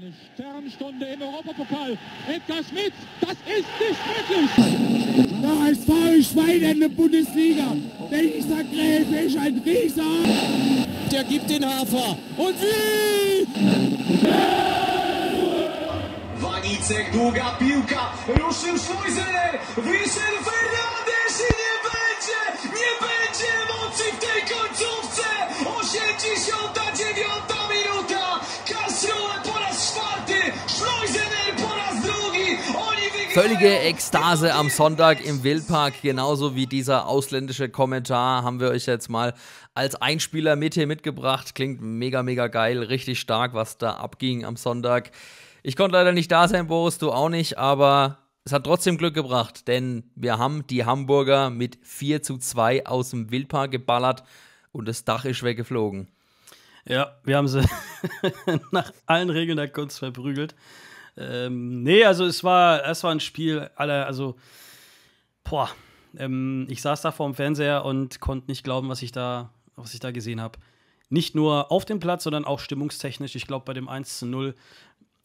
Eine Sternstunde im Europapokal. Edgar Schmidt, das ist nicht möglich. Der HSV Schwein in der Bundesliga. Dieser Gräfe ist ein Rieser. Der gibt den Hafer. Und wie? Wagicek, długa piłka, ruszył Szmujzel, Wiesel Fernandez i nie będzie, nie będzie emocji w tej końcówce, 89 Völlige Ekstase am Sonntag im Wildpark, genauso wie dieser ausländische Kommentar haben wir euch jetzt mal als Einspieler mit hier mitgebracht. Klingt mega, mega geil, richtig stark, was da abging am Sonntag. Ich konnte leider nicht da sein, Boris, du auch nicht, aber es hat trotzdem Glück gebracht, denn wir haben die Hamburger mit 4 zu 2 aus dem Wildpark geballert und das Dach ist weggeflogen. Ja, wir haben sie nach allen Regeln der Kunst verprügelt. Ähm, nee, also es war, es war ein Spiel aller, also, boah, ähm, ich saß da vorm Fernseher und konnte nicht glauben, was ich da, was ich da gesehen habe. Nicht nur auf dem Platz, sondern auch stimmungstechnisch. Ich glaube, bei dem 1 zu 0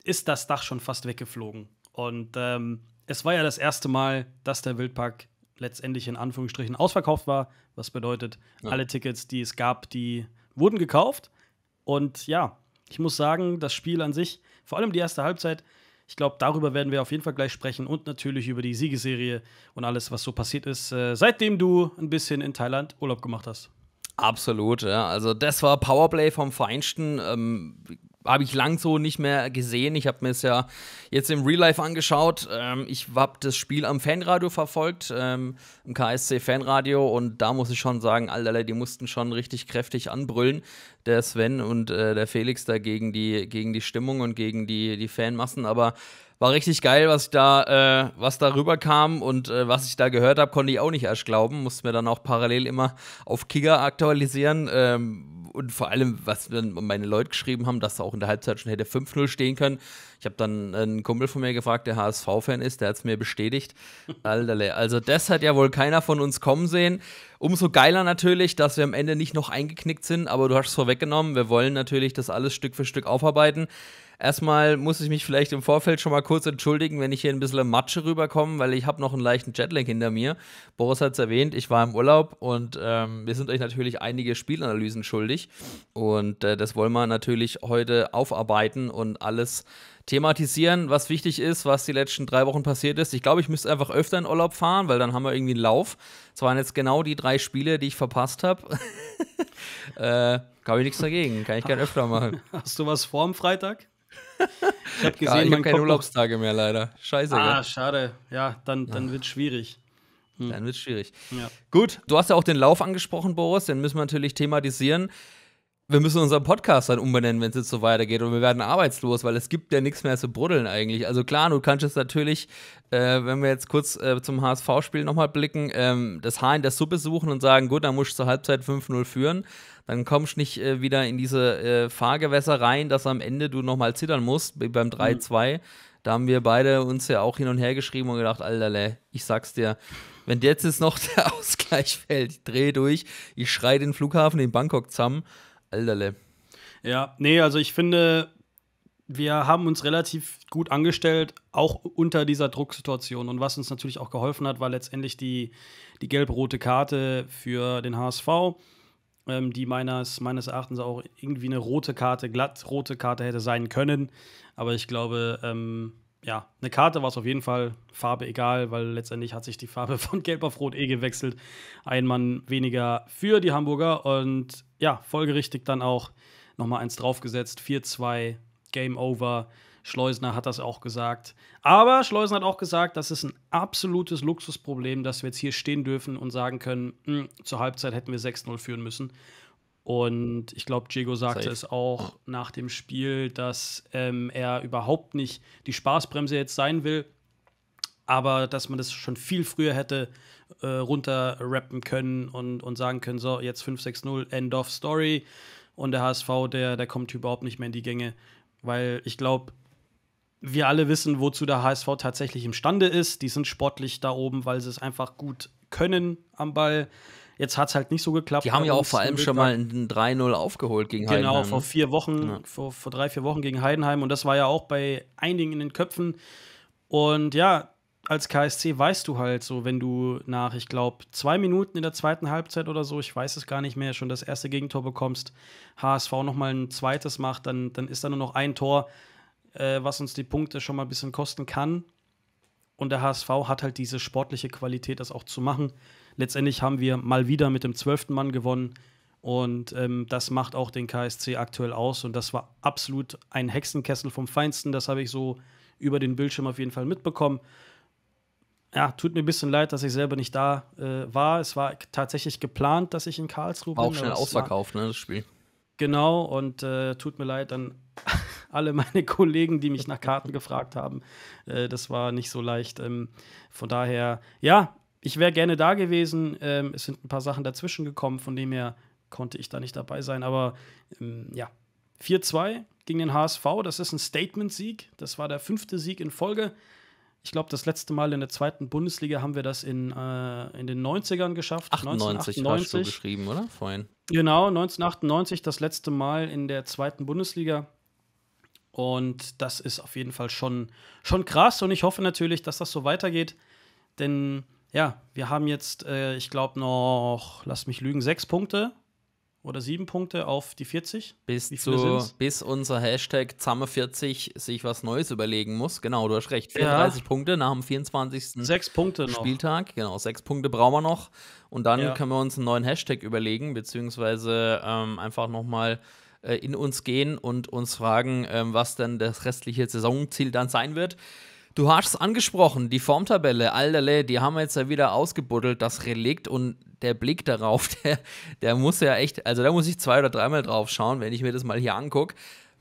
ist das Dach schon fast weggeflogen. Und ähm, es war ja das erste Mal, dass der Wildpark letztendlich in Anführungsstrichen ausverkauft war. Was bedeutet, ja. alle Tickets, die es gab, die wurden gekauft. Und ja, ich muss sagen, das Spiel an sich vor allem die erste Halbzeit. Ich glaube, darüber werden wir auf jeden Fall gleich sprechen und natürlich über die Siegeserie und alles, was so passiert ist, äh, seitdem du ein bisschen in Thailand Urlaub gemacht hast. Absolut, ja. Also das war Powerplay vom Feinsten. Ähm, habe ich lang so nicht mehr gesehen. Ich habe mir es ja jetzt im Real Life angeschaut. Ähm, ich habe das Spiel am Fanradio verfolgt, ähm, im KSC Fanradio. Und da muss ich schon sagen, allerlei, die mussten schon richtig kräftig anbrüllen. Der Sven und äh, der Felix da gegen die, gegen die Stimmung und gegen die, die Fanmassen. Aber war richtig geil, was da, äh, was da rüberkam und äh, was ich da gehört habe, konnte ich auch nicht erst glauben. Musste mir dann auch parallel immer auf Kiga aktualisieren, ähm, und vor allem, was dann meine Leute geschrieben haben, dass er auch in der Halbzeit schon hätte 5-0 stehen können. Ich habe dann einen Kumpel von mir gefragt, der HSV-Fan ist, der hat es mir bestätigt. also das hat ja wohl keiner von uns kommen sehen. Umso geiler natürlich, dass wir am Ende nicht noch eingeknickt sind, aber du hast es vorweggenommen. Wir wollen natürlich das alles Stück für Stück aufarbeiten. Erstmal muss ich mich vielleicht im Vorfeld schon mal kurz entschuldigen, wenn ich hier ein bisschen im Matsche rüberkomme, weil ich habe noch einen leichten Jetlag hinter mir. Boris hat es erwähnt, ich war im Urlaub und ähm, wir sind euch natürlich einige Spielanalysen schuldig. Und äh, das wollen wir natürlich heute aufarbeiten und alles thematisieren, was wichtig ist, was die letzten drei Wochen passiert ist. Ich glaube, ich müsste einfach öfter in Urlaub fahren, weil dann haben wir irgendwie einen Lauf. Es waren jetzt genau die drei Spiele, die ich verpasst habe. äh, habe ich nichts dagegen, kann ich gerne öfter machen. Hast du was vorm Freitag? ich habe gesehen, ja, ich man hab keine Urlaubstage mehr leider. Scheiße. Ah, ja. schade. Ja, dann, dann ja. wird schwierig. Hm. Dann wird schwierig. Ja. Gut, du hast ja auch den Lauf angesprochen, Boris. Den müssen wir natürlich thematisieren wir müssen unseren Podcast dann umbenennen, wenn es jetzt so weitergeht und wir werden arbeitslos, weil es gibt ja nichts mehr zu bruddeln eigentlich. Also klar, du kannst jetzt natürlich, äh, wenn wir jetzt kurz äh, zum HSV-Spiel nochmal blicken, ähm, das Haar in der Suppe suchen und sagen, gut, dann musst du zur Halbzeit 5-0 führen. Dann kommst du nicht äh, wieder in diese äh, Fahrgewässer rein, dass am Ende du nochmal zittern musst beim 3-2. Mhm. Da haben wir beide uns ja auch hin und her geschrieben und gedacht, Alter, ich sag's dir, wenn jetzt jetzt noch der Ausgleich fällt, ich dreh durch, ich schrei den Flughafen in Bangkok zusammen. Alterle. Ja, nee, also ich finde, wir haben uns relativ gut angestellt, auch unter dieser Drucksituation. Und was uns natürlich auch geholfen hat, war letztendlich die, die gelb-rote Karte für den HSV, ähm, die meines, meines Erachtens auch irgendwie eine rote Karte, glatt rote Karte hätte sein können. Aber ich glaube, ähm, ja, eine Karte war es auf jeden Fall, Farbe egal, weil letztendlich hat sich die Farbe von Gelb auf Rot eh gewechselt. Ein Mann weniger für die Hamburger und ja, folgerichtig dann auch nochmal eins draufgesetzt. 4-2, Game Over. Schleusner hat das auch gesagt. Aber Schleusner hat auch gesagt, das ist ein absolutes Luxusproblem, dass wir jetzt hier stehen dürfen und sagen können, mh, hm, zur Halbzeit hätten wir 6-0 führen müssen. Und ich glaube, Diego sagte Safe. es auch nach dem Spiel, dass ähm, er überhaupt nicht die Spaßbremse jetzt sein will, aber dass man das schon viel früher hätte äh, runterrappen können und, und sagen können: So, jetzt 5-6-0, end of story. Und der HSV, der, der kommt überhaupt nicht mehr in die Gänge, weil ich glaube, wir alle wissen, wozu der HSV tatsächlich imstande ist. Die sind sportlich da oben, weil sie es einfach gut können am Ball. Jetzt hat es halt nicht so geklappt. Die haben ja auch vor allem schon mal ein 3-0 aufgeholt gegen genau, Heidenheim. Genau, vor vier Wochen, ja. vor, vor drei, vier Wochen gegen Heidenheim. Und das war ja auch bei einigen in den Köpfen. Und ja, als KSC weißt du halt so, wenn du nach, ich glaube, zwei Minuten in der zweiten Halbzeit oder so, ich weiß es gar nicht mehr, schon das erste Gegentor bekommst, HSV nochmal ein zweites macht, dann, dann ist da nur noch ein Tor, äh, was uns die Punkte schon mal ein bisschen kosten kann. Und der HSV hat halt diese sportliche Qualität, das auch zu machen. Letztendlich haben wir mal wieder mit dem zwölften Mann gewonnen. Und ähm, das macht auch den KSC aktuell aus. Und das war absolut ein Hexenkessel vom Feinsten. Das habe ich so über den Bildschirm auf jeden Fall mitbekommen. Ja, tut mir ein bisschen leid, dass ich selber nicht da äh, war. Es war tatsächlich geplant, dass ich in Karlsruhe war bin. Auch schnell ausverkauft, ne, das Spiel. Genau, und äh, tut mir leid an alle meine Kollegen, die mich nach Karten gefragt haben. Äh, das war nicht so leicht. Ähm, von daher, ja, ich wäre gerne da gewesen. Ähm, es sind ein paar Sachen dazwischen gekommen, von dem her konnte ich da nicht dabei sein. Aber ähm, ja, 4-2 gegen den HSV, das ist ein Statement-Sieg. Das war der fünfte Sieg in Folge. Ich glaube, das letzte Mal in der zweiten Bundesliga haben wir das in, äh, in den 90ern geschafft. 98 1998. hast du geschrieben, oder? Vorhin. Genau, 1998 das letzte Mal in der zweiten Bundesliga. Und das ist auf jeden Fall schon, schon krass. Und ich hoffe natürlich, dass das so weitergeht. Denn ja, wir haben jetzt, äh, ich glaube, noch, lass mich lügen, sechs Punkte oder sieben Punkte auf die 40. Bis, zu, bis unser Hashtag Zammer40 sich was Neues überlegen muss. Genau, du hast recht. 34 ja. Punkte nach dem 24. Sechs Punkte Spieltag. Noch. Genau, sechs Punkte brauchen wir noch. Und dann ja. können wir uns einen neuen Hashtag überlegen, beziehungsweise ähm, einfach nochmal äh, in uns gehen und uns fragen, ähm, was denn das restliche Saisonziel dann sein wird. Du hast es angesprochen, die Formtabelle, Alderle, die haben wir jetzt ja wieder ausgebuddelt, das Relikt und der Blick darauf, der, der muss ja echt, also da muss ich zwei oder dreimal drauf schauen, wenn ich mir das mal hier angucke.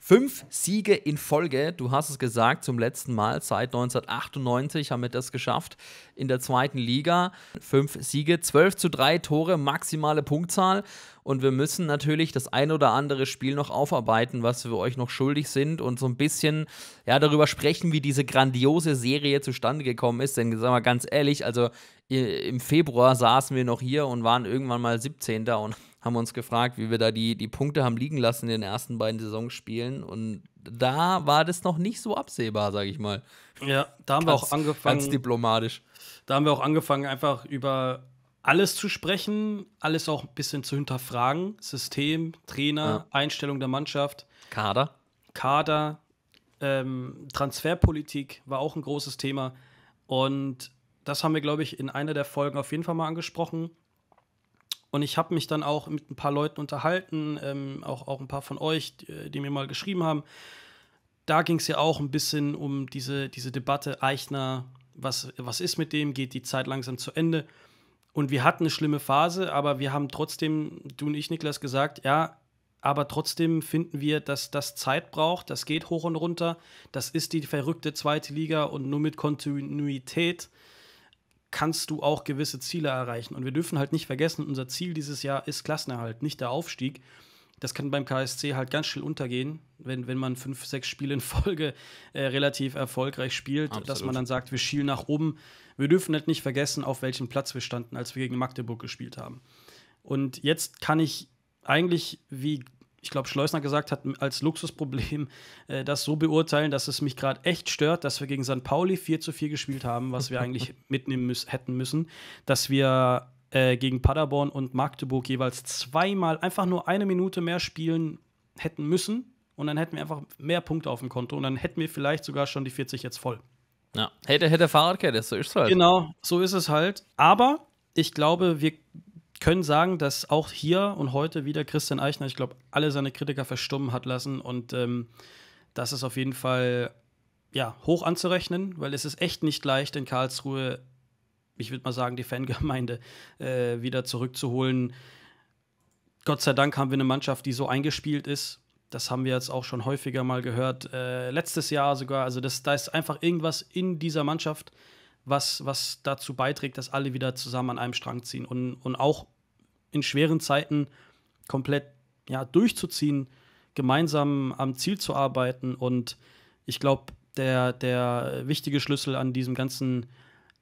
Fünf Siege in Folge, du hast es gesagt, zum letzten Mal seit 1998 haben wir das geschafft in der zweiten Liga. Fünf Siege, 12 zu 3 Tore, maximale Punktzahl. Und wir müssen natürlich das ein oder andere Spiel noch aufarbeiten, was wir euch noch schuldig sind und so ein bisschen ja, darüber sprechen, wie diese grandiose Serie zustande gekommen ist. Denn sagen wir ganz ehrlich, also im Februar saßen wir noch hier und waren irgendwann mal 17. und haben uns gefragt, wie wir da die, die Punkte haben liegen lassen in den ersten beiden Saisonspielen. Und da war das noch nicht so absehbar, sage ich mal. Ja, da haben ganz, wir auch angefangen. Ganz diplomatisch. Da haben wir auch angefangen, einfach über alles zu sprechen, alles auch ein bisschen zu hinterfragen. System, Trainer, ja. Einstellung der Mannschaft. Kader. Kader, ähm, Transferpolitik war auch ein großes Thema. Und das haben wir, glaube ich, in einer der Folgen auf jeden Fall mal angesprochen. Und ich habe mich dann auch mit ein paar Leuten unterhalten, ähm, auch, auch ein paar von euch, die, äh, die mir mal geschrieben haben. Da ging es ja auch ein bisschen um diese, diese Debatte Eichner, was, was ist mit dem, geht die Zeit langsam zu Ende. Und wir hatten eine schlimme Phase, aber wir haben trotzdem, du und ich, Niklas, gesagt, ja, aber trotzdem finden wir, dass das Zeit braucht, das geht hoch und runter, das ist die verrückte zweite Liga und nur mit Kontinuität kannst du auch gewisse Ziele erreichen. Und wir dürfen halt nicht vergessen, unser Ziel dieses Jahr ist Klassenerhalt, nicht der Aufstieg. Das kann beim KSC halt ganz schnell untergehen, wenn, wenn man fünf, sechs Spiele in Folge äh, relativ erfolgreich spielt, Absolut. dass man dann sagt, wir schielen nach oben. Wir dürfen halt nicht vergessen, auf welchem Platz wir standen, als wir gegen Magdeburg gespielt haben. Und jetzt kann ich eigentlich, wie ich glaube, Schleusner gesagt hat, als Luxusproblem äh, das so beurteilen, dass es mich gerade echt stört, dass wir gegen St. Pauli 4 zu 4 gespielt haben, was wir eigentlich mitnehmen müß hätten müssen, dass wir äh, gegen Paderborn und Magdeburg jeweils zweimal einfach nur eine Minute mehr spielen hätten müssen und dann hätten wir einfach mehr Punkte auf dem Konto und dann hätten wir vielleicht sogar schon die 40 jetzt voll. Ja, hätte, hätte Fahrradkette, so ist es halt. Genau, so ist es halt. Aber ich glaube, wir können sagen, dass auch hier und heute wieder Christian Eichner, ich glaube, alle seine Kritiker verstummen hat lassen und ähm, das ist auf jeden Fall ja, hoch anzurechnen, weil es ist echt nicht leicht in Karlsruhe, ich würde mal sagen, die Fangemeinde äh, wieder zurückzuholen. Gott sei Dank haben wir eine Mannschaft, die so eingespielt ist. Das haben wir jetzt auch schon häufiger mal gehört. Äh, letztes Jahr sogar. Also das, da ist einfach irgendwas in dieser Mannschaft, was, was dazu beiträgt, dass alle wieder zusammen an einem Strang ziehen und, und auch in schweren Zeiten komplett ja, durchzuziehen, gemeinsam am Ziel zu arbeiten. Und ich glaube, der, der wichtige Schlüssel an diesem Ganzen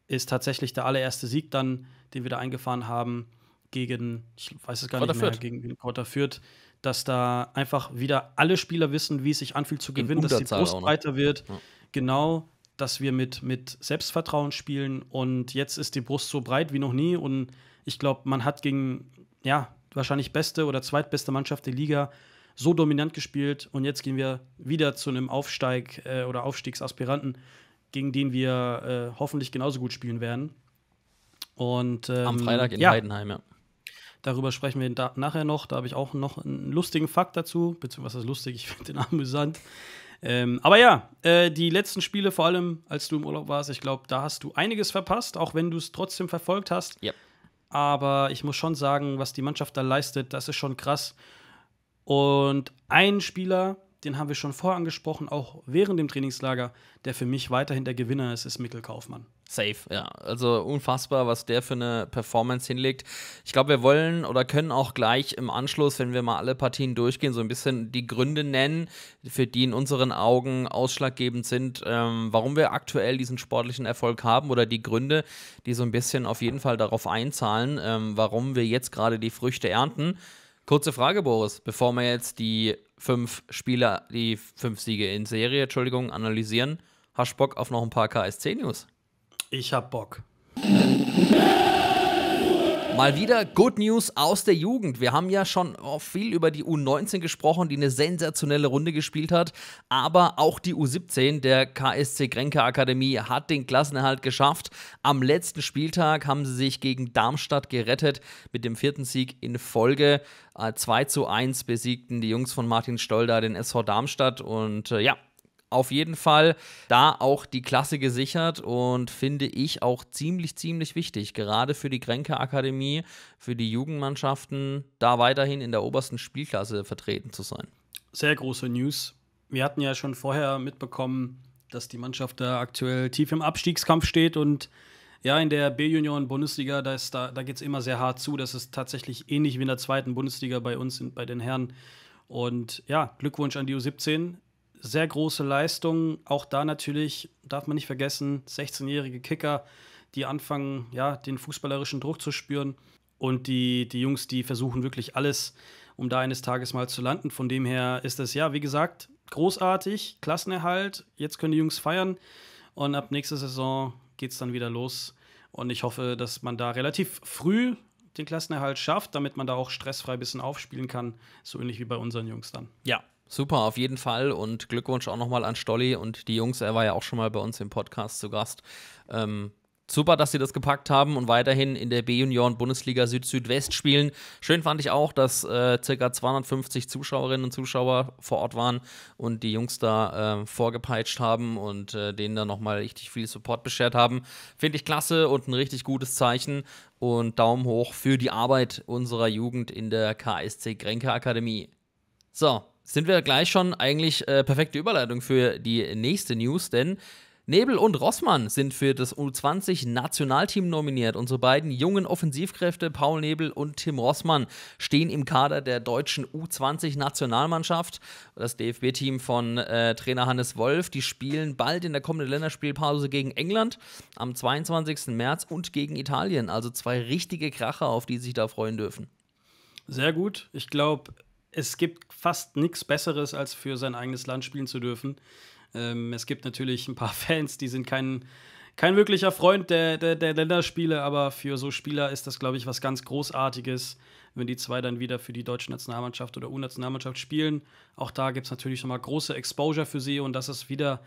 ist tatsächlich der allererste Sieg dann, den wir da eingefahren haben gegen, ich weiß es gar Kräuter nicht mehr, Fürth. gegen Kräuter Fürth, dass da einfach wieder alle Spieler wissen, wie es sich anfühlt zu gewinnen, dass die ne? Brust breiter wird. Ja. Genau, dass wir mit, mit Selbstvertrauen spielen und jetzt ist die Brust so breit wie noch nie und ich glaube, man hat gegen, ja, wahrscheinlich beste oder zweitbeste Mannschaft der Liga so dominant gespielt und jetzt gehen wir wieder zu einem Aufsteig- äh, oder Aufstiegsaspiranten, gegen den wir äh, hoffentlich genauso gut spielen werden. Und, ähm, Am Freitag in ja, Heidenheim, ja. Darüber sprechen wir nachher noch. Da habe ich auch noch einen lustigen Fakt dazu, beziehungsweise lustig, ich finde den amüsant. Ähm, aber ja, äh, die letzten Spiele, vor allem als du im Urlaub warst, ich glaube, da hast du einiges verpasst, auch wenn du es trotzdem verfolgt hast. Ja. Aber ich muss schon sagen, was die Mannschaft da leistet, das ist schon krass. Und ein Spieler, den haben wir schon vorangesprochen, auch während dem Trainingslager, der für mich weiterhin der Gewinner ist, ist Mikkel Kaufmann. Safe, ja. Also unfassbar, was der für eine Performance hinlegt. Ich glaube, wir wollen oder können auch gleich im Anschluss, wenn wir mal alle Partien durchgehen, so ein bisschen die Gründe nennen, für die in unseren Augen ausschlaggebend sind, ähm, warum wir aktuell diesen sportlichen Erfolg haben oder die Gründe, die so ein bisschen auf jeden Fall darauf einzahlen, ähm, warum wir jetzt gerade die Früchte ernten. Kurze Frage, Boris, bevor wir jetzt die fünf Spieler, die fünf Siege in Serie, Entschuldigung, analysieren. Hast du Bock auf noch ein paar KSC-News? Ich hab Bock. Mal wieder Good News aus der Jugend. Wir haben ja schon oh, viel über die U19 gesprochen, die eine sensationelle Runde gespielt hat. Aber auch die U17 der KSC Grenke Akademie hat den Klassenerhalt geschafft. Am letzten Spieltag haben sie sich gegen Darmstadt gerettet mit dem vierten Sieg in Folge. 2 äh, zu 1 besiegten die Jungs von Martin Stolder den SV Darmstadt. Und äh, ja, auf jeden Fall da auch die Klasse gesichert und finde ich auch ziemlich, ziemlich wichtig, gerade für die Kränke Akademie, für die Jugendmannschaften, da weiterhin in der obersten Spielklasse vertreten zu sein. Sehr große News. Wir hatten ja schon vorher mitbekommen, dass die Mannschaft da aktuell tief im Abstiegskampf steht und ja, in der B-Junioren-Bundesliga, da, da, da geht es immer sehr hart zu. Das ist tatsächlich ähnlich wie in der zweiten Bundesliga bei uns, bei den Herren. Und ja, Glückwunsch an die U17 sehr große Leistung. Auch da natürlich darf man nicht vergessen, 16-jährige Kicker, die anfangen, ja, den fußballerischen Druck zu spüren. Und die, die Jungs, die versuchen wirklich alles, um da eines Tages mal zu landen. Von dem her ist es ja, wie gesagt, großartig. Klassenerhalt. Jetzt können die Jungs feiern. Und ab nächster Saison geht es dann wieder los. Und ich hoffe, dass man da relativ früh den Klassenerhalt schafft, damit man da auch stressfrei ein bisschen aufspielen kann, so ähnlich wie bei unseren Jungs dann. Ja, Super, auf jeden Fall und Glückwunsch auch nochmal an Stolli und die Jungs. Er war ja auch schon mal bei uns im Podcast zu Gast. Ähm, Super, dass sie das gepackt haben und weiterhin in der B-Junioren-Bundesliga Süd-Südwest spielen. Schön fand ich auch, dass äh, ca. 250 Zuschauerinnen und Zuschauer vor Ort waren und die Jungs da äh, vorgepeitscht haben und äh, denen da nochmal richtig viel Support beschert haben. Finde ich klasse und ein richtig gutes Zeichen und Daumen hoch für die Arbeit unserer Jugend in der KSC Grenke Akademie. So, sind wir gleich schon eigentlich äh, perfekte Überleitung für die nächste News, denn Nebel und Rossmann sind für das U20-Nationalteam nominiert. Unsere beiden jungen Offensivkräfte, Paul Nebel und Tim Rossmann, stehen im Kader der deutschen U20-Nationalmannschaft. Das DFB-Team von äh, Trainer Hannes Wolf, die spielen bald in der kommenden Länderspielpause gegen England am 22. März und gegen Italien. Also zwei richtige Kracher, auf die sie sich da freuen dürfen. Sehr gut. Ich glaube, es gibt fast nichts Besseres, als für sein eigenes Land spielen zu dürfen. Ähm, es gibt natürlich ein paar Fans, die sind kein, kein wirklicher Freund der, der, der Länderspiele, aber für so Spieler ist das, glaube ich, was ganz Großartiges, wenn die zwei dann wieder für die deutsche Nationalmannschaft oder U-Nationalmannschaft spielen. Auch da gibt es natürlich nochmal große Exposure für sie und das ist wieder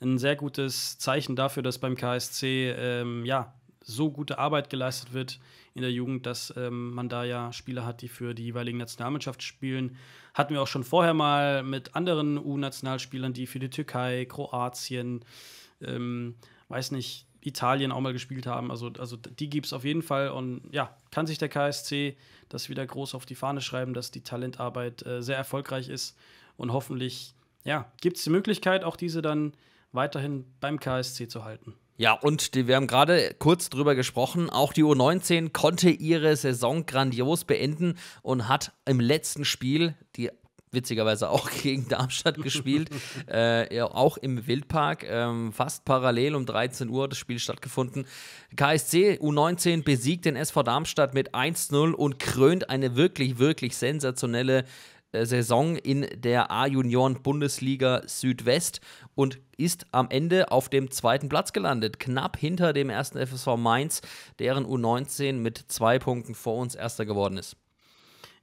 ein sehr gutes Zeichen dafür, dass beim KSC ähm, ja, so gute Arbeit geleistet wird in der Jugend, dass ähm, man da ja Spieler hat, die für die jeweiligen Nationalmannschaft spielen. Hatten wir auch schon vorher mal mit anderen U-Nationalspielern, die für die Türkei, Kroatien, ähm, weiß nicht, Italien auch mal gespielt haben. Also, also die gibt es auf jeden Fall. Und ja, kann sich der KSC das wieder groß auf die Fahne schreiben, dass die Talentarbeit äh, sehr erfolgreich ist. Und hoffentlich, ja, gibt es die Möglichkeit, auch diese dann weiterhin beim KSC zu halten. Ja, und die, wir haben gerade kurz drüber gesprochen. Auch die U19 konnte ihre Saison grandios beenden und hat im letzten Spiel, die witzigerweise auch gegen Darmstadt gespielt, äh, ja, auch im Wildpark, ähm, fast parallel um 13 Uhr das Spiel stattgefunden. KSC U19 besiegt den SV Darmstadt mit 1-0 und krönt eine wirklich, wirklich sensationelle äh, Saison in der A-Junioren-Bundesliga Südwest und ist am Ende auf dem zweiten Platz gelandet, knapp hinter dem ersten FSV Mainz, deren U19 mit zwei Punkten vor uns erster geworden ist.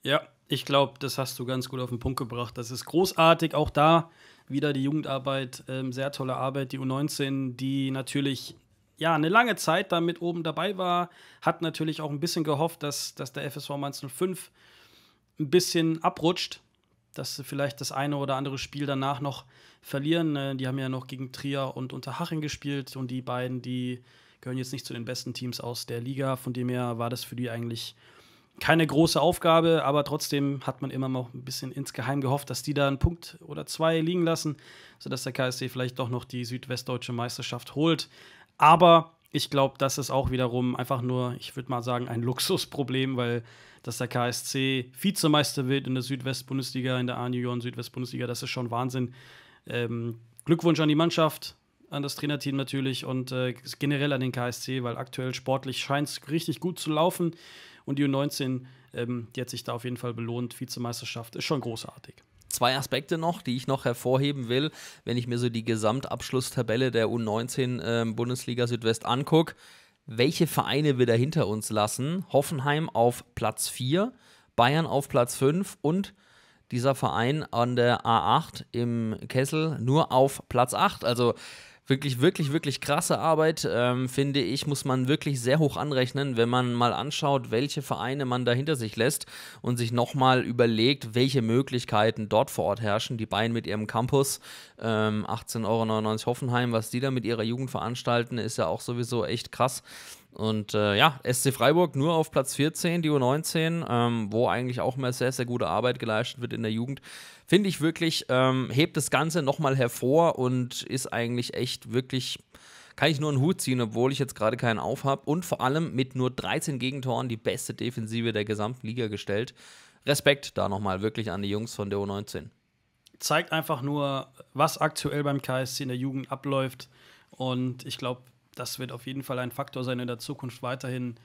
Ja, ich glaube, das hast du ganz gut auf den Punkt gebracht. Das ist großartig. Auch da wieder die Jugendarbeit, ähm, sehr tolle Arbeit. Die U19, die natürlich ja eine lange Zeit damit oben dabei war, hat natürlich auch ein bisschen gehofft, dass, dass der FSV Mainz 05 ein bisschen abrutscht dass sie vielleicht das eine oder andere Spiel danach noch verlieren. Äh, die haben ja noch gegen Trier und Unterhaching gespielt und die beiden, die gehören jetzt nicht zu den besten Teams aus der Liga. Von dem her war das für die eigentlich keine große Aufgabe, aber trotzdem hat man immer mal ein bisschen insgeheim gehofft, dass die da einen Punkt oder zwei liegen lassen, sodass der KSC vielleicht doch noch die südwestdeutsche Meisterschaft holt. Aber ich glaube, das ist auch wiederum einfach nur, ich würde mal sagen, ein Luxusproblem, weil dass der KSC Vizemeister wird in der Südwestbundesliga, in der a union Südwestbundesliga, das ist schon Wahnsinn. Ähm, Glückwunsch an die Mannschaft, an das Trainerteam natürlich und äh, generell an den KSC, weil aktuell sportlich scheint es richtig gut zu laufen und die U19, ähm, die hat sich da auf jeden Fall belohnt. Vizemeisterschaft ist schon großartig. Zwei Aspekte noch, die ich noch hervorheben will, wenn ich mir so die Gesamtabschlusstabelle der U19 äh, Bundesliga Südwest angucke. Welche Vereine wir da hinter uns lassen? Hoffenheim auf Platz 4, Bayern auf Platz 5 und dieser Verein an der A8 im Kessel nur auf Platz 8. Also wirklich, wirklich, wirklich krasse Arbeit, ähm, finde ich, muss man wirklich sehr hoch anrechnen, wenn man mal anschaut, welche Vereine man da hinter sich lässt und sich nochmal überlegt, welche Möglichkeiten dort vor Ort herrschen. Die Bayern mit ihrem Campus, ähm, 18,99 Euro Hoffenheim, was die da mit ihrer Jugend veranstalten, ist ja auch sowieso echt krass. Und äh, ja, SC Freiburg nur auf Platz 14, die U19, ähm, wo eigentlich auch immer sehr, sehr gute Arbeit geleistet wird in der Jugend. Finde ich wirklich, ähm, hebt das Ganze nochmal hervor und ist eigentlich echt wirklich, kann ich nur einen Hut ziehen, obwohl ich jetzt gerade keinen auf habe. Und vor allem mit nur 13 Gegentoren die beste Defensive der gesamten Liga gestellt. Respekt da nochmal wirklich an die Jungs von der U19. Zeigt einfach nur, was aktuell beim KSC in der Jugend abläuft. Und ich glaube, das wird auf jeden Fall ein Faktor sein in der Zukunft, weiterhin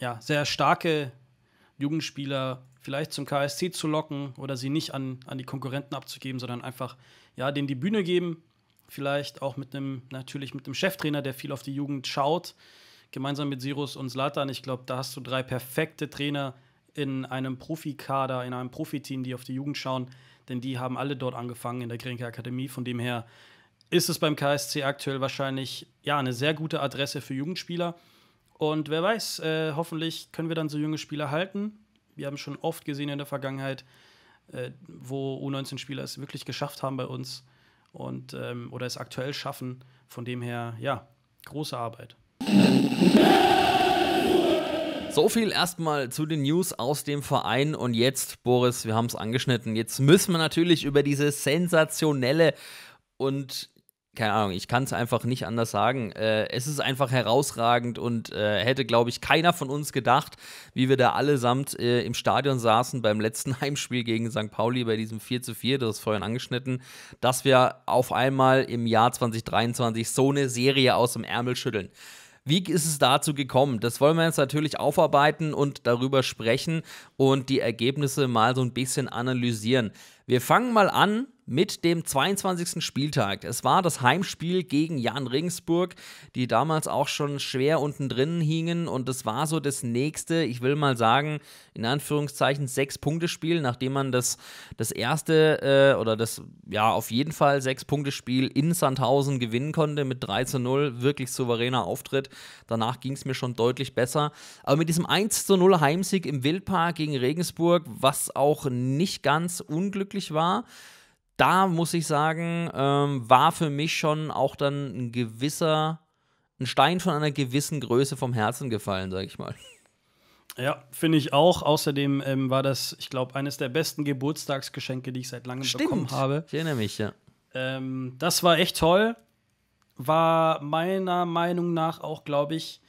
ja, sehr starke Jugendspieler vielleicht zum KSC zu locken oder sie nicht an, an die Konkurrenten abzugeben, sondern einfach ja, denen die Bühne geben. Vielleicht auch mit einem, natürlich mit einem Cheftrainer, der viel auf die Jugend schaut, gemeinsam mit Sirus und Slatan. Ich glaube, da hast du drei perfekte Trainer in einem Profikader, in einem Profiteam, die auf die Jugend schauen, denn die haben alle dort angefangen in der Grenke Akademie. Von dem her ist es beim KSC aktuell wahrscheinlich ja eine sehr gute Adresse für Jugendspieler. Und wer weiß, äh, hoffentlich können wir dann so junge Spieler halten. Wir haben schon oft gesehen in der Vergangenheit, äh, wo U19-Spieler es wirklich geschafft haben bei uns und ähm, oder es aktuell schaffen. Von dem her, ja, große Arbeit. So viel erstmal zu den News aus dem Verein und jetzt, Boris, wir haben es angeschnitten. Jetzt müssen wir natürlich über diese sensationelle und keine Ahnung, ich kann es einfach nicht anders sagen. Äh, es ist einfach herausragend und äh, hätte, glaube ich, keiner von uns gedacht, wie wir da allesamt äh, im Stadion saßen beim letzten Heimspiel gegen St. Pauli bei diesem 4 zu 4, das ist vorhin angeschnitten, dass wir auf einmal im Jahr 2023 so eine Serie aus dem Ärmel schütteln. Wie ist es dazu gekommen? Das wollen wir jetzt natürlich aufarbeiten und darüber sprechen und die Ergebnisse mal so ein bisschen analysieren. Wir fangen mal an mit dem 22. Spieltag. Es war das Heimspiel gegen Jan Regensburg, die damals auch schon schwer unten drin hingen und das war so das nächste, ich will mal sagen, in Anführungszeichen sechs Punkte Spiel, nachdem man das, das erste äh, oder das ja auf jeden Fall sechs Punkte Spiel in Sandhausen gewinnen konnte mit 3 zu 0, wirklich souveräner Auftritt. Danach ging es mir schon deutlich besser, aber mit diesem 1 zu 0 Heimsieg im Wildpark gegen Regensburg, was auch nicht ganz unglücklich möglich war. Da muss ich sagen, ähm, war für mich schon auch dann ein gewisser, ein Stein von einer gewissen Größe vom Herzen gefallen, sag ich mal. Ja, finde ich auch. Außerdem ähm, war das, ich glaube, eines der besten Geburtstagsgeschenke, die ich seit langem Stimmt. bekommen habe. Ich erinnere mich, ja. Ähm, das war echt toll. War meiner Meinung nach auch, glaube ich,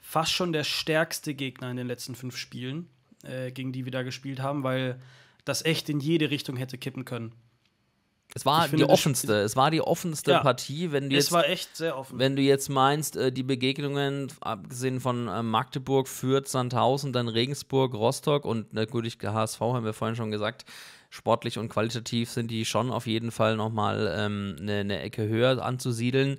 fast schon der stärkste Gegner in den letzten fünf Spielen, äh, gegen die wir da gespielt haben, weil das echt in jede Richtung hätte kippen können. Es war finde, die offenste, es war die offenste ja, Partie, wenn du jetzt, war echt sehr offen. wenn du jetzt meinst, äh, die Begegnungen abgesehen von äh, Magdeburg, Fürth, Sandhausen, dann Regensburg, Rostock und natürlich HSV haben wir vorhin schon gesagt, sportlich und qualitativ sind die schon auf jeden Fall noch mal eine ähm, ne, ne Ecke höher anzusiedeln.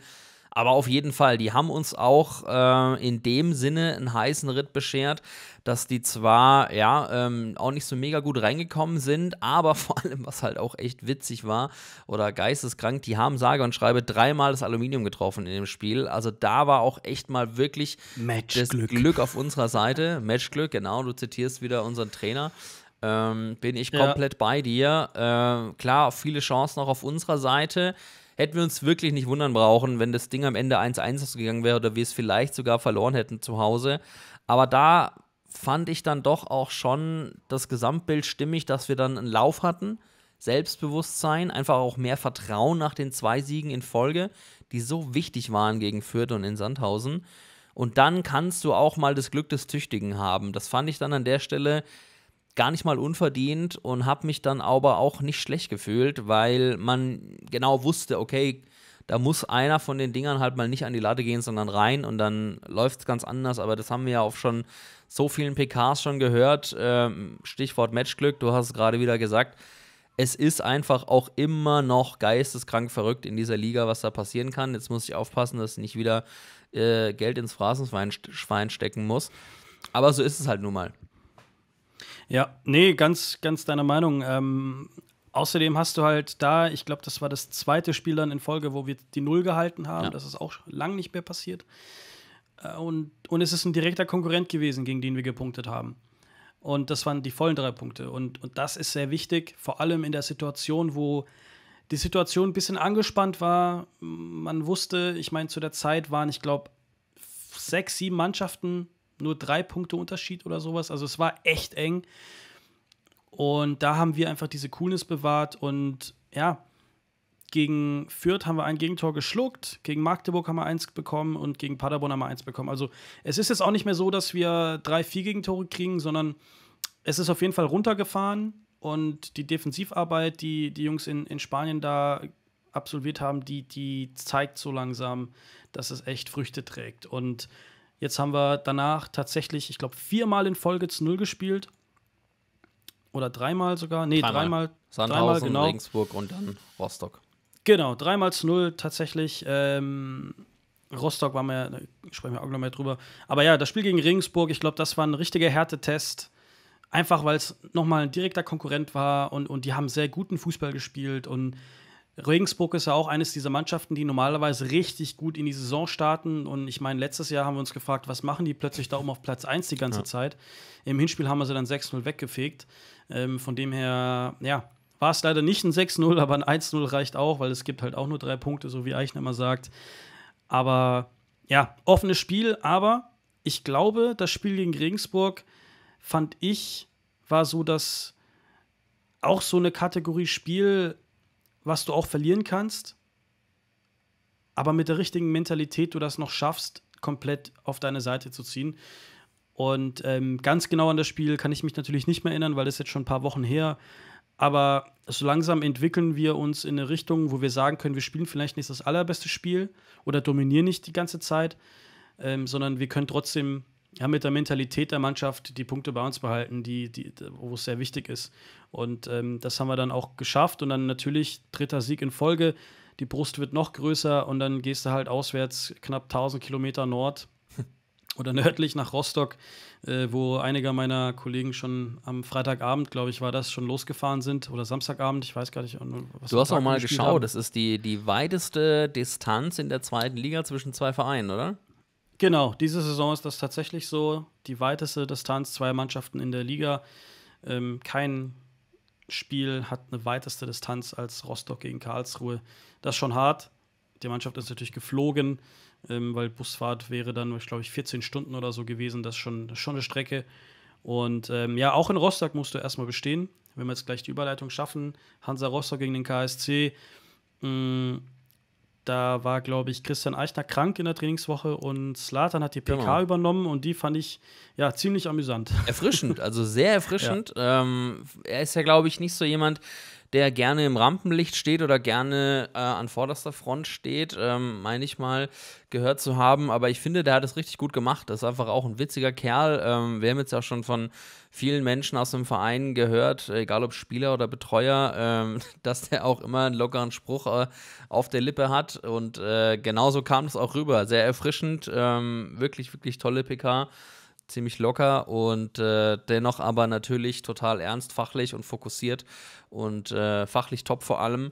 Aber auf jeden Fall, die haben uns auch äh, in dem Sinne einen heißen Ritt beschert, dass die zwar ja ähm, auch nicht so mega gut reingekommen sind, aber vor allem, was halt auch echt witzig war oder geisteskrank, die haben sage und schreibe dreimal das Aluminium getroffen in dem Spiel. Also da war auch echt mal wirklich Matchglück. das Glück auf unserer Seite. Matchglück, genau, du zitierst wieder unseren Trainer. Ähm, bin ich komplett ja. bei dir. Äh, klar, viele Chancen auch auf unserer Seite hätten wir uns wirklich nicht wundern brauchen, wenn das Ding am Ende 1-1 gegangen wäre oder wir es vielleicht sogar verloren hätten zu Hause. Aber da fand ich dann doch auch schon das Gesamtbild stimmig, dass wir dann einen Lauf hatten. Selbstbewusstsein, einfach auch mehr Vertrauen nach den zwei Siegen in Folge, die so wichtig waren gegen Fürth und in Sandhausen. Und dann kannst du auch mal das Glück des Tüchtigen haben. Das fand ich dann an der Stelle gar nicht mal unverdient und habe mich dann aber auch nicht schlecht gefühlt, weil man genau wusste, okay, da muss einer von den Dingern halt mal nicht an die Latte gehen, sondern rein und dann läuft es ganz anders. Aber das haben wir ja auch schon so vielen PKs schon gehört. Ähm, Stichwort Matchglück, du hast es gerade wieder gesagt. Es ist einfach auch immer noch geisteskrank verrückt in dieser Liga, was da passieren kann. Jetzt muss ich aufpassen, dass ich nicht wieder äh, Geld ins Phrasenschwein stecken muss. Aber so ist es halt nun mal. Ja, nee, ganz, ganz deiner Meinung. Ähm, außerdem hast du halt da, ich glaube, das war das zweite Spiel dann in Folge, wo wir die Null gehalten haben. Ja. Das ist auch lang nicht mehr passiert. Äh, und, und es ist ein direkter Konkurrent gewesen, gegen den wir gepunktet haben. Und das waren die vollen drei Punkte. Und, und das ist sehr wichtig, vor allem in der Situation, wo die Situation ein bisschen angespannt war. Man wusste, ich meine, zu der Zeit waren, ich glaube, sechs, sieben Mannschaften nur drei Punkte Unterschied oder sowas. Also es war echt eng. Und da haben wir einfach diese Coolness bewahrt. Und ja, gegen Fürth haben wir ein Gegentor geschluckt, gegen Magdeburg haben wir eins bekommen und gegen Paderborn haben wir eins bekommen. Also es ist jetzt auch nicht mehr so, dass wir drei, vier Gegentore kriegen, sondern es ist auf jeden Fall runtergefahren. Und die Defensivarbeit, die die Jungs in, in Spanien da absolviert haben, die, die zeigt so langsam, dass es echt Früchte trägt. Und Jetzt haben wir danach tatsächlich, ich glaube, viermal in Folge zu Null gespielt. Oder dreimal sogar. Nee, dreimal. dreimal Sandhausen, dreimal, genau. Regensburg und dann Rostock. Genau, dreimal zu Null tatsächlich. Ähm, Rostock waren wir, da sprechen wir auch noch mehr drüber. Aber ja, das Spiel gegen Regensburg, ich glaube, das war ein richtiger Härtetest. Einfach weil es nochmal ein direkter Konkurrent war und, und die haben sehr guten Fußball gespielt und Regensburg ist ja auch eines dieser Mannschaften, die normalerweise richtig gut in die Saison starten. Und ich meine, letztes Jahr haben wir uns gefragt, was machen die plötzlich da oben auf Platz 1 die ganze ja. Zeit? Im Hinspiel haben wir sie dann 6-0 weggefegt. Ähm, von dem her, ja, war es leider nicht ein 6-0, aber ein 1-0 reicht auch, weil es gibt halt auch nur drei Punkte, so wie Eichner immer sagt. Aber ja, offenes Spiel, aber ich glaube, das Spiel gegen Regensburg fand ich, war so, dass auch so eine Kategorie Spiel was du auch verlieren kannst, aber mit der richtigen Mentalität du das noch schaffst, komplett auf deine Seite zu ziehen. Und ähm, ganz genau an das Spiel kann ich mich natürlich nicht mehr erinnern, weil das jetzt schon ein paar Wochen her. Aber so langsam entwickeln wir uns in eine Richtung, wo wir sagen können, wir spielen vielleicht nicht das allerbeste Spiel oder dominieren nicht die ganze Zeit, ähm, sondern wir können trotzdem haben mit der Mentalität der Mannschaft die Punkte bei uns behalten, die, die, wo es sehr wichtig ist. Und ähm, das haben wir dann auch geschafft. Und dann natürlich dritter Sieg in Folge. Die Brust wird noch größer und dann gehst du halt auswärts knapp 1000 Kilometer Nord oder nördlich nach Rostock, äh, wo einige meiner Kollegen schon am Freitagabend, glaube ich, war das, schon losgefahren sind oder Samstagabend, ich weiß gar nicht. du hast auch mal geschaut, haben. das ist die, die weiteste Distanz in der zweiten Liga zwischen zwei Vereinen, oder? Genau, diese Saison ist das tatsächlich so. Die weiteste Distanz zwei Mannschaften in der Liga. Ähm, kein Spiel hat eine weiteste Distanz als Rostock gegen Karlsruhe. Das ist schon hart. Die Mannschaft ist natürlich geflogen, ähm, weil Busfahrt wäre dann, glaube ich, 14 Stunden oder so gewesen. Das ist schon, schon eine Strecke. Und ähm, ja, auch in Rostock musst du erstmal bestehen. Wenn wir jetzt gleich die Überleitung schaffen, Hansa Rostock gegen den KSC. Mh, mm, da war, glaube ich, Christian Eichner krank in der Trainingswoche und Slatan hat die PK genau. übernommen und die fand ich ja ziemlich amüsant. Erfrischend, also sehr erfrischend. Ja. Ähm, er ist ja, glaube ich, nicht so jemand, der gerne im Rampenlicht steht oder gerne äh, an vorderster Front steht, ähm, meine ich mal, gehört zu haben. Aber ich finde, der hat es richtig gut gemacht. Das ist einfach auch ein witziger Kerl. Ähm, wir haben jetzt ja schon von vielen Menschen aus dem Verein gehört, egal ob Spieler oder Betreuer, ähm, dass der auch immer einen lockeren Spruch äh, auf der Lippe hat. Und äh, genauso kam es auch rüber. Sehr erfrischend, ähm, wirklich, wirklich tolle PK ziemlich locker und äh, dennoch aber natürlich total ernst, fachlich und fokussiert und äh, fachlich top vor allem.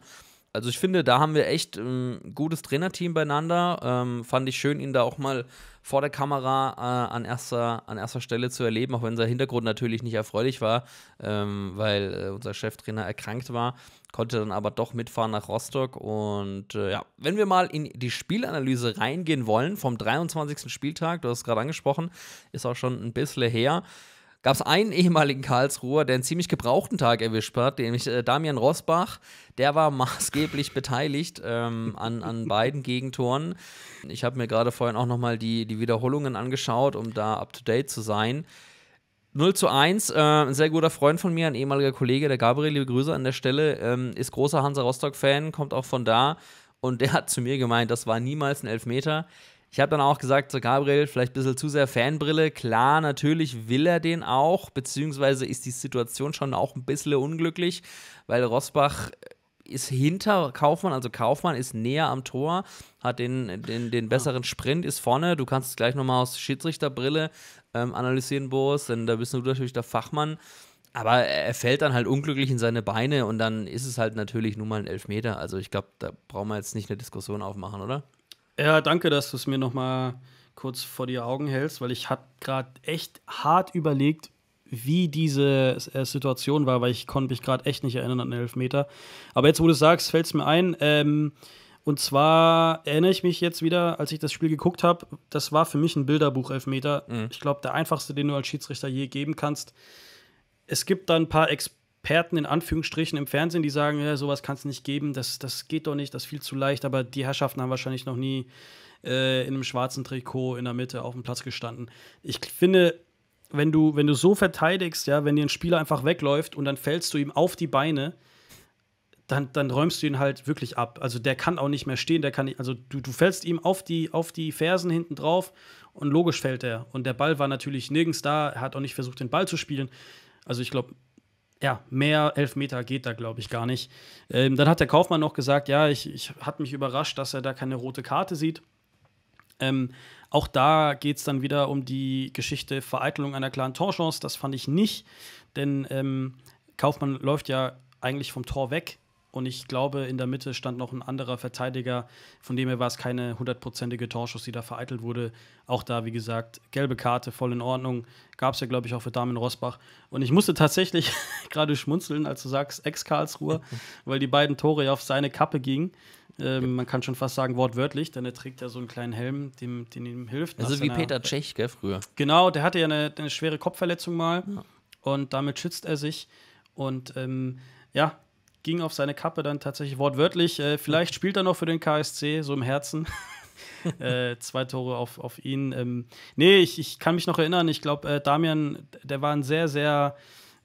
Also ich finde, da haben wir echt ein ähm, gutes Trainerteam beieinander. Ähm, fand ich schön, ihn da auch mal vor der Kamera äh, an, erster, an erster Stelle zu erleben, auch wenn sein Hintergrund natürlich nicht erfreulich war, ähm, weil äh, unser Cheftrainer erkrankt war, konnte dann aber doch mitfahren nach Rostock. Und äh, ja, wenn wir mal in die Spielanalyse reingehen wollen vom 23. Spieltag, du hast es gerade angesprochen, ist auch schon ein bisschen her gab es einen ehemaligen Karlsruher, der einen ziemlich gebrauchten Tag erwischt hat, nämlich äh, Damian Rosbach. Der war maßgeblich beteiligt ähm, an, an beiden Gegentoren. Ich habe mir gerade vorhin auch nochmal die, die Wiederholungen angeschaut, um da up-to-date zu sein. 0 zu 1, äh, ein sehr guter Freund von mir, ein ehemaliger Kollege, der Gabriel, liebe Grüße an der Stelle, ähm, ist großer Hansa Rostock-Fan, kommt auch von da und der hat zu mir gemeint, das war niemals ein Elfmeter. Ich habe dann auch gesagt zu Gabriel, vielleicht ein bisschen zu sehr Fanbrille. Klar, natürlich will er den auch, beziehungsweise ist die Situation schon auch ein bisschen unglücklich, weil Rosbach ist hinter Kaufmann, also Kaufmann ist näher am Tor, hat den, den, den ah. besseren Sprint, ist vorne. Du kannst es gleich nochmal aus Schiedsrichterbrille ähm, analysieren, Boris, denn da bist du natürlich der Fachmann. Aber er fällt dann halt unglücklich in seine Beine und dann ist es halt natürlich nun mal ein Elfmeter. Also ich glaube, da brauchen wir jetzt nicht eine Diskussion aufmachen, oder? Ja, danke, dass du es mir noch mal kurz vor die Augen hältst, weil ich habe gerade echt hart überlegt, wie diese äh, Situation war, weil ich konnte mich gerade echt nicht erinnern an den Elfmeter. Aber jetzt, wo du sagst, fällt es mir ein. Ähm, und zwar erinnere ich mich jetzt wieder, als ich das Spiel geguckt habe, das war für mich ein Bilderbuch-Elfmeter. Mhm. Ich glaube, der einfachste, den du als Schiedsrichter je geben kannst. Es gibt da ein paar Experten Experten in Anführungsstrichen im Fernsehen, die sagen, ja, sowas kann es nicht geben, das, das geht doch nicht, das ist viel zu leicht, aber die Herrschaften haben wahrscheinlich noch nie äh, in einem schwarzen Trikot in der Mitte auf dem Platz gestanden. Ich finde, wenn du, wenn du so verteidigst, ja, wenn dir ein Spieler einfach wegläuft und dann fällst du ihm auf die Beine, dann, dann räumst du ihn halt wirklich ab. Also der kann auch nicht mehr stehen, der kann nicht, also du, du fällst ihm auf die, auf die Fersen hinten drauf und logisch fällt er. Und der Ball war natürlich nirgends da, er hat auch nicht versucht, den Ball zu spielen. Also ich glaube, ja, mehr Elfmeter geht da, glaube ich, gar nicht. Ähm, dann hat der Kaufmann noch gesagt, ja, ich, ich hat mich überrascht, dass er da keine rote Karte sieht. Ähm, auch da geht es dann wieder um die Geschichte Vereitelung einer klaren Torchance. Das fand ich nicht, denn ähm, Kaufmann läuft ja eigentlich vom Tor weg und ich glaube, in der Mitte stand noch ein anderer Verteidiger. Von dem her war es keine hundertprozentige Torschuss, die da vereitelt wurde. Auch da, wie gesagt, gelbe Karte, voll in Ordnung. Gab es ja, glaube ich, auch für Damen Rosbach. Und ich musste tatsächlich gerade schmunzeln, als du sagst, Ex-Karlsruhe, weil die beiden Tore ja auf seine Kappe gingen. Ähm, man kann schon fast sagen, wortwörtlich, denn er trägt ja so einen kleinen Helm, dem, dem ihm hilft. Also wie Peter Tschech, gell, früher. Genau, der hatte ja eine, eine schwere Kopfverletzung mal. Ja. Und damit schützt er sich. Und ähm, ja, ging auf seine Kappe dann tatsächlich wortwörtlich. Äh, vielleicht spielt er noch für den KSC, so im Herzen. äh, zwei Tore auf, auf ihn. Ähm, nee, ich, ich kann mich noch erinnern, ich glaube, äh, Damian, der war ein sehr, sehr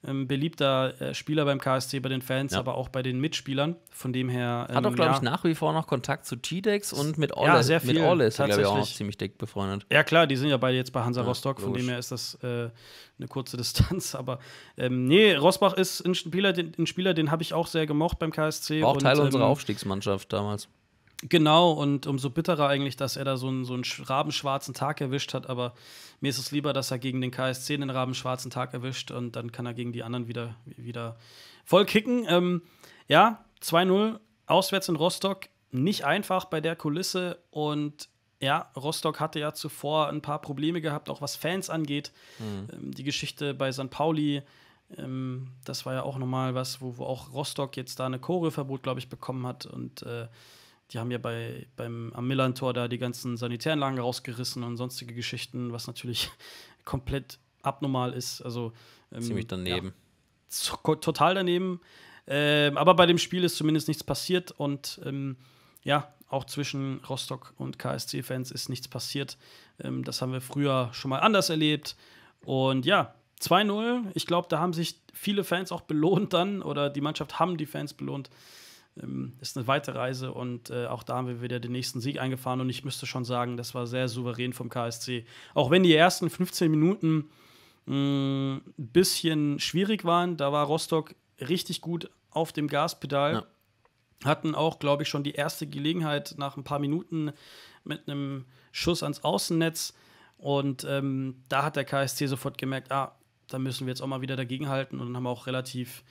ähm, beliebter äh, Spieler beim KSC, bei den Fans, ja. aber auch bei den Mitspielern. Von dem her. Ähm, Hat doch, ähm, glaube ja, ich, nach wie vor noch Kontakt zu T-Dex und mit Orle. Ja, sehr viel. Mit Orle ist er, glaube ich, auch ziemlich dick befreundet. Ja, klar, die sind ja beide jetzt bei Hansa Rostock, von dem her ist das äh, eine kurze Distanz. Aber ähm, nee, Rosbach ist ein Spieler, den, ein den habe ich auch sehr gemocht beim KSC. War auch und, Teil unserer ähm, Aufstiegsmannschaft damals. Genau, und umso bitterer eigentlich, dass er da so einen, so einen rabenschwarzen Tag erwischt hat. Aber mir ist es lieber, dass er gegen den KSC den rabenschwarzen Tag erwischt und dann kann er gegen die anderen wieder, wieder voll kicken. Ähm, ja, 2-0, auswärts in Rostock. Nicht einfach bei der Kulisse und ja, Rostock hatte ja zuvor ein paar Probleme gehabt, auch was Fans angeht. Mhm. Ähm, die Geschichte bei St. Pauli, ähm, das war ja auch nochmal was, wo, wo, auch Rostock jetzt da eine Choreverbot, glaube ich, bekommen hat und äh, die haben ja bei, beim, am Millantor da die ganzen Sanitäranlagen rausgerissen und sonstige Geschichten, was natürlich komplett abnormal ist. Also, ähm, Ziemlich daneben. Ja, total daneben. Ähm, aber bei dem Spiel ist zumindest nichts passiert und ähm, ja, auch zwischen Rostock und KSC-Fans ist nichts passiert. Ähm, das haben wir früher schon mal anders erlebt. Und ja, 2-0, ich glaube, da haben sich viele Fans auch belohnt dann oder die Mannschaft haben die Fans belohnt. Ähm, ist eine weite Reise und äh, auch da haben wir wieder den nächsten Sieg eingefahren und ich müsste schon sagen, das war sehr souverän vom KSC. Auch wenn die ersten 15 Minuten ein mm, bisschen schwierig waren, da war Rostock richtig gut auf dem Gaspedal. Ja. Hatten auch, glaube ich, schon die erste Gelegenheit nach ein paar Minuten mit einem Schuss ans Außennetz. Und ähm, da hat der KSC sofort gemerkt, ah, da müssen wir jetzt auch mal wieder dagegenhalten und haben auch relativ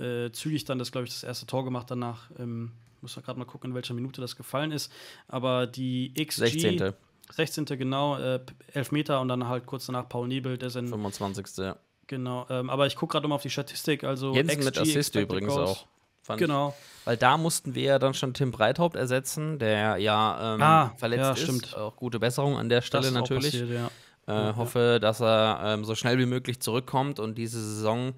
äh, zügig dann das, glaube ich, das erste Tor gemacht danach. Ähm, muss man gerade mal gucken, in welcher Minute das gefallen ist. Aber die XG. 16. 16. genau, äh, Elfmeter und dann halt kurz danach Paul Nebel, der sind. 25. Ja. Genau, ähm, aber ich gucke gerade mal auf die Statistik. Also Jensen XG, mit Assist übrigens Goals. auch. genau. Ich. Weil da mussten wir ja dann schon Tim Breithaupt ersetzen, der ja ähm, ah, verletzt ja, ist. Stimmt. Auch gute Besserung an der Stelle natürlich. Passiert, ja. Äh, ja, hoffe, dass er ähm, so schnell wie möglich zurückkommt und diese Saison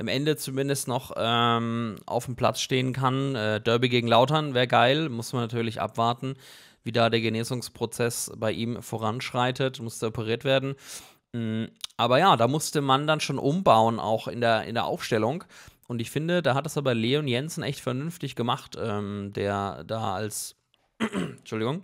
im Ende zumindest noch ähm, auf dem Platz stehen kann. Äh, Derby gegen Lautern wäre geil, muss man natürlich abwarten, wie da der Genesungsprozess bei ihm voranschreitet, musste operiert werden. Mhm. Aber ja, da musste man dann schon umbauen, auch in der, in der Aufstellung. Und ich finde, da hat es aber Leon Jensen echt vernünftig gemacht, ähm, der da als Entschuldigung,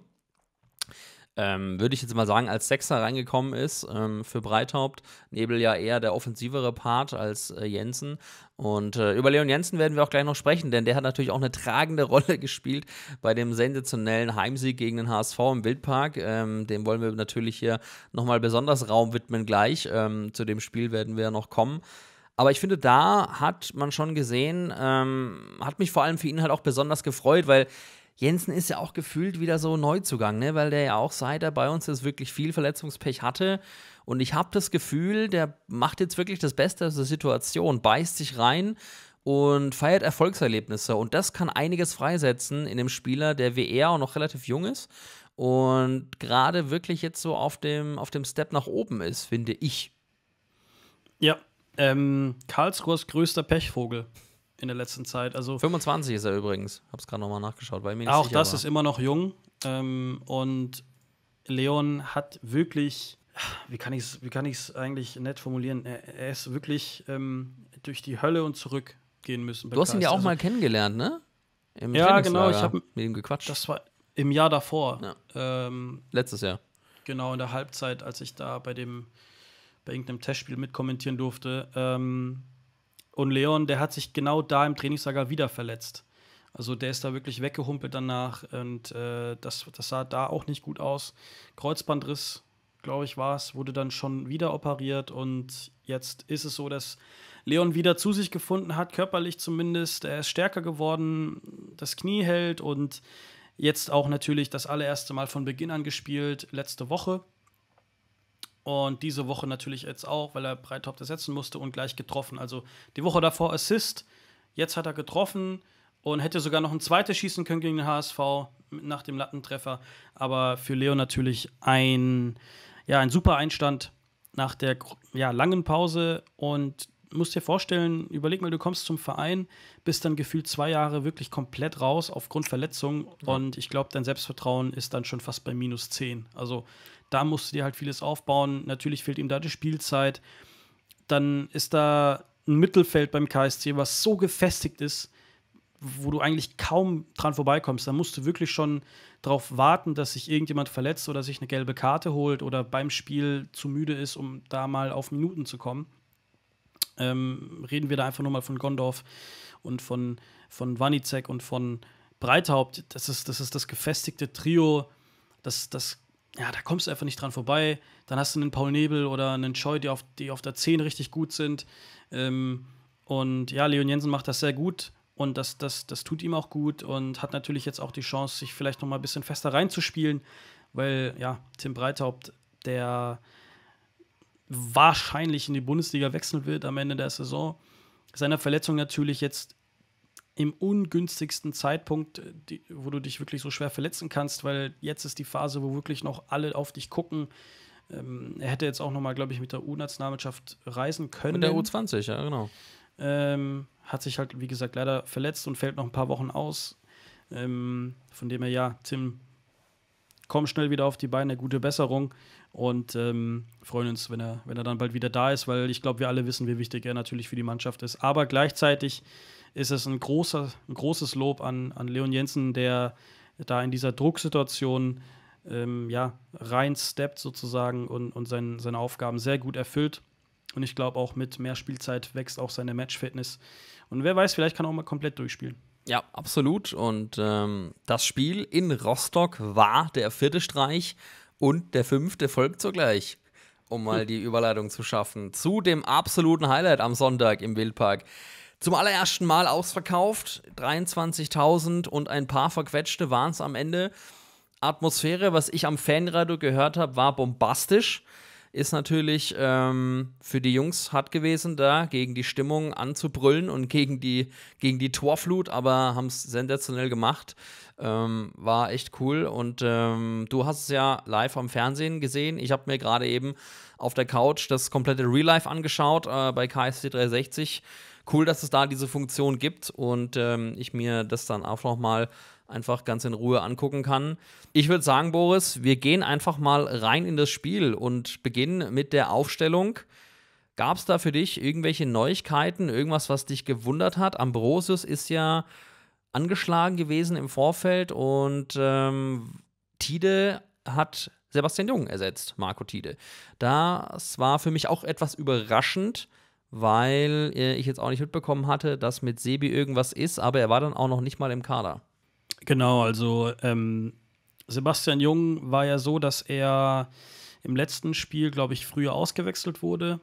ähm, würde ich jetzt mal sagen, als Sechser reingekommen ist ähm, für Breithaupt. Nebel ja eher der offensivere Part als äh, Jensen. Und äh, über Leon Jensen werden wir auch gleich noch sprechen, denn der hat natürlich auch eine tragende Rolle gespielt bei dem sensationellen Heimsieg gegen den HSV im Wildpark. Ähm, dem wollen wir natürlich hier nochmal besonders Raum widmen gleich. Ähm, zu dem Spiel werden wir noch kommen. Aber ich finde, da hat man schon gesehen, ähm, hat mich vor allem für ihn halt auch besonders gefreut, weil Jensen ist ja auch gefühlt wieder so Neuzugang, ne? weil der ja auch seit er bei uns ist wirklich viel Verletzungspech hatte. Und ich habe das Gefühl, der macht jetzt wirklich das Beste aus der Situation, beißt sich rein und feiert Erfolgserlebnisse. Und das kann einiges freisetzen in dem Spieler, der wie er auch noch relativ jung ist und gerade wirklich jetzt so auf dem, auf dem Step nach oben ist, finde ich. Ja, ähm, Karlsruhes größter Pechvogel in der letzten Zeit. Also 25 ist er übrigens. Hab's gerade nochmal nachgeschaut, weil mir Auch das war. ist immer noch jung. Ähm, und Leon hat wirklich, wie kann ich es eigentlich nett formulieren? Er, er ist wirklich ähm, durch die Hölle und zurück gehen müssen. Du hast ihn ja auch also, mal kennengelernt, ne? Im ja, genau. Ich habe mit ihm gequatscht. Das war im Jahr davor. Ja. Ähm, Letztes Jahr. Genau, in der Halbzeit, als ich da bei dem bei irgendeinem Testspiel mitkommentieren durfte. Ähm, und Leon, der hat sich genau da im Trainingslager wieder verletzt. Also der ist da wirklich weggehumpelt danach und äh, das, das sah da auch nicht gut aus. Kreuzbandriss, glaube ich, war es, wurde dann schon wieder operiert und jetzt ist es so, dass Leon wieder zu sich gefunden hat, körperlich zumindest. Er ist stärker geworden, das Knie hält und jetzt auch natürlich das allererste Mal von Beginn an gespielt, letzte Woche. Und diese Woche natürlich jetzt auch, weil er Breithaupt ersetzen musste und gleich getroffen. Also die Woche davor Assist, jetzt hat er getroffen und hätte sogar noch ein zweites schießen können gegen den HSV nach dem Lattentreffer. Aber für Leo natürlich ein, ja, ein super Einstand nach der ja, langen Pause und musst dir vorstellen, überleg mal, du kommst zum Verein, bist dann gefühlt zwei Jahre wirklich komplett raus aufgrund Verletzungen ja. und ich glaube, dein Selbstvertrauen ist dann schon fast bei minus 10. Also da musst du dir halt vieles aufbauen. Natürlich fehlt ihm da die Spielzeit. Dann ist da ein Mittelfeld beim KSC, was so gefestigt ist, wo du eigentlich kaum dran vorbeikommst. Da musst du wirklich schon darauf warten, dass sich irgendjemand verletzt oder sich eine gelbe Karte holt oder beim Spiel zu müde ist, um da mal auf Minuten zu kommen. Ähm, reden wir da einfach nur mal von Gondorf und von, von Wanizek und von Breithaupt. Das ist das, ist das gefestigte Trio, das, das ja, da kommst du einfach nicht dran vorbei. Dann hast du einen Paul Nebel oder einen Choi, die auf, die auf der 10 richtig gut sind. Ähm, und ja, Leon Jensen macht das sehr gut und das, das, das tut ihm auch gut und hat natürlich jetzt auch die Chance, sich vielleicht noch mal ein bisschen fester reinzuspielen, weil ja, Tim Breithaupt, der wahrscheinlich in die Bundesliga wechseln wird am Ende der Saison, seiner Verletzung natürlich jetzt im ungünstigsten Zeitpunkt, äh, die, wo du dich wirklich so schwer verletzen kannst, weil jetzt ist die Phase, wo wirklich noch alle auf dich gucken. Ähm, er hätte jetzt auch nochmal, glaube ich, mit der U-Nationalmannschaft reisen können. Mit der U20, ja, genau. Ähm, hat sich halt, wie gesagt, leider verletzt und fällt noch ein paar Wochen aus. Ähm, von dem her, ja, Tim, komm schnell wieder auf die Beine, gute Besserung und ähm, freuen uns, wenn er, wenn er dann bald wieder da ist, weil ich glaube, wir alle wissen, wie wichtig er natürlich für die Mannschaft ist. Aber gleichzeitig ist es ein, großer, ein großes Lob an, an Leon Jensen, der da in dieser Drucksituation ähm, ja, reinsteppt sozusagen und, und sein, seine Aufgaben sehr gut erfüllt. Und ich glaube, auch mit mehr Spielzeit wächst auch seine Matchfitness. Und wer weiß, vielleicht kann er auch mal komplett durchspielen. Ja, absolut. Und ähm, das Spiel in Rostock war der vierte Streich und der fünfte folgt sogleich, um mal hm. die Überleitung zu schaffen zu dem absoluten Highlight am Sonntag im Wildpark. Zum allerersten Mal ausverkauft, 23.000 und ein paar Verquetschte waren es am Ende. Atmosphäre, was ich am Fanradio gehört habe, war bombastisch. Ist natürlich ähm, für die Jungs hart gewesen, da gegen die Stimmung anzubrüllen und gegen die, gegen die Torflut, aber haben es sensationell gemacht. Ähm, war echt cool. Und ähm, du hast es ja live am Fernsehen gesehen. Ich habe mir gerade eben auf der Couch das komplette Real Life angeschaut äh, bei KSC 360 cool, dass es da diese Funktion gibt und ähm, ich mir das dann auch nochmal einfach ganz in Ruhe angucken kann. Ich würde sagen, Boris, wir gehen einfach mal rein in das Spiel und beginnen mit der Aufstellung. Gab es da für dich irgendwelche Neuigkeiten, irgendwas, was dich gewundert hat? Ambrosius ist ja angeschlagen gewesen im Vorfeld und ähm, Tide hat Sebastian Jung ersetzt, Marco Tide. Das war für mich auch etwas überraschend weil äh, ich jetzt auch nicht mitbekommen hatte, dass mit Sebi irgendwas ist, aber er war dann auch noch nicht mal im Kader. Genau, also ähm, Sebastian Jung war ja so, dass er im letzten Spiel, glaube ich, früher ausgewechselt wurde.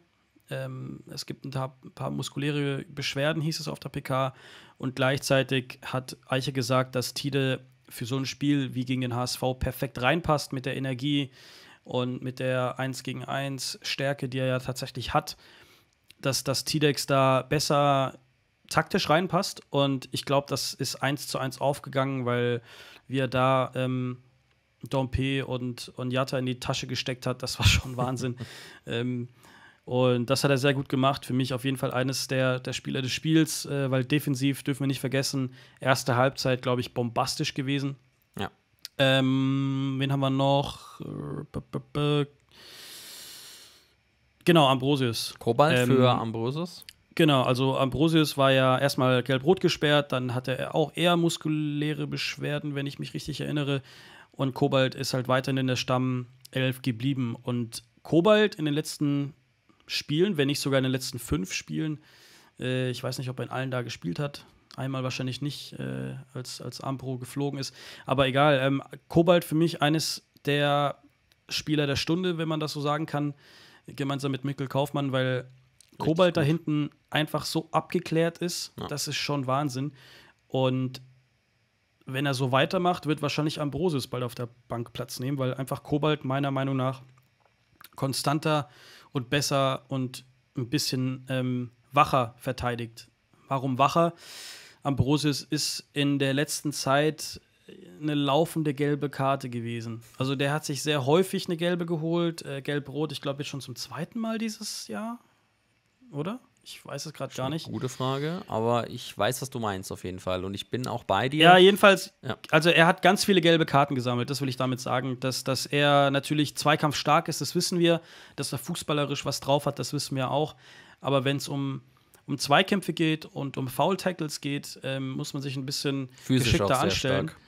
Ähm, es gibt ein paar, ein paar, muskuläre Beschwerden, hieß es auf der PK. Und gleichzeitig hat Eiche gesagt, dass Tide für so ein Spiel wie gegen den HSV perfekt reinpasst mit der Energie und mit der 1 gegen 1 Stärke, die er ja tatsächlich hat dass, dass T-Dex da besser taktisch reinpasst. Und ich glaube, das ist eins zu eins aufgegangen, weil wir da ähm, Dompe und, und Jatta in die Tasche gesteckt hat. Das war schon Wahnsinn. ähm, und das hat er sehr gut gemacht. Für mich auf jeden Fall eines der, der Spieler des Spiels, äh, weil defensiv dürfen wir nicht vergessen, erste Halbzeit, glaube ich, bombastisch gewesen. Ja. Ähm, wen haben wir noch? Äh, Genau, Ambrosius. Kobalt ähm, für Ambrosius? Genau, also Ambrosius war ja erstmal gelb-rot gesperrt, dann hatte er auch eher muskuläre Beschwerden, wenn ich mich richtig erinnere. Und Kobalt ist halt weiterhin in der Stamm 11 geblieben. Und Kobalt in den letzten Spielen, wenn nicht sogar in den letzten fünf Spielen, äh, ich weiß nicht, ob er in allen da gespielt hat, einmal wahrscheinlich nicht, äh, als, als Ampro geflogen ist. Aber egal, ähm, Kobalt für mich eines der Spieler der Stunde, wenn man das so sagen kann gemeinsam mit Mikkel Kaufmann, weil Kobalt da hinten einfach so abgeklärt ist. Ja. Das ist schon Wahnsinn. Und wenn er so weitermacht, wird wahrscheinlich Ambrosius bald auf der Bank Platz nehmen, weil einfach Kobalt meiner Meinung nach konstanter und besser und ein bisschen ähm, wacher verteidigt. Warum wacher? Ambrosius ist in der letzten Zeit eine laufende gelbe Karte gewesen. Also der hat sich sehr häufig eine gelbe geholt, äh, gelb-rot, ich glaube jetzt schon zum zweiten Mal dieses Jahr, oder? Ich weiß es gerade gar nicht. Gute Frage, aber ich weiß, was du meinst auf jeden Fall. Und ich bin auch bei dir. Ja, jedenfalls, ja. also er hat ganz viele gelbe Karten gesammelt, das will ich damit sagen. Dass, dass er natürlich zweikampfstark ist, das wissen wir. Dass er fußballerisch was drauf hat, das wissen wir auch. Aber wenn es um, um Zweikämpfe geht und um Foul-Tackles geht, ähm, muss man sich ein bisschen Physisch geschickter anstellen. Stark.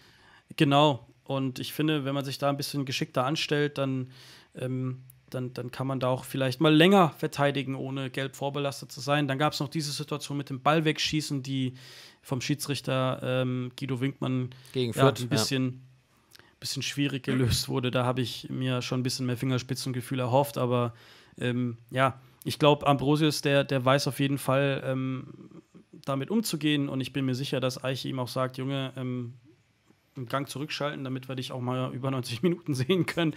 Genau. Und ich finde, wenn man sich da ein bisschen geschickter anstellt, dann, ähm, dann, dann kann man da auch vielleicht mal länger verteidigen, ohne gelb vorbelastet zu sein. Dann gab es noch diese Situation mit dem Ball wegschießen, die vom Schiedsrichter ähm, Guido Winkmann gegen Fürth, ja, ein bisschen. Ja bisschen schwierig gelöst wurde. Da habe ich mir schon ein bisschen mehr Fingerspitzengefühl erhofft. Aber ähm, ja, ich glaube, Ambrosius, der, der weiß auf jeden Fall, ähm, damit umzugehen. Und ich bin mir sicher, dass Eiche ihm auch sagt: Junge, ähm, einen Gang zurückschalten, damit wir dich auch mal über 90 Minuten sehen können.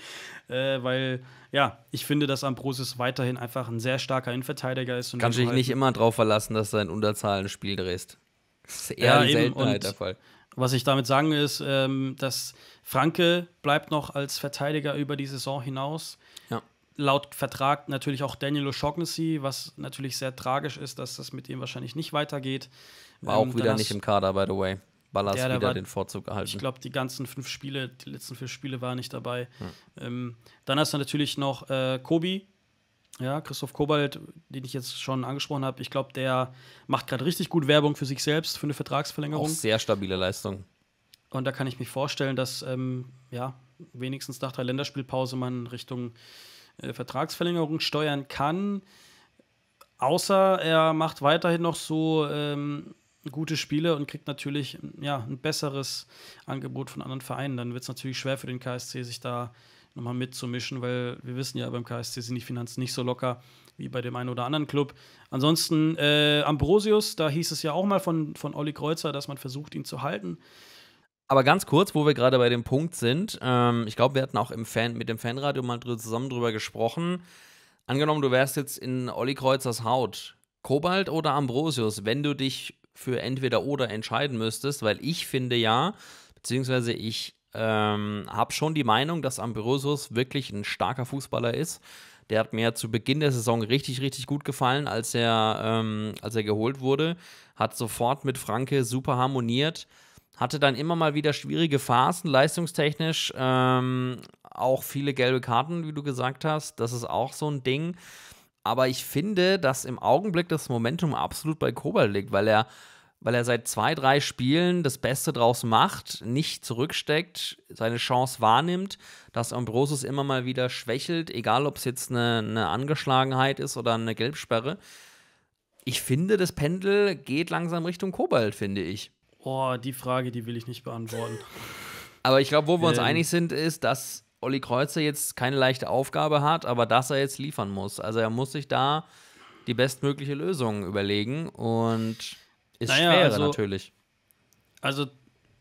Äh, weil, ja, ich finde, dass Ambrosius weiterhin einfach ein sehr starker Innenverteidiger ist. Kannst du dich halt nicht immer drauf verlassen, dass du ein Unterzahlen ein Spiel drehst. Das ist eher ja, eine Seltenheit der Fall. Was ich damit sagen ist, ähm, dass Franke bleibt noch als Verteidiger über die Saison hinaus. Ja. Laut Vertrag natürlich auch Daniel O'Shaughnessy, was natürlich sehr tragisch ist, dass das mit ihm wahrscheinlich nicht weitergeht. War ähm, auch wieder nicht im Kader, by the way. Ballas ja, wieder war, den Vorzug erhalten. Ich glaube, die ganzen fünf Spiele, die letzten fünf Spiele waren nicht dabei. Hm. Ähm, dann hast du natürlich noch äh, Kobi, ja, Christoph Kobalt, den ich jetzt schon angesprochen habe. Ich glaube, der macht gerade richtig gut Werbung für sich selbst, für eine Vertragsverlängerung. Auch sehr stabile Leistung. Und da kann ich mich vorstellen, dass ähm, ja, wenigstens nach der Länderspielpause man Richtung äh, Vertragsverlängerung steuern kann. Außer er macht weiterhin noch so ähm, gute Spiele und kriegt natürlich ja, ein besseres Angebot von anderen Vereinen. Dann wird es natürlich schwer für den KSC, sich da nochmal mitzumischen, weil wir wissen ja, beim KSC sind die Finanzen nicht so locker wie bei dem einen oder anderen Club. Ansonsten äh, Ambrosius, da hieß es ja auch mal von, von Olli Kreuzer, dass man versucht, ihn zu halten. Aber ganz kurz, wo wir gerade bei dem Punkt sind, ähm, ich glaube, wir hatten auch im Fan, mit dem Fanradio mal drü zusammen drüber gesprochen. Angenommen, du wärst jetzt in Olli Kreuzers Haut. Kobalt oder Ambrosius, wenn du dich für entweder oder entscheiden müsstest, weil ich finde ja, beziehungsweise ich ähm, habe schon die Meinung, dass Ambrosius wirklich ein starker Fußballer ist. Der hat mir zu Beginn der Saison richtig, richtig gut gefallen, als er, ähm, als er geholt wurde. Hat sofort mit Franke super harmoniert. Hatte dann immer mal wieder schwierige Phasen, leistungstechnisch. Ähm, auch viele gelbe Karten, wie du gesagt hast. Das ist auch so ein Ding aber ich finde, dass im Augenblick das Momentum absolut bei Kobalt liegt, weil er, weil er seit zwei, drei Spielen das Beste draus macht, nicht zurücksteckt, seine Chance wahrnimmt, dass Ambrosius immer mal wieder schwächelt, egal ob es jetzt eine, eine Angeschlagenheit ist oder eine Gelbsperre. Ich finde, das Pendel geht langsam Richtung Kobalt, finde ich. Boah, die Frage, die will ich nicht beantworten. Aber ich glaube, wo wir uns ähm. einig sind, ist, dass Olli Kreuzer jetzt keine leichte Aufgabe hat, aber dass er jetzt liefern muss. Also er muss sich da die bestmögliche Lösung überlegen und ist naja, schwerer also, natürlich. Also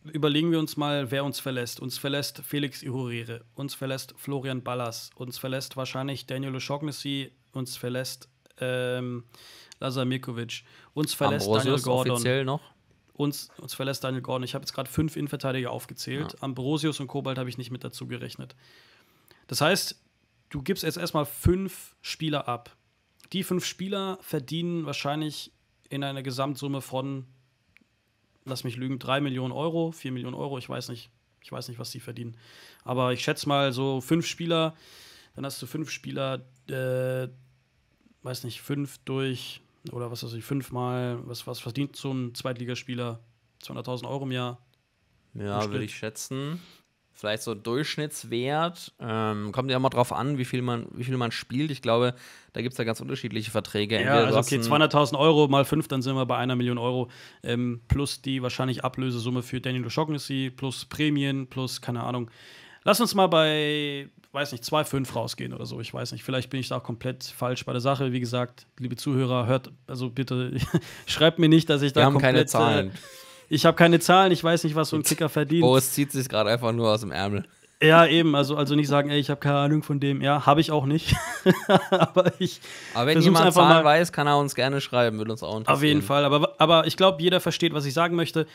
überlegen wir uns mal, wer uns verlässt. Uns verlässt Felix Ihurire, uns verlässt Florian Ballas, uns verlässt wahrscheinlich Daniel O'Shaughnessy, uns verlässt ähm, Lazar Mirkovic, uns verlässt Ambrosius Daniel Gordon. offiziell noch? uns, uns verlässt Daniel Gordon. Ich habe jetzt gerade fünf Innenverteidiger aufgezählt. Ja. Ambrosius und Kobalt habe ich nicht mit dazu gerechnet. Das heißt, du gibst jetzt erstmal fünf Spieler ab. Die fünf Spieler verdienen wahrscheinlich in einer Gesamtsumme von, lass mich lügen, drei Millionen Euro, vier Millionen Euro, ich weiß nicht. Ich weiß nicht, was die verdienen. Aber ich schätze mal so fünf Spieler, dann hast du fünf Spieler, äh, weiß nicht, fünf durch oder was weiß ich, fünfmal, was, was verdient so ein Zweitligaspieler? 200.000 Euro im Jahr? Ja, würde ich schätzen. Vielleicht so Durchschnittswert. Ähm, kommt ja immer drauf an, wie viel man, wie viel man spielt. Ich glaube, da gibt es ja ganz unterschiedliche Verträge. Ja, Entweder also okay, 200.000 Euro mal 5, dann sind wir bei einer Million Euro. Ähm, plus die wahrscheinlich Ablösesumme für Daniel O'Shaughnessy, plus Prämien, plus keine Ahnung. Lass uns mal bei weiß nicht, 2,5 rausgehen oder so. Ich weiß nicht. Vielleicht bin ich da auch komplett falsch bei der Sache. Wie gesagt, liebe Zuhörer, hört, also bitte schreibt mir nicht, dass ich da. Wir haben komplett, keine äh, Zahlen. Äh, ich habe keine Zahlen, ich weiß nicht, was so ein Kicker verdient. es zieht sich gerade einfach nur aus dem Ärmel. Ja, eben, also, also nicht sagen, ey, ich habe keine Ahnung von dem. Ja, habe ich auch nicht. aber ich. Aber wenn jemand Zahlen mal. weiß, kann er uns gerne schreiben, würde uns auch interessieren. Auf jeden Fall, aber, aber ich glaube, jeder versteht, was ich sagen möchte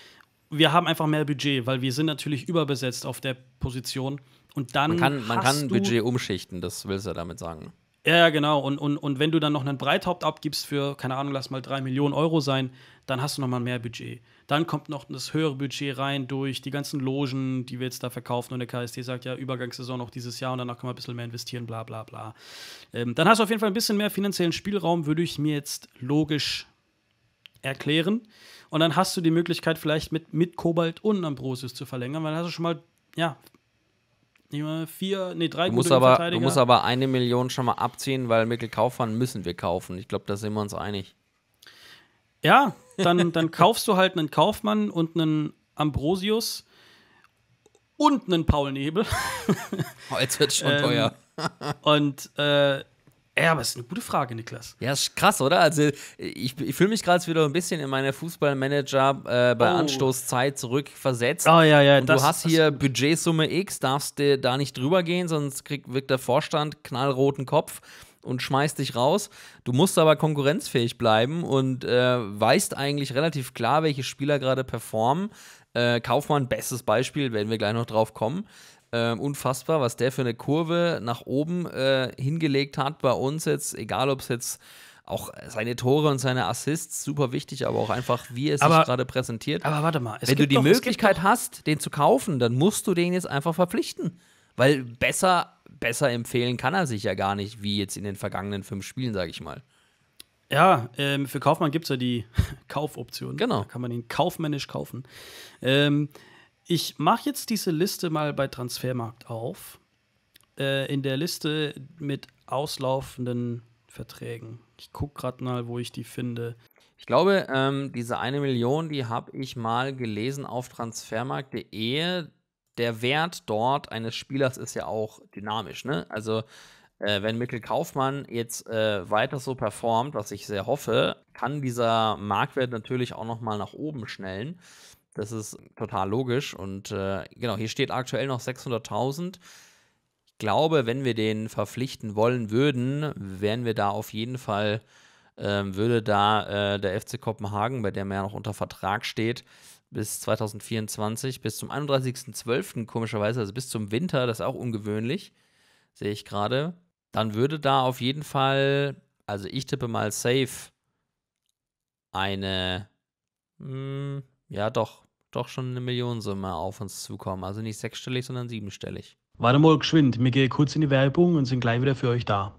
wir haben einfach mehr Budget, weil wir sind natürlich überbesetzt auf der Position. Und dann man kann, man kann Budget umschichten, das willst du damit sagen. Ja, genau. Und, und, und wenn du dann noch einen Breithaupt abgibst für, keine Ahnung, lass mal drei Millionen Euro sein, dann hast du nochmal mehr Budget. Dann kommt noch das höhere Budget rein durch die ganzen Logen, die wir jetzt da verkaufen. Und der KST sagt ja, Übergangssaison noch dieses Jahr und danach können wir ein bisschen mehr investieren, bla bla bla. Ähm, dann hast du auf jeden Fall ein bisschen mehr finanziellen Spielraum, würde ich mir jetzt logisch erklären. Und dann hast du die Möglichkeit, vielleicht mit, mit Kobalt und Ambrosius zu verlängern, weil dann hast du schon mal, ja, vier, nee, drei du musst aber, Verteidiger. Du musst aber eine Million schon mal abziehen, weil Mikkel Kaufmann müssen wir kaufen. Ich glaube, da sind wir uns einig. Ja, dann, dann kaufst du halt einen Kaufmann und einen Ambrosius und einen Paul Nebel. Oh, jetzt wird schon ähm, teuer. und äh, ja, aber es ist eine gute Frage, Niklas. Ja, ist krass, oder? Also, ich, ich fühle mich gerade wieder ein bisschen in meine Fußballmanager äh, bei oh. Anstoßzeit zurückversetzt. Oh, ja, ja. Und das, du hast hier Budgetsumme X, darfst dir da nicht drüber gehen, sonst kriegt, wirkt der Vorstand knallroten Kopf und schmeißt dich raus. Du musst aber konkurrenzfähig bleiben und äh, weißt eigentlich relativ klar, welche Spieler gerade performen. Äh, Kaufmann, bestes Beispiel, werden wir gleich noch drauf kommen. Ähm, unfassbar, was der für eine Kurve nach oben äh, hingelegt hat bei uns jetzt, egal ob es jetzt auch seine Tore und seine Assists super wichtig, aber auch einfach, wie er sich gerade präsentiert. Aber warte mal, wenn du die noch, Möglichkeit hast, den zu kaufen, dann musst du den jetzt einfach verpflichten, weil besser besser empfehlen kann er sich ja gar nicht, wie jetzt in den vergangenen fünf Spielen, sage ich mal. Ja, ähm, für Kaufmann gibt es ja die Kaufoption. Genau. Da kann man ihn kaufmännisch kaufen. Ähm, ich mache jetzt diese Liste mal bei Transfermarkt auf. Äh, in der Liste mit auslaufenden Verträgen. Ich gucke gerade mal, wo ich die finde. Ich glaube, ähm, diese eine Million, die habe ich mal gelesen auf transfermarkt.de. Der Wert dort eines Spielers ist ja auch dynamisch. Ne? Also, äh, wenn Mikkel Kaufmann jetzt äh, weiter so performt, was ich sehr hoffe, kann dieser Marktwert natürlich auch nochmal nach oben schnellen. Das ist total logisch. Und äh, genau, hier steht aktuell noch 600.000. Ich glaube, wenn wir den verpflichten wollen würden, wären wir da auf jeden Fall, äh, würde da äh, der FC Kopenhagen, bei dem er ja noch unter Vertrag steht, bis 2024, bis zum 31.12. komischerweise, also bis zum Winter, das ist auch ungewöhnlich, sehe ich gerade, dann würde da auf jeden Fall, also ich tippe mal safe, eine, mh, hm, ja doch, doch schon eine Millionensumme auf uns zukommen. Also nicht sechsstellig, sondern siebenstellig. Warte mal geschwind, wir gehen kurz in die Werbung und sind gleich wieder für euch da.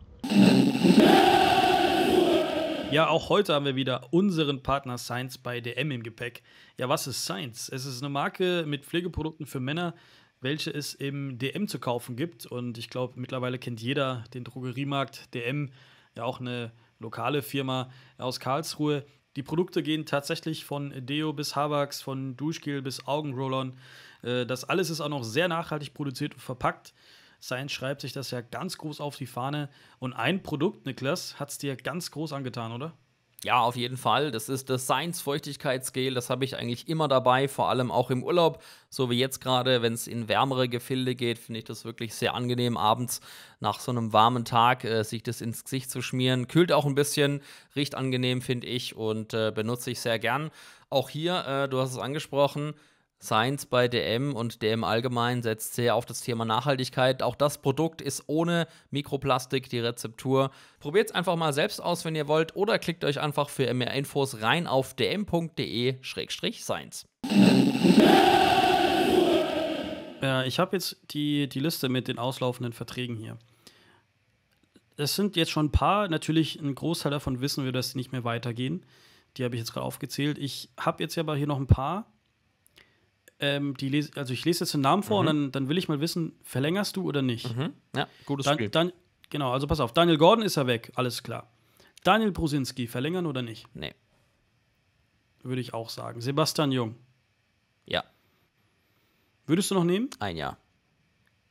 Ja, auch heute haben wir wieder unseren Partner Science bei DM im Gepäck. Ja, was ist Science? Es ist eine Marke mit Pflegeprodukten für Männer, welche es im DM zu kaufen gibt. Und ich glaube, mittlerweile kennt jeder den Drogeriemarkt DM, ja auch eine lokale Firma aus Karlsruhe, die Produkte gehen tatsächlich von Deo bis Habax, von Duschgel bis Augenrollern. Äh, das alles ist auch noch sehr nachhaltig produziert und verpackt. Science schreibt sich das ja ganz groß auf die Fahne. Und ein Produkt, Niklas, hat es dir ganz groß angetan, oder? Ja, auf jeden Fall. Das ist das Science-Feuchtigkeitsgel. Das habe ich eigentlich immer dabei, vor allem auch im Urlaub. So wie jetzt gerade, wenn es in wärmere Gefilde geht, finde ich das wirklich sehr angenehm, abends nach so einem warmen Tag äh, sich das ins Gesicht zu schmieren. Kühlt auch ein bisschen, riecht angenehm, finde ich, und äh, benutze ich sehr gern. Auch hier, äh, du hast es angesprochen, Science bei DM und DM allgemein setzt sehr auf das Thema Nachhaltigkeit. Auch das Produkt ist ohne Mikroplastik die Rezeptur. Probiert es einfach mal selbst aus, wenn ihr wollt, oder klickt euch einfach für mehr Infos rein auf dm.de-science. Äh, ich habe jetzt die, die Liste mit den auslaufenden Verträgen hier. Es sind jetzt schon ein paar. Natürlich, ein Großteil davon wissen wir, dass sie nicht mehr weitergehen. Die habe ich jetzt gerade aufgezählt. Ich habe jetzt aber hier noch ein paar ähm, die lese, also ich lese jetzt den Namen vor mhm. und dann, dann will ich mal wissen, verlängerst du oder nicht? Mhm. Ja, gutes dann, Spiel. Dann, genau, also pass auf, Daniel Gordon ist ja weg, alles klar. Daniel Brusinski, verlängern oder nicht? Nee. Würde ich auch sagen. Sebastian Jung. Ja. Würdest du noch nehmen? Ein Jahr.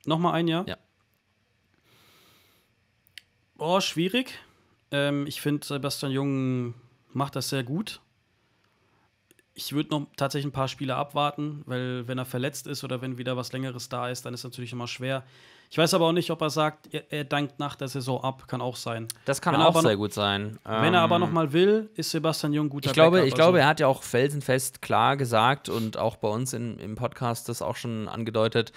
Nochmal ein Jahr? Ja. Oh, schwierig. Ähm, ich finde, Sebastian Jung macht das sehr gut ich würde noch tatsächlich ein paar Spiele abwarten, weil wenn er verletzt ist oder wenn wieder was Längeres da ist, dann ist es natürlich immer schwer. Ich weiß aber auch nicht, ob er sagt, er, er dankt nach der Saison ab. Kann auch sein. Das kann wenn auch sehr gut sein. Wenn ähm, er aber ähm, nochmal will, ist Sebastian Jung guter ich glaube, Backup, Ich also. glaube, er hat ja auch felsenfest klar gesagt und auch bei uns in, im Podcast das auch schon angedeutet,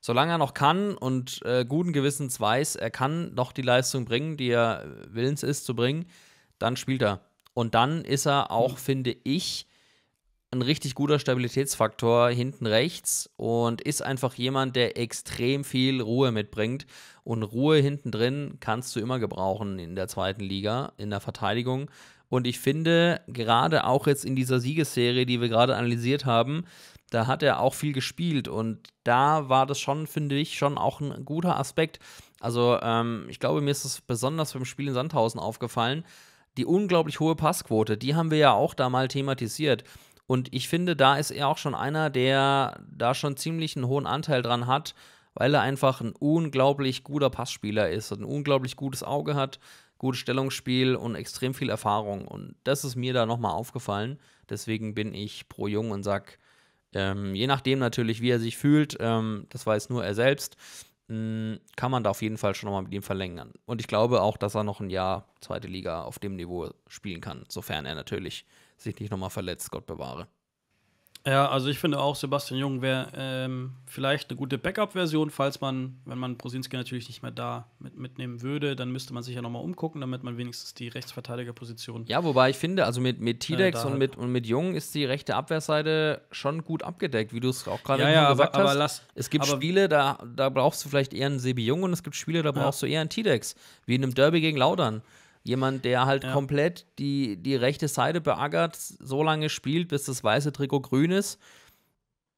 solange er noch kann und äh, guten Gewissens weiß, er kann noch die Leistung bringen, die er willens ist zu bringen, dann spielt er. Und dann ist er auch, mhm. finde ich, ein richtig guter Stabilitätsfaktor hinten rechts und ist einfach jemand, der extrem viel Ruhe mitbringt. Und Ruhe hinten drin kannst du immer gebrauchen in der zweiten Liga, in der Verteidigung. Und ich finde, gerade auch jetzt in dieser Siegesserie, die wir gerade analysiert haben, da hat er auch viel gespielt. Und da war das schon, finde ich, schon auch ein guter Aspekt. Also, ähm, ich glaube, mir ist es besonders beim Spiel in Sandhausen aufgefallen. Die unglaublich hohe Passquote, die haben wir ja auch da mal thematisiert. Und ich finde, da ist er auch schon einer, der da schon ziemlich einen hohen Anteil dran hat, weil er einfach ein unglaublich guter Passspieler ist, ein unglaublich gutes Auge hat, gutes Stellungsspiel und extrem viel Erfahrung. Und das ist mir da nochmal aufgefallen. Deswegen bin ich pro Jung und sag, ähm, je nachdem natürlich, wie er sich fühlt, ähm, das weiß nur er selbst, mh, mm, kann man da auf jeden Fall schon nochmal mit ihm verlängern. Und ich glaube auch, dass er noch ein Jahr zweite Liga auf dem Niveau spielen kann, sofern er natürlich sich nicht nochmal verletzt, Gott bewahre. Ja, also ich finde auch, Sebastian Jung wäre ähm, vielleicht eine gute Backup-Version, falls man, wenn man Prosinski natürlich nicht mehr da mit, mitnehmen würde, dann müsste man sich ja nochmal umgucken, damit man wenigstens die Rechtsverteidigerposition. Ja, wobei ich finde, also mit, mit T-Dex äh, und, mit, und mit Jung ist die rechte Abwehrseite schon gut abgedeckt, wie du es auch gerade ja, ja, gesagt aber, hast. Aber lass, es gibt Spiele, da, da brauchst du vielleicht eher einen Sebi Jung und es gibt Spiele, da brauchst ja. du eher einen T-Dex, wie in einem Derby gegen Laudern. Jemand, der halt ja. komplett die, die rechte Seite beagert, so lange spielt, bis das weiße Trikot grün ist.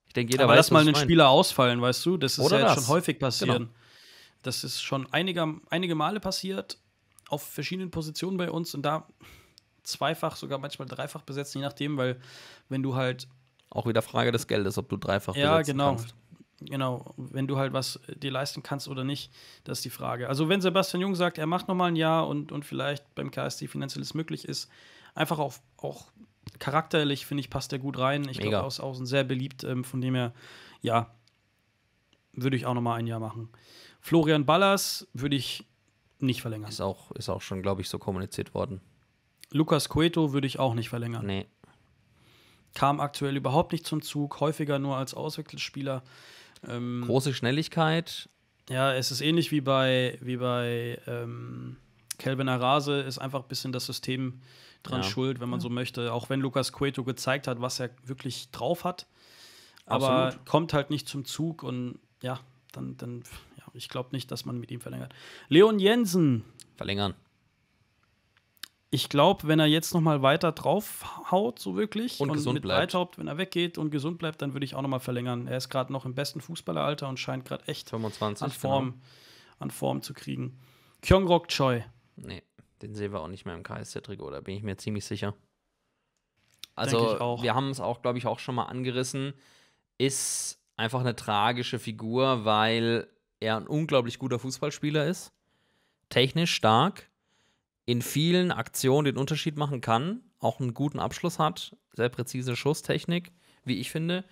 Ich denke, jeder Aber weiß, lass mal einen meint. Spieler ausfallen, weißt du? Das ist Oder ja das. schon häufig genau. passiert. Genau. Das ist schon einiger, einige Male passiert, auf verschiedenen Positionen bei uns und da zweifach, sogar manchmal dreifach besetzt, je nachdem, weil wenn du halt. Auch wieder Frage des Geldes, ob du dreifach ja, besetzt genau. kannst. Ja, genau genau, wenn du halt was äh, dir leisten kannst oder nicht, das ist die Frage. Also wenn Sebastian Jung sagt, er macht nochmal ein Jahr und, und vielleicht beim KSC finanzielles möglich ist, einfach auch, auch charakterlich, finde ich, passt er gut rein. Ich glaube, aus außen sehr beliebt, ähm, von dem her, ja, würde ich auch nochmal ein Jahr machen. Florian Ballas würde ich nicht verlängern. Ist auch, ist auch schon, glaube ich, so kommuniziert worden. Lukas Coeto würde ich auch nicht verlängern. Nee. Kam aktuell überhaupt nicht zum Zug, häufiger nur als Auswechselspieler. Ähm, Große Schnelligkeit. Ja, es ist ähnlich wie bei, wie bei ähm, Kelvin Arase, ist einfach ein bisschen das System dran ja. schuld, wenn man ja. so möchte. Auch wenn Lukas Cueto gezeigt hat, was er wirklich drauf hat. Aber Absolut. kommt halt nicht zum Zug und ja, dann, dann ja, ich glaube nicht, dass man mit ihm verlängert. Leon Jensen. Verlängern ich glaube, wenn er jetzt noch mal weiter draufhaut, so wirklich, und, und gesund mit bleibt. Leithaupt, wenn er weggeht und gesund bleibt, dann würde ich auch noch mal verlängern. Er ist gerade noch im besten Fußballeralter und scheint gerade echt 25, an, Form, genau. an Form zu kriegen. Kyongrok Choi. Nee, den sehen wir auch nicht mehr im KSZ-Trikot, da bin ich mir ziemlich sicher. Also, wir haben es auch, glaube ich, auch schon mal angerissen. Ist einfach eine tragische Figur, weil er ein unglaublich guter Fußballspieler ist. Technisch stark, in vielen Aktionen den Unterschied machen kann, auch einen guten Abschluss hat, sehr präzise Schusstechnik, wie ich finde,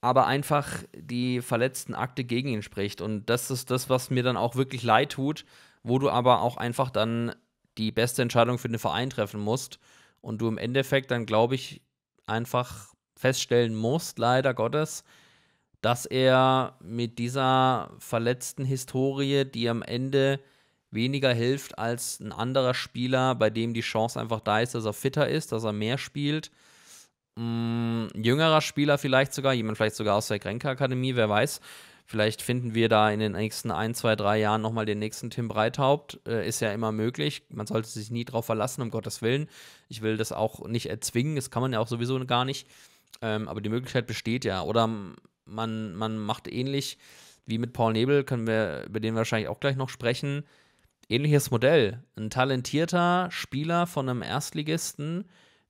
aber einfach die verletzten Akte gegen ihn spricht. Und das ist das, was mir dann auch wirklich leid tut, wo du aber auch einfach dann die beste Entscheidung für den Verein treffen musst und du im Endeffekt dann, glaube ich, einfach feststellen musst, leider Gottes, dass er mit dieser verletzten Historie, die am Ende weniger hilft als ein anderer Spieler, bei dem die Chance einfach da ist, dass er fitter ist, dass er mehr spielt. Ein mm, jüngerer Spieler vielleicht sogar, jemand vielleicht sogar aus der Grenker Akademie, wer weiß. Vielleicht finden wir da in den nächsten ein, zwei, drei Jahren nochmal den nächsten Tim Breithaupt. Äh, ist ja immer möglich. Man sollte sich nie drauf verlassen, um Gottes Willen. Ich will das auch nicht erzwingen, das kann man ja auch sowieso gar nicht. Ähm, aber die Möglichkeit besteht ja. Oder man, man macht ähnlich wie mit Paul Nebel, können wir, über den wir wahrscheinlich auch gleich noch sprechen ähnliches Modell. Ein talentierter Spieler von einem Erstligisten,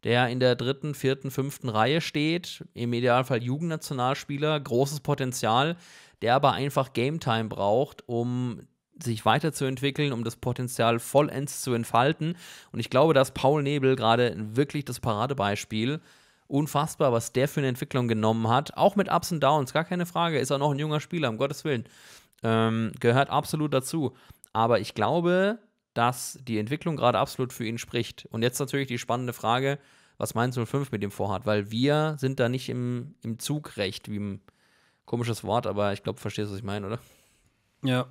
der in der dritten, vierten, fünften Reihe steht, im Idealfall Jugendnationalspieler, großes Potenzial, der aber einfach Game Time braucht, um sich weiterzuentwickeln, um das Potenzial vollends zu entfalten. Und ich glaube, dass Paul Nebel gerade wirklich das Paradebeispiel. Unfassbar, was der für eine Entwicklung genommen hat. Auch mit Ups und Downs, gar keine Frage. Ist er noch ein junger Spieler, um Gottes Willen. Ähm, gehört absolut dazu aber ich glaube, dass die Entwicklung gerade absolut für ihn spricht. Und jetzt natürlich die spannende Frage, was Mainz 05 mit dem vorhat, weil wir sind da nicht im, im Zug recht, wie ein komisches Wort, aber ich glaube, verstehst du, was ich meine, oder? Ja.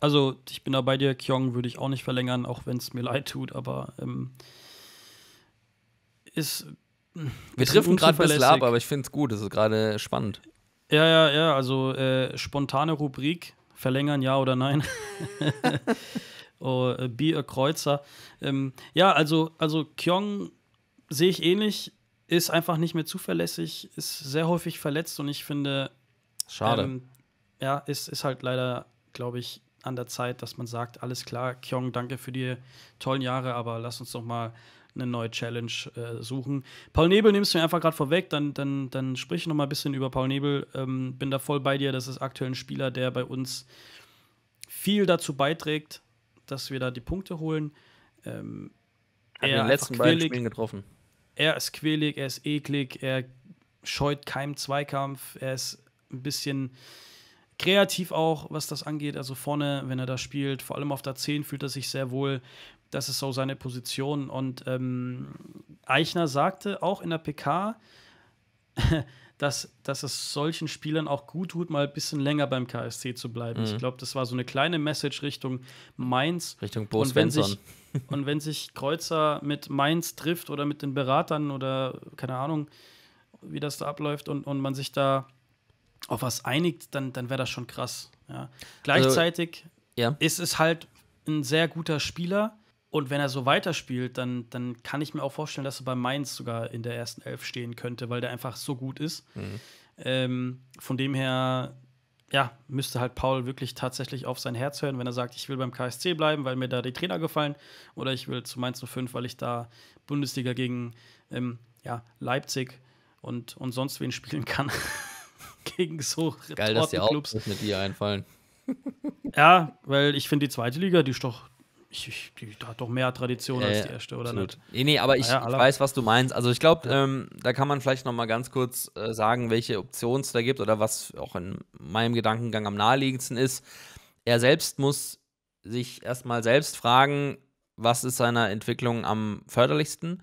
Also, ich bin da bei dir, Kyong würde ich auch nicht verlängern, auch wenn es mir leid tut, aber ähm, ist. Wir treffen gerade ein bisschen ab, aber ich finde es gut, es ist gerade spannend. Ja, ja, ja, also äh, spontane Rubrik, verlängern, ja oder nein. oh, äh, be Kreuzer. Ähm, ja, also, also Kyong sehe ich ähnlich, ist einfach nicht mehr zuverlässig, ist sehr häufig verletzt und ich finde. Schade. Ähm, ja, ist, ist halt leider, glaube ich, an der Zeit, dass man sagt, alles klar, Kyong, danke für die tollen Jahre, aber lass uns doch mal eine neue Challenge äh, suchen. Paul Nebel nimmst du mir einfach gerade vorweg, dann, dann, dann sprich noch mal ein bisschen über Paul Nebel. Ähm, bin da voll bei dir. Das ist aktuell ein Spieler, der bei uns viel dazu beiträgt, dass wir da die Punkte holen. Ähm, Hat er in den letzten quälig, beiden Spielen getroffen. Er ist quälig, er ist eklig, er scheut keinen Zweikampf, er ist ein bisschen kreativ auch, was das angeht. Also vorne, wenn er da spielt, vor allem auf der 10 fühlt er sich sehr wohl. Das ist so seine Position. Und ähm, Eichner sagte auch in der PK, dass, dass es solchen Spielern auch gut tut, mal ein bisschen länger beim KSC zu bleiben. Mhm. Ich glaube, das war so eine kleine Message Richtung Mainz. Richtung Bo und wenn sich Und wenn sich Kreuzer mit Mainz trifft oder mit den Beratern oder keine Ahnung, wie das da abläuft und, und man sich da auf was einigt, dann, dann wäre das schon krass. Ja. Also, Gleichzeitig also, ja. ist es halt ein sehr guter Spieler und wenn er so weiterspielt, dann, dann kann ich mir auch vorstellen, dass er bei Mainz sogar in der ersten Elf stehen könnte, weil der einfach so gut ist. Mhm. Ähm, von dem her, ja, müsste halt Paul wirklich tatsächlich auf sein Herz hören, wenn er sagt, ich will beim KSC bleiben, weil mir da die Trainer gefallen, oder ich will zu Mainz 05, weil ich da Bundesliga gegen ähm, ja, Leipzig und, und sonst wen spielen kann. gegen so Geil, dass die auch mit dir einfallen. ja, weil ich finde, die zweite Liga, die ist doch, ich, ich, die hat doch mehr Tradition ja, als die erste, oder absolut. nicht? Nee, nee, aber ich, ja, ich, weiß, was du meinst. Also ich glaube, ähm, da kann man vielleicht noch mal ganz kurz äh, sagen, welche Optionen es da gibt oder was auch in meinem Gedankengang am naheliegendsten ist. Er selbst muss sich erstmal selbst fragen, was ist seiner Entwicklung am förderlichsten?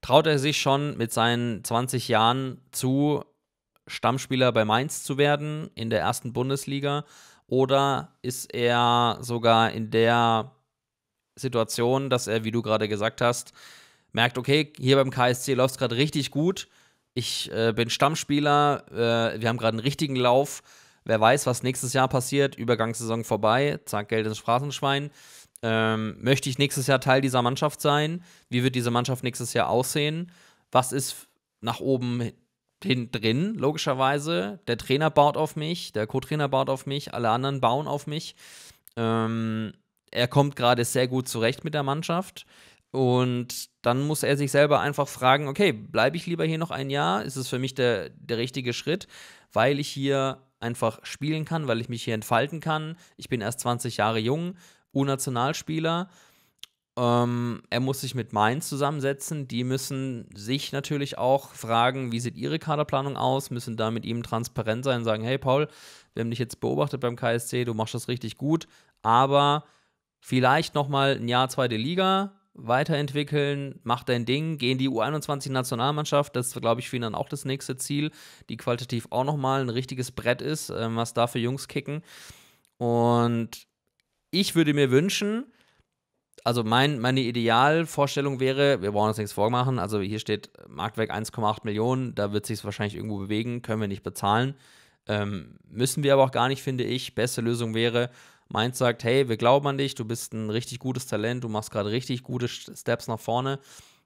Traut er sich schon mit seinen 20 Jahren zu, Stammspieler bei Mainz zu werden in der ersten Bundesliga? Oder ist er sogar in der Situation, dass er, wie du gerade gesagt hast, merkt, okay, hier beim KSC läuft es gerade richtig gut. Ich äh, bin Stammspieler, äh, wir haben gerade einen richtigen Lauf. Wer weiß, was nächstes Jahr passiert, Übergangssaison vorbei, zack, Geld ins Straßenschwein. Ähm, möchte ich nächstes Jahr Teil dieser Mannschaft sein? Wie wird diese Mannschaft nächstes Jahr aussehen? Was ist nach oben hin drin, logischerweise? Der Trainer baut auf mich, der Co-Trainer baut auf mich, alle anderen bauen auf mich. Ähm, er kommt gerade sehr gut zurecht mit der Mannschaft. Und dann muss er sich selber einfach fragen, okay, bleibe ich lieber hier noch ein Jahr? Ist es für mich der, der richtige Schritt, weil ich hier einfach spielen kann, weil ich mich hier entfalten kann? Ich bin erst 20 Jahre jung, U-Nationalspieler. Ähm, er muss sich mit Mainz zusammensetzen. Die müssen sich natürlich auch fragen, wie sieht ihre Kaderplanung aus, müssen da mit ihm transparent sein und sagen, hey Paul, wir haben dich jetzt beobachtet beim KSC, du machst das richtig gut, aber vielleicht nochmal ein Jahr zweite Liga, weiterentwickeln, mach dein Ding, geh in die U21-Nationalmannschaft. Das ist, glaube ich, für ihn dann auch das nächste Ziel, die qualitativ auch nochmal ein richtiges Brett ist, ähm, was da für Jungs kicken. Und ich würde mir wünschen, also mein, meine Idealvorstellung wäre, wir brauchen uns nichts vormachen, also hier steht Marktwerk 1,8 Millionen, da wird sich es wahrscheinlich irgendwo bewegen, können wir nicht bezahlen. Ähm, müssen wir aber auch gar nicht, finde ich. Beste Lösung wäre, Mainz sagt, hey, wir glauben an dich, du bist ein richtig gutes Talent, du machst gerade richtig gute Steps nach vorne.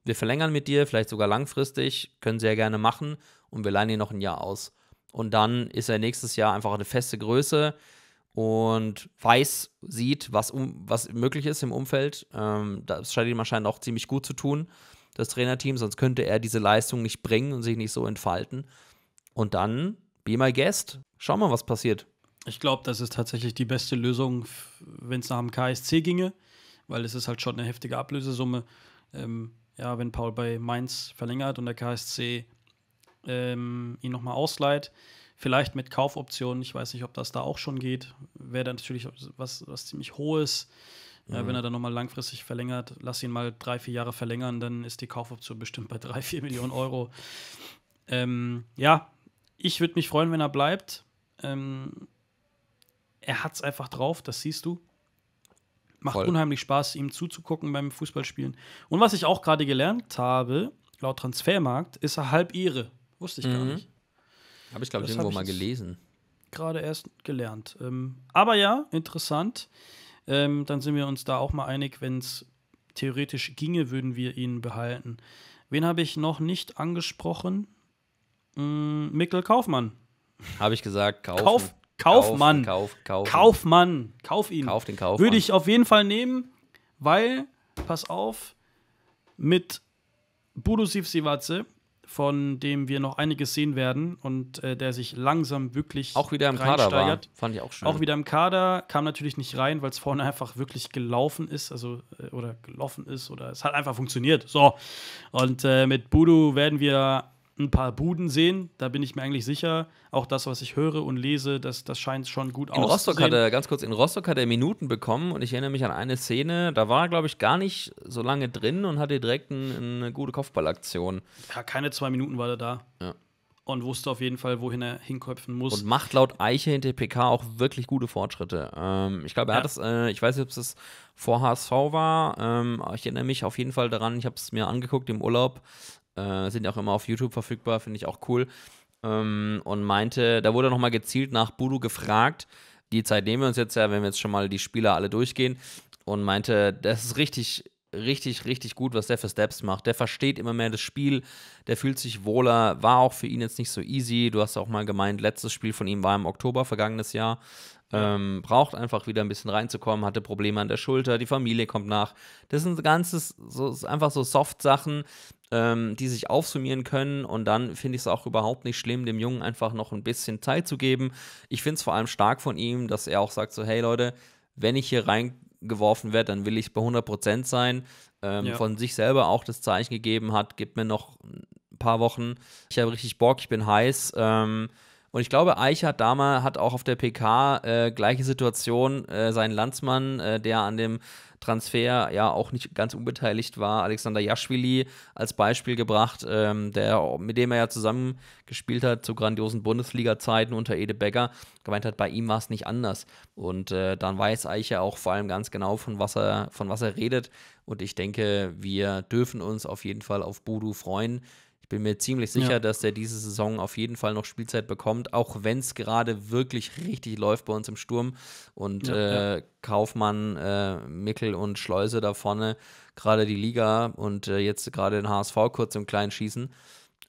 Wir verlängern mit dir, vielleicht sogar langfristig, können sehr gerne machen und wir leihen dir noch ein Jahr aus. Und dann ist er nächstes Jahr einfach eine feste Größe und weiß, sieht, was, um, was möglich ist im Umfeld. Ähm, das scheint ihm anscheinend auch ziemlich gut zu tun, das Trainerteam, sonst könnte er diese Leistung nicht bringen und sich nicht so entfalten. Und dann, be my guest, schauen wir, mal, was passiert. Ich glaube, das ist tatsächlich die beste Lösung, wenn es nach dem KSC ginge, weil es ist halt schon eine heftige Ablösesumme. Ähm, ja, wenn Paul bei Mainz verlängert und der KSC ähm, ihn nochmal ausleiht, vielleicht mit Kaufoptionen. Ich weiß nicht, ob das da auch schon geht. Wäre dann natürlich was, was ziemlich hohes. Mhm. wenn er dann nochmal langfristig verlängert, lass ihn mal drei, vier Jahre verlängern, dann ist die Kaufoption bestimmt bei drei, vier Millionen Euro. ähm, ja, ich würde mich freuen, wenn er bleibt. Ähm, er hat es einfach drauf, das siehst du. Macht Voll. unheimlich Spaß, ihm zuzugucken beim Fußballspielen. Und was ich auch gerade gelernt habe, laut Transfermarkt, ist er halb Ire. Wusste ich mhm. gar nicht. Habe ich, glaube ich, irgendwo ich mal gelesen. Gerade erst gelernt. Ähm, aber ja, interessant. Ähm, dann sind wir uns da auch mal einig, wenn es theoretisch ginge, würden wir ihn behalten. Wen habe ich noch nicht angesprochen? Hm, Mikkel Kaufmann. Habe ich gesagt, kaufen. Kauf, Kaufmann. Kauf, kauf, Kaufmann. Kauf ihn. Kauf den Kaufmann. Würde ich auf jeden Fall nehmen, weil, pass auf, mit Budo Sivsivatze, von dem wir noch einiges sehen werden und äh, der sich langsam wirklich auch wieder im Kader war. Fand ich auch schön. Auch wieder im Kader, kam natürlich nicht rein, weil es vorne einfach wirklich gelaufen ist, also äh, oder gelaufen ist oder es hat einfach funktioniert. So. Und äh, mit Budo werden wir ein paar Buden sehen, da bin ich mir eigentlich sicher. Auch das, was ich höre und lese, das, das scheint schon gut in Rostock hat er, ganz kurz, in Rostock hat er Minuten bekommen und ich erinnere mich an eine Szene, da war er, glaube ich, gar nicht so lange drin und hatte direkt ein, eine gute Kopfballaktion. Ja, keine zwei Minuten war er da. Ja. Und wusste auf jeden Fall, wohin er hinköpfen muss. Und macht laut Eiche hinter PK auch wirklich gute Fortschritte. Ähm, ich glaube, er ja. hat es, äh, ich weiß nicht, ob es das vor HSV war. Ähm, ich erinnere mich auf jeden Fall daran, ich habe es mir angeguckt im Urlaub. Äh, sind auch immer auf YouTube verfügbar, finde ich auch cool. Ähm, und meinte, da wurde nochmal gezielt nach Budu gefragt. Die Zeit nehmen wir uns jetzt ja, wenn wir jetzt schon mal die Spieler alle durchgehen. Und meinte, das ist richtig, richtig, richtig gut, was der für Steps macht. Der versteht immer mehr das Spiel, der fühlt sich wohler, war auch für ihn jetzt nicht so easy. Du hast auch mal gemeint, letztes Spiel von ihm war im Oktober vergangenes Jahr. Ähm, braucht einfach wieder ein bisschen reinzukommen, hatte Probleme an der Schulter, die Familie kommt nach. Das sind ganzes, so, einfach so Soft-Sachen, ähm, die sich aufsummieren können. Und dann finde ich es auch überhaupt nicht schlimm, dem Jungen einfach noch ein bisschen Zeit zu geben. Ich finde es vor allem stark von ihm, dass er auch sagt: so, hey Leute, wenn ich hier reingeworfen werde, dann will ich bei 100% sein. Ähm, ja. Von sich selber auch das Zeichen gegeben hat, gib mir noch ein paar Wochen. Ich habe richtig Bock, ich bin heiß. Ähm, und ich glaube, Eichert damals hat auch auf der PK äh, gleiche Situation, äh, seinen Landsmann, äh, der an dem Transfer ja auch nicht ganz unbeteiligt war. Alexander Jaschwili als Beispiel gebracht, ähm, der, mit dem er ja zusammen gespielt hat zu grandiosen Bundesliga-Zeiten unter Ede Becker, gemeint hat, bei ihm war es nicht anders. Und äh, dann weiß Eich ja auch vor allem ganz genau, von was, er, von was er redet. Und ich denke, wir dürfen uns auf jeden Fall auf Budu freuen bin mir ziemlich sicher, ja. dass der diese Saison auf jeden Fall noch Spielzeit bekommt, auch wenn es gerade wirklich richtig läuft bei uns im Sturm. Und ja, äh, ja. Kaufmann, äh, Mickel und Schleuse da vorne gerade die Liga und äh, jetzt gerade den HSV kurz im Kleinen schießen.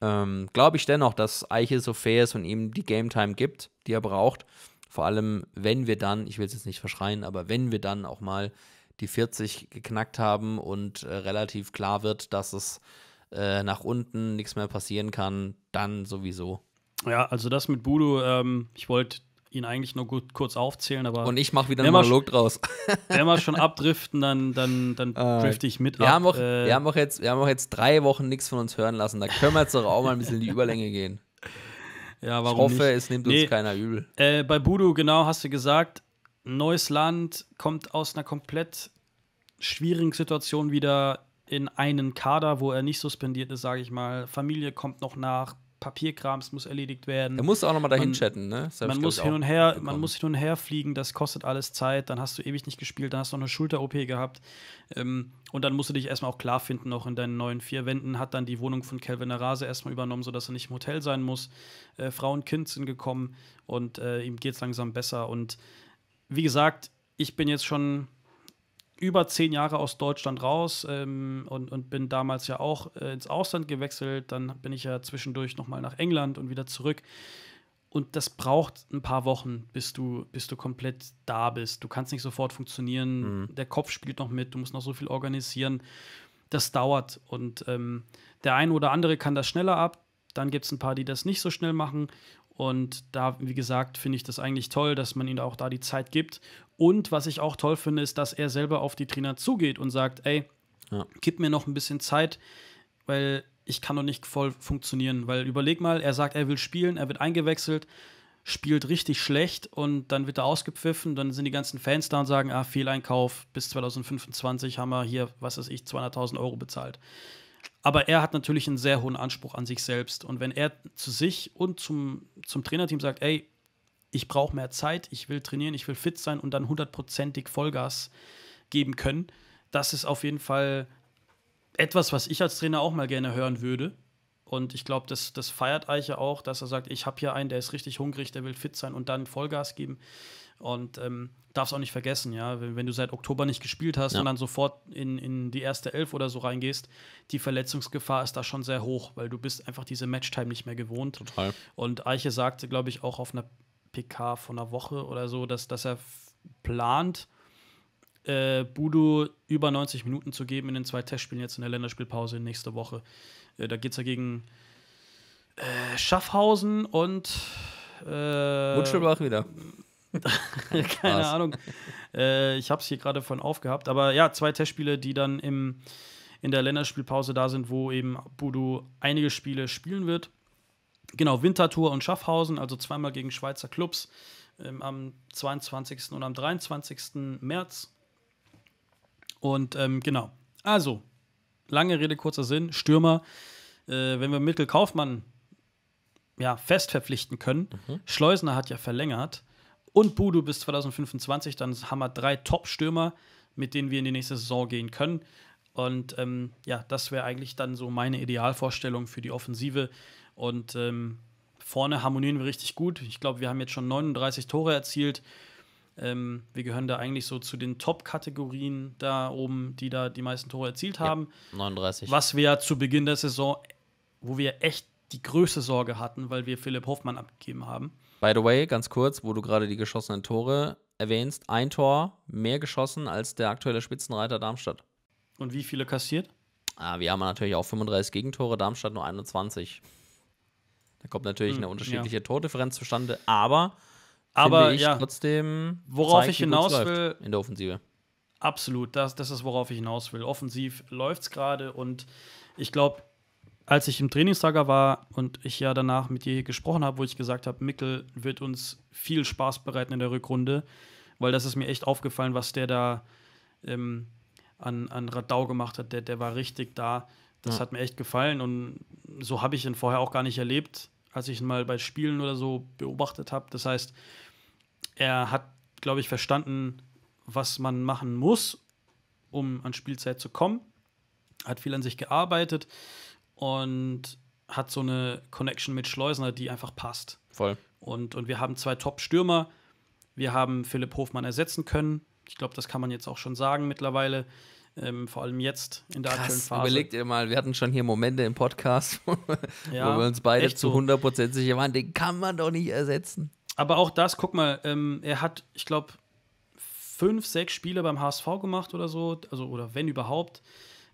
Ähm, Glaube ich dennoch, dass Eiche so fair ist und ihm die Game Time gibt, die er braucht. Vor allem, wenn wir dann, ich will es jetzt nicht verschreien, aber wenn wir dann auch mal die 40 geknackt haben und äh, relativ klar wird, dass es äh, nach unten nichts mehr passieren kann, dann sowieso. Ja, also das mit Budo, ähm, ich wollte ihn eigentlich nur gut, kurz aufzählen, aber. Und ich mache wieder einen Monolog draus. Wenn wir schon abdriften, dann, dann, dann äh, drifte ich mit wir ab. Haben auch, äh, wir, haben auch jetzt, wir haben auch jetzt drei Wochen nichts von uns hören lassen. Da können wir jetzt doch auch mal ein bisschen in die Überlänge gehen. Ja, warum ich hoffe, nicht? es nimmt nee, uns keiner übel. Äh, bei Budo, genau, hast du gesagt, neues Land, kommt aus einer komplett schwierigen Situation wieder in einen Kader, wo er nicht suspendiert ist, sage ich mal. Familie kommt noch nach, Papierkrams muss erledigt werden. Er muss auch nochmal dahin man, chatten, ne? Das man muss, hin und her, man muss hin und her fliegen, das kostet alles Zeit, dann hast du ewig nicht gespielt, dann hast du noch eine Schulter-OP gehabt. Ähm, und dann musst du dich erstmal auch klar finden, noch in deinen neuen vier Wänden. Hat dann die Wohnung von Calvin Rase erstmal übernommen, sodass er nicht im Hotel sein muss. Äh, Frau und Kind sind gekommen und äh, ihm geht es langsam besser. Und wie gesagt, ich bin jetzt schon über zehn Jahre aus Deutschland raus ähm, und, und bin damals ja auch äh, ins Ausland gewechselt. Dann bin ich ja zwischendurch nochmal nach England und wieder zurück. Und das braucht ein paar Wochen, bis du, bis du komplett da bist. Du kannst nicht sofort funktionieren. Mhm. Der Kopf spielt noch mit. Du musst noch so viel organisieren. Das dauert. Und ähm, der ein oder andere kann das schneller ab. Dann gibt es ein paar, die das nicht so schnell machen. Und da, wie gesagt, finde ich das eigentlich toll, dass man ihnen auch da die Zeit gibt und was ich auch toll finde, ist, dass er selber auf die Trainer zugeht und sagt, ey, ja. gib mir noch ein bisschen Zeit, weil ich kann noch nicht voll funktionieren. Weil überleg mal, er sagt, er will spielen, er wird eingewechselt, spielt richtig schlecht und dann wird er ausgepfiffen. Dann sind die ganzen Fans da und sagen, ah, Fehleinkauf, bis 2025 haben wir hier, was weiß ich, 200.000 Euro bezahlt. Aber er hat natürlich einen sehr hohen Anspruch an sich selbst. Und wenn er zu sich und zum, zum Trainerteam sagt, ey, ich brauche mehr Zeit, ich will trainieren, ich will fit sein und dann hundertprozentig Vollgas geben können. Das ist auf jeden Fall etwas, was ich als Trainer auch mal gerne hören würde. Und ich glaube, das, das feiert Eiche auch, dass er sagt, ich habe hier einen, der ist richtig hungrig, der will fit sein und dann Vollgas geben. Und ähm, es auch nicht vergessen, ja, wenn, wenn, du seit Oktober nicht gespielt hast ja. und dann sofort in, in die erste Elf oder so reingehst, die Verletzungsgefahr ist da schon sehr hoch, weil du bist einfach diese Matchtime nicht mehr gewohnt. Total. Und Eiche sagte, glaube ich, auch auf einer PK von einer Woche oder so, dass, dass er plant, äh, Budo über 90 Minuten zu geben in den zwei Testspielen jetzt in der Länderspielpause nächste Woche. Äh, da geht es ja gegen äh, Schaffhausen und äh, Mutschelbach wieder. Keine Was? Ahnung. Äh, ich habe es hier gerade von aufgehabt. Aber ja, zwei Testspiele, die dann im, in der Länderspielpause da sind, wo eben Budo einige Spiele spielen wird. Genau, Winterthur und Schaffhausen, also zweimal gegen Schweizer Clubs ähm, am 22. und am 23. März. Und ähm, genau, also, lange Rede, kurzer Sinn, Stürmer, äh, wenn wir Mittel Kaufmann ja, fest verpflichten können, mhm. Schleusner hat ja verlängert und Budu bis 2025, dann haben wir drei Top-Stürmer, mit denen wir in die nächste Saison gehen können. Und ähm, ja, das wäre eigentlich dann so meine Idealvorstellung für die Offensive. Und ähm, vorne harmonieren wir richtig gut. Ich glaube, wir haben jetzt schon 39 Tore erzielt. Ähm, wir gehören da eigentlich so zu den Top-Kategorien da oben, die da die meisten Tore erzielt haben. Ja, 39. Was wir zu Beginn der Saison, wo wir echt die größte Sorge hatten, weil wir Philipp Hoffmann abgegeben haben. By the way, ganz kurz, wo du gerade die geschossenen Tore erwähnst, ein Tor mehr geschossen als der aktuelle Spitzenreiter Darmstadt. Und wie viele kassiert? Ah, wir haben natürlich auch 35 Gegentore, Darmstadt nur 21. Da kommt natürlich hm, eine unterschiedliche ja. Tordifferenz zustande, aber, aber ich ja, trotzdem, worauf zeigt, ich hinaus will, in der Offensive. Absolut, das, das ist, worauf ich hinaus will. Offensiv läuft es gerade und ich glaube, als ich im Trainingslager war und ich ja danach mit dir gesprochen habe, wo ich gesagt habe, Mickel wird uns viel Spaß bereiten in der Rückrunde, weil das ist mir echt aufgefallen, was der da ähm, an, an Radau gemacht hat. Der, der war richtig da. Das ja. hat mir echt gefallen und so habe ich ihn vorher auch gar nicht erlebt als ich ihn mal bei Spielen oder so beobachtet habe. Das heißt, er hat, glaube ich, verstanden, was man machen muss, um an Spielzeit zu kommen. Hat viel an sich gearbeitet und hat so eine Connection mit Schleusner, die einfach passt. Voll. Und, und wir haben zwei Top-Stürmer. Wir haben Philipp Hofmann ersetzen können. Ich glaube, das kann man jetzt auch schon sagen mittlerweile. Ähm, vor allem jetzt in der Krass, aktuellen Phase. Überlegt ihr mal, wir hatten schon hier Momente im Podcast, wo wir uns beide zu 100% so. sicher waren, den kann man doch nicht ersetzen. Aber auch das, guck mal, ähm, er hat, ich glaube, fünf, sechs Spiele beim HSV gemacht oder so, also oder wenn überhaupt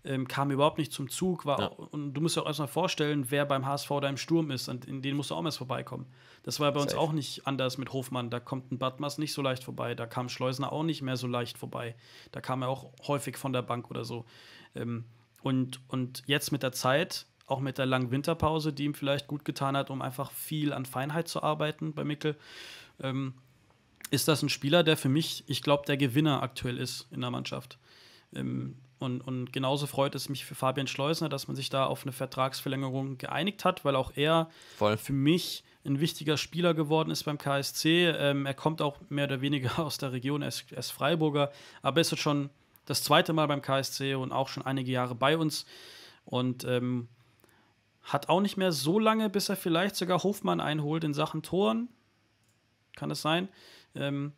ähm, kam überhaupt nicht zum Zug. War ja. und du musst dir auch erstmal vorstellen, wer beim HSV da im Sturm ist. Und in den musst du auch erst vorbeikommen. Das war bei uns Safe. auch nicht anders mit Hofmann. Da kommt ein Badmas nicht so leicht vorbei. Da kam Schleusner auch nicht mehr so leicht vorbei. Da kam er auch häufig von der Bank oder so. Ähm, und, und jetzt mit der Zeit, auch mit der langen Winterpause, die ihm vielleicht gut getan hat, um einfach viel an Feinheit zu arbeiten bei Mickel, ähm, ist das ein Spieler, der für mich, ich glaube, der Gewinner aktuell ist in der Mannschaft. Ähm, und, und genauso freut es mich für Fabian Schleusner, dass man sich da auf eine Vertragsverlängerung geeinigt hat, weil auch er Voll. für mich ein wichtiger Spieler geworden ist beim KSC. Ähm, er kommt auch mehr oder weniger aus der Region, er ist, er ist Freiburger, aber ist jetzt schon das zweite Mal beim KSC und auch schon einige Jahre bei uns. Und ähm, hat auch nicht mehr so lange, bis er vielleicht sogar Hofmann einholt in Sachen Toren. Kann das sein? Ähm,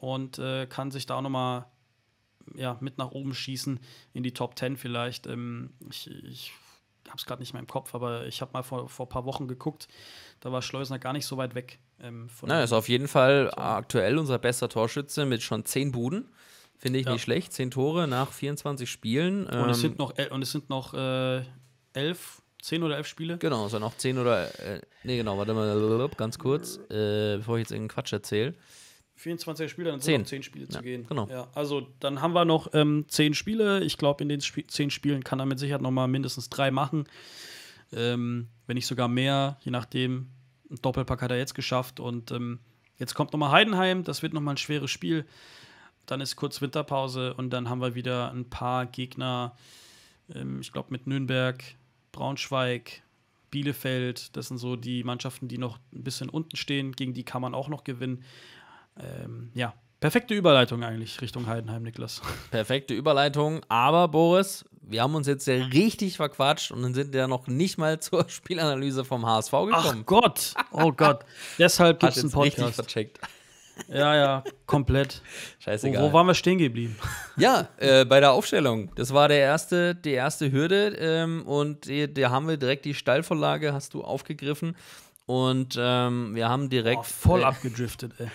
und äh, kann sich da auch nochmal ja, mit nach oben schießen in die Top 10 vielleicht. Ähm, ich, ich habe es gerade nicht mehr im Kopf, aber ich habe mal vor, vor ein paar Wochen geguckt, da war Schleusner gar nicht so weit weg. Ähm, von ist auf jeden Fall so. aktuell unser bester Torschütze mit schon 10 Buden. Finde ich ja. nicht schlecht. 10 Tore nach 24 Spielen. Und es ähm, sind noch, und es sind noch äh, elf 10 oder 11 Spiele? Genau, es also sind noch 10 oder. Äh, nee, genau, warte mal, ganz kurz, äh, bevor ich jetzt irgendeinen Quatsch erzähle. 24 Spiele, dann sind zehn. 10 Spiele ja, zu gehen. Genau. Ja, also dann haben wir noch ähm, 10 Spiele. Ich glaube, in den Sp 10 Spielen kann er mit Sicherheit noch mal mindestens drei machen. Ähm, wenn nicht sogar mehr, je nachdem. Ein Doppelpack hat er jetzt geschafft. Und ähm, jetzt kommt noch mal Heidenheim. Das wird noch mal ein schweres Spiel. Dann ist kurz Winterpause und dann haben wir wieder ein paar Gegner. Ähm, ich glaube, mit Nürnberg, Braunschweig, Bielefeld, das sind so die Mannschaften, die noch ein bisschen unten stehen, gegen die kann man auch noch gewinnen. Ähm, ja, perfekte Überleitung eigentlich Richtung Heidenheim, Niklas. Perfekte Überleitung, aber Boris, wir haben uns jetzt ja richtig verquatscht und dann sind ja noch nicht mal zur Spielanalyse vom HSV gekommen. Oh Gott, oh Gott. Deshalb gibt es einen Podcast. Richtig vercheckt. Ja, ja, komplett. Scheißegal. Wo, wo waren wir stehen geblieben? Ja, äh, bei der Aufstellung. Das war der erste, die erste Hürde ähm, und da haben wir direkt die Stallvorlage, hast du aufgegriffen. Und ähm, wir haben direkt. Oh, voll äh, abgedriftet, ey.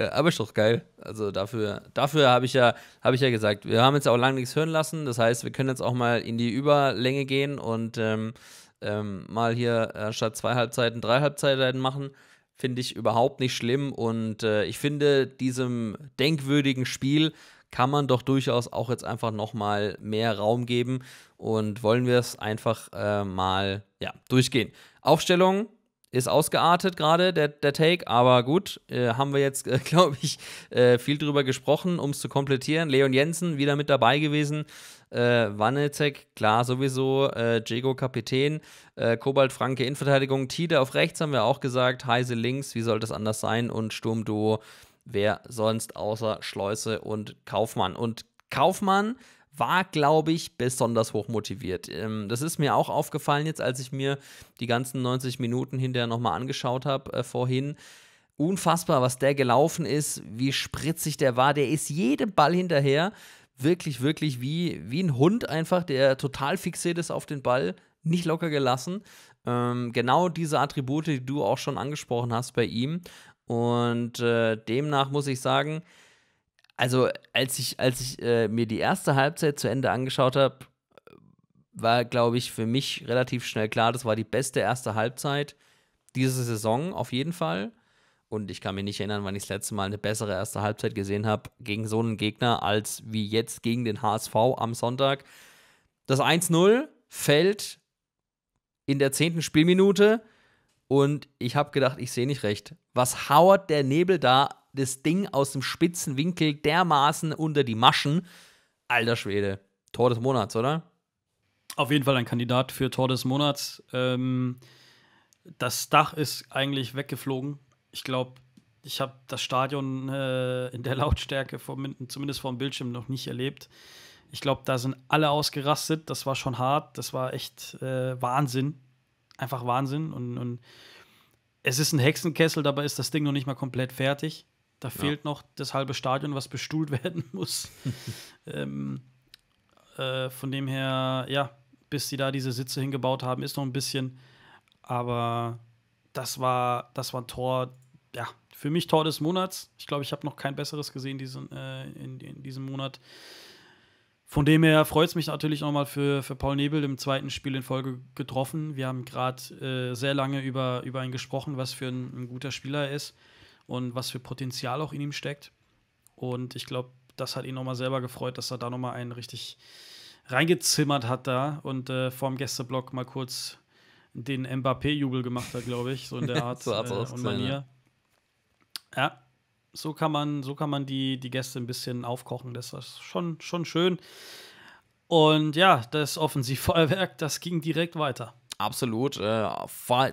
ja, aber ist doch geil. Also dafür, dafür habe ich, ja, hab ich ja gesagt, wir haben jetzt auch lange nichts hören lassen. Das heißt, wir können jetzt auch mal in die Überlänge gehen und ähm, ähm, mal hier äh, statt zwei Halbzeiten, drei Halbzeiten machen. Finde ich überhaupt nicht schlimm. Und äh, ich finde, diesem denkwürdigen Spiel kann man doch durchaus auch jetzt einfach nochmal mehr Raum geben. Und wollen wir es einfach äh, mal ja, durchgehen. Aufstellung ist ausgeartet gerade, der, der Take, aber gut, äh, haben wir jetzt, äh, glaube ich, äh, viel drüber gesprochen, um es zu komplettieren. Leon Jensen wieder mit dabei gewesen, äh, Wanilzek, klar, sowieso, äh, Diego Kapitän, äh, Kobalt Franke Innenverteidigung, Tide auf rechts haben wir auch gesagt, Heise links, wie soll das anders sein und Sturmduo, wer sonst außer Schleuse und Kaufmann. Und Kaufmann war, glaube ich, besonders hoch motiviert. Ähm, das ist mir auch aufgefallen jetzt, als ich mir die ganzen 90 Minuten hinterher nochmal angeschaut habe äh, vorhin. Unfassbar, was der gelaufen ist, wie spritzig der war. Der ist jedem Ball hinterher. Wirklich, wirklich wie, wie ein Hund einfach, der total fixiert ist auf den Ball, nicht locker gelassen. Ähm, genau diese Attribute, die du auch schon angesprochen hast bei ihm. Und äh, demnach muss ich sagen, also als ich, als ich äh, mir die erste Halbzeit zu Ende angeschaut habe, war, glaube ich, für mich relativ schnell klar, das war die beste erste Halbzeit dieser Saison auf jeden Fall. Und ich kann mich nicht erinnern, wann ich das letzte Mal eine bessere erste Halbzeit gesehen habe gegen so einen Gegner als wie jetzt gegen den HSV am Sonntag. Das 1-0 fällt in der zehnten Spielminute und ich habe gedacht, ich sehe nicht recht. Was hauert der Nebel da das Ding aus dem spitzen Winkel dermaßen unter die Maschen. Alter Schwede, Tor des Monats, oder? Auf jeden Fall ein Kandidat für Tor des Monats. Ähm, das Dach ist eigentlich weggeflogen. Ich glaube, ich habe das Stadion äh, in der Lautstärke, vom, zumindest vom Bildschirm, noch nicht erlebt. Ich glaube, da sind alle ausgerastet. Das war schon hart. Das war echt äh, Wahnsinn. Einfach Wahnsinn. Und, und, es ist ein Hexenkessel, dabei ist das Ding noch nicht mal komplett fertig. Da fehlt ja. noch das halbe Stadion, was bestuhlt werden muss. ähm, äh, von dem her, ja, bis sie da diese Sitze hingebaut haben, ist noch ein bisschen. Aber das war, das war ein Tor, ja, für mich Tor des Monats. Ich glaube, ich habe noch kein besseres gesehen diesen, äh, in, in, diesem Monat. Von dem her freut es mich natürlich nochmal für, für Paul Nebel, im zweiten Spiel in Folge getroffen. Wir haben gerade äh, sehr lange über, über ihn gesprochen, was für ein, ein guter Spieler er ist und was für Potenzial auch in ihm steckt. Und ich glaube, das hat ihn nochmal selber gefreut, dass er da nochmal einen richtig reingezimmert hat da und äh, vorm Gästeblock mal kurz den Mbappé-Jubel gemacht hat, glaube ich, so in der Art so äh, und Manier. Ja. so kann man, so kann man die, die Gäste ein bisschen aufkochen. Das ist schon, schon schön. Und ja, das Offensivfeuerwerk, das ging direkt weiter. Absolut. Äh,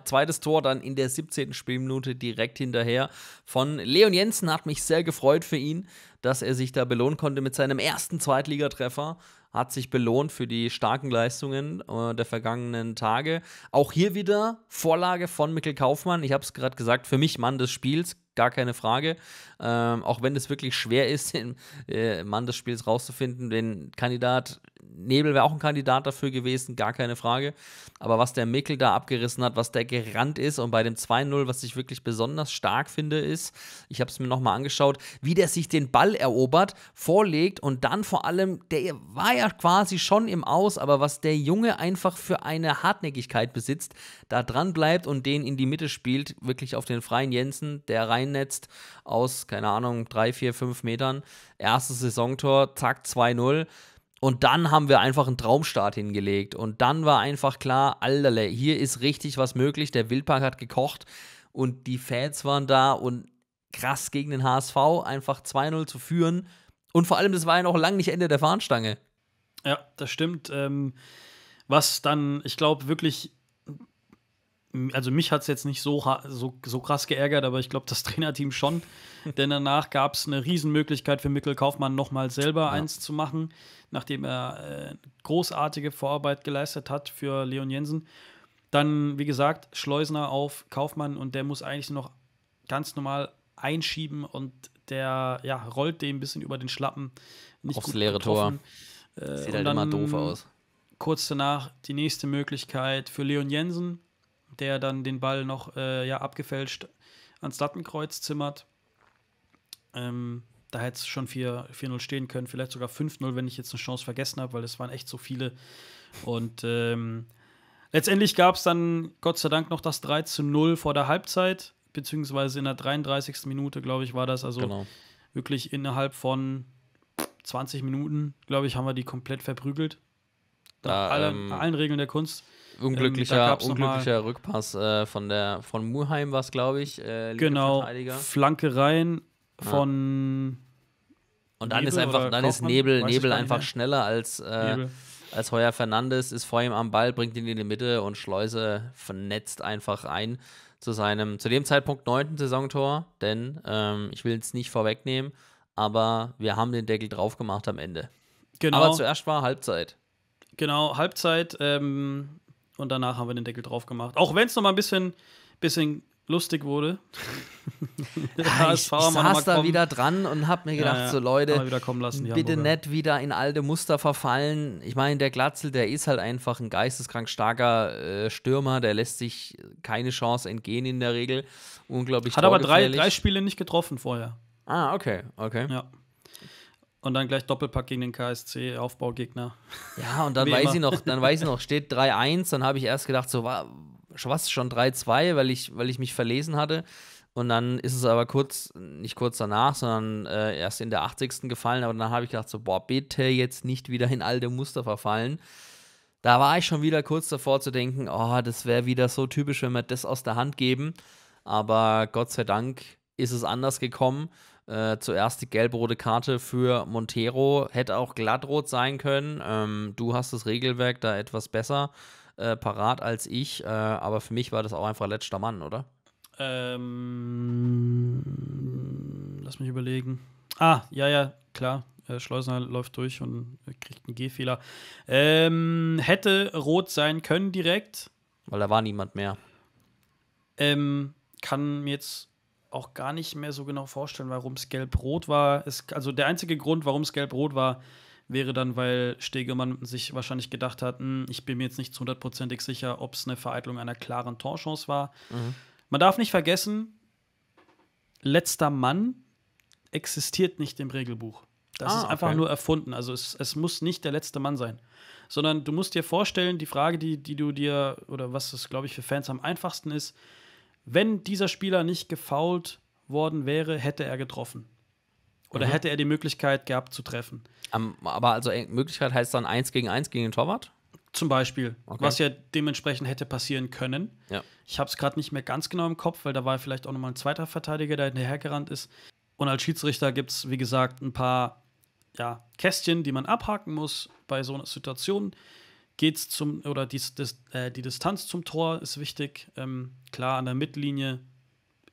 zweites Tor dann in der 17. Spielminute direkt hinterher von Leon Jensen. Hat mich sehr gefreut für ihn, dass er sich da belohnen konnte mit seinem ersten Zweitligatreffer. Hat sich belohnt für die starken Leistungen äh, der vergangenen Tage. Auch hier wieder Vorlage von Mikkel Kaufmann. Ich habe es gerade gesagt, für mich Mann des Spiels gar keine Frage. Ähm, auch wenn es wirklich schwer ist, den äh, Mann des Spiels rauszufinden, den Kandidat Nebel wäre auch ein Kandidat dafür gewesen, gar keine Frage. Aber was der Mickel da abgerissen hat, was der gerannt ist und bei dem 2-0, was ich wirklich besonders stark finde, ist, ich habe es mir nochmal angeschaut, wie der sich den Ball erobert, vorlegt und dann vor allem, der war ja quasi schon im Aus, aber was der Junge einfach für eine Hartnäckigkeit besitzt, da dran bleibt und den in die Mitte spielt, wirklich auf den freien Jensen, der rein reinnetzt aus, keine Ahnung, drei, vier, fünf Metern. Erstes Saisontor, zack, 2-0. Und dann haben wir einfach einen Traumstart hingelegt. Und dann war einfach klar, allerlei, hier ist richtig was möglich. Der Wildpark hat gekocht und die Fans waren da und krass gegen den HSV einfach 2-0 zu führen. Und vor allem, das war ja noch lang nicht Ende der Fahnenstange. Ja, das stimmt. Ähm, was dann, ich glaube, wirklich also mich hat es jetzt nicht so, so, so krass geärgert, aber ich glaube, das Trainerteam schon. Denn danach gab es eine Riesenmöglichkeit für Mikkel Kaufmann, nochmal selber ja. eins zu machen, nachdem er äh, großartige Vorarbeit geleistet hat für Leon Jensen. Dann, wie gesagt, Schleusner auf Kaufmann und der muss eigentlich noch ganz normal einschieben und der ja, rollt dem ein bisschen über den Schlappen. Nicht Aufs leere getroffen. Tor. Äh, Sieht halt immer doof aus. Kurz danach die nächste Möglichkeit für Leon Jensen, der dann den Ball noch äh, ja, abgefälscht ans Lattenkreuz zimmert. Ähm, da hätte es schon 4-0 stehen können, vielleicht sogar 5-0, wenn ich jetzt eine Chance vergessen habe, weil es waren echt so viele. Und ähm, letztendlich gab es dann Gott sei Dank noch das 3-0 vor der Halbzeit, beziehungsweise in der 33. Minute, glaube ich, war das. Also genau. wirklich innerhalb von 20 Minuten, glaube ich, haben wir die komplett verprügelt. da, allen, ähm, allen Regeln der Kunst. Unglücklicher, ähm, unglücklicher Rückpass äh, von der von Muheim war es, glaube ich. Äh, genau. Flanke rein von. Ja. Und dann Nebel ist einfach, dann ist Nebel, Nebel einfach schneller als, äh, als Heuer Fernandes, ist vor ihm am Ball, bringt ihn in die Mitte und Schleuse vernetzt einfach ein zu seinem, zu dem Zeitpunkt neunten Saisontor, denn ähm, ich will es nicht vorwegnehmen, aber wir haben den Deckel drauf gemacht am Ende. Genau. Aber zuerst war Halbzeit. Genau, Halbzeit. Ähm, und danach haben wir den Deckel drauf gemacht. Auch wenn es noch mal ein bisschen, bisschen lustig wurde. ja, ah, ich, ich saß da wieder dran und hab mir gedacht, ja, ja. so Leute, lassen, bitte nicht wieder in alte Muster verfallen. Ich meine, der Glatzel, der ist halt einfach ein geisteskrank starker äh, Stürmer, der lässt sich keine Chance entgehen in der Regel. Unglaublich Hat aber drei, drei Spiele nicht getroffen vorher. Ah, okay, okay. Ja. Und dann gleich Doppelpack gegen den KSC, Aufbaugegner. Ja, und dann weiß ich noch, dann weiß ich noch, steht 3-1, dann habe ich erst gedacht, so war was schon 3-2, weil ich, weil ich mich verlesen hatte. Und dann ist es aber kurz, nicht kurz danach, sondern äh, erst in der 80. gefallen. Aber dann habe ich gedacht, so, boah, bitte jetzt nicht wieder in alte Muster verfallen. Da war ich schon wieder kurz davor zu denken, oh, das wäre wieder so typisch, wenn wir das aus der Hand geben. Aber Gott sei Dank ist es anders gekommen. Äh, zuerst die gelb-rote Karte für Montero, hätte auch glattrot sein können. Ähm, du hast das Regelwerk da etwas besser äh, parat als ich, äh, aber für mich war das auch einfach letzter Mann, oder? Ähm, lass mich überlegen. Ah, ja, ja, klar. Äh, Schleusner läuft durch und kriegt einen Gehfehler. Ähm, hätte rot sein können direkt. Weil da war niemand mehr. Ähm, kann mir jetzt auch gar nicht mehr so genau vorstellen, warum es gelb-rot war. Es, also der einzige Grund, warum es gelb-rot war, wäre dann, weil Stegemann sich wahrscheinlich gedacht hat, hm, ich bin mir jetzt nicht hundertprozentig sicher, ob es eine Vereitelung einer klaren Torchance war. Mhm. Man darf nicht vergessen, letzter Mann existiert nicht im Regelbuch. Das ah, ist einfach okay. nur erfunden. Also es, es muss nicht der letzte Mann sein. Sondern du musst dir vorstellen, die Frage, die, die du dir, oder was es, glaube ich, für Fans am einfachsten ist, wenn dieser Spieler nicht gefault worden wäre, hätte er getroffen. Oder mhm. hätte er die Möglichkeit gehabt zu treffen. Um, aber also äh, Möglichkeit heißt dann 1 gegen 1 gegen den Torwart? Zum Beispiel, okay. was ja dementsprechend hätte passieren können. Ja. Ich habe es gerade nicht mehr ganz genau im Kopf, weil da war vielleicht auch nochmal ein zweiter Verteidiger, der hinterhergerannt ist. Und als Schiedsrichter gibt es, wie gesagt, ein paar ja, Kästchen, die man abhaken muss bei so einer Situation geht es zum, oder die, das, äh, die Distanz zum Tor ist wichtig. Ähm, klar, an der Mittellinie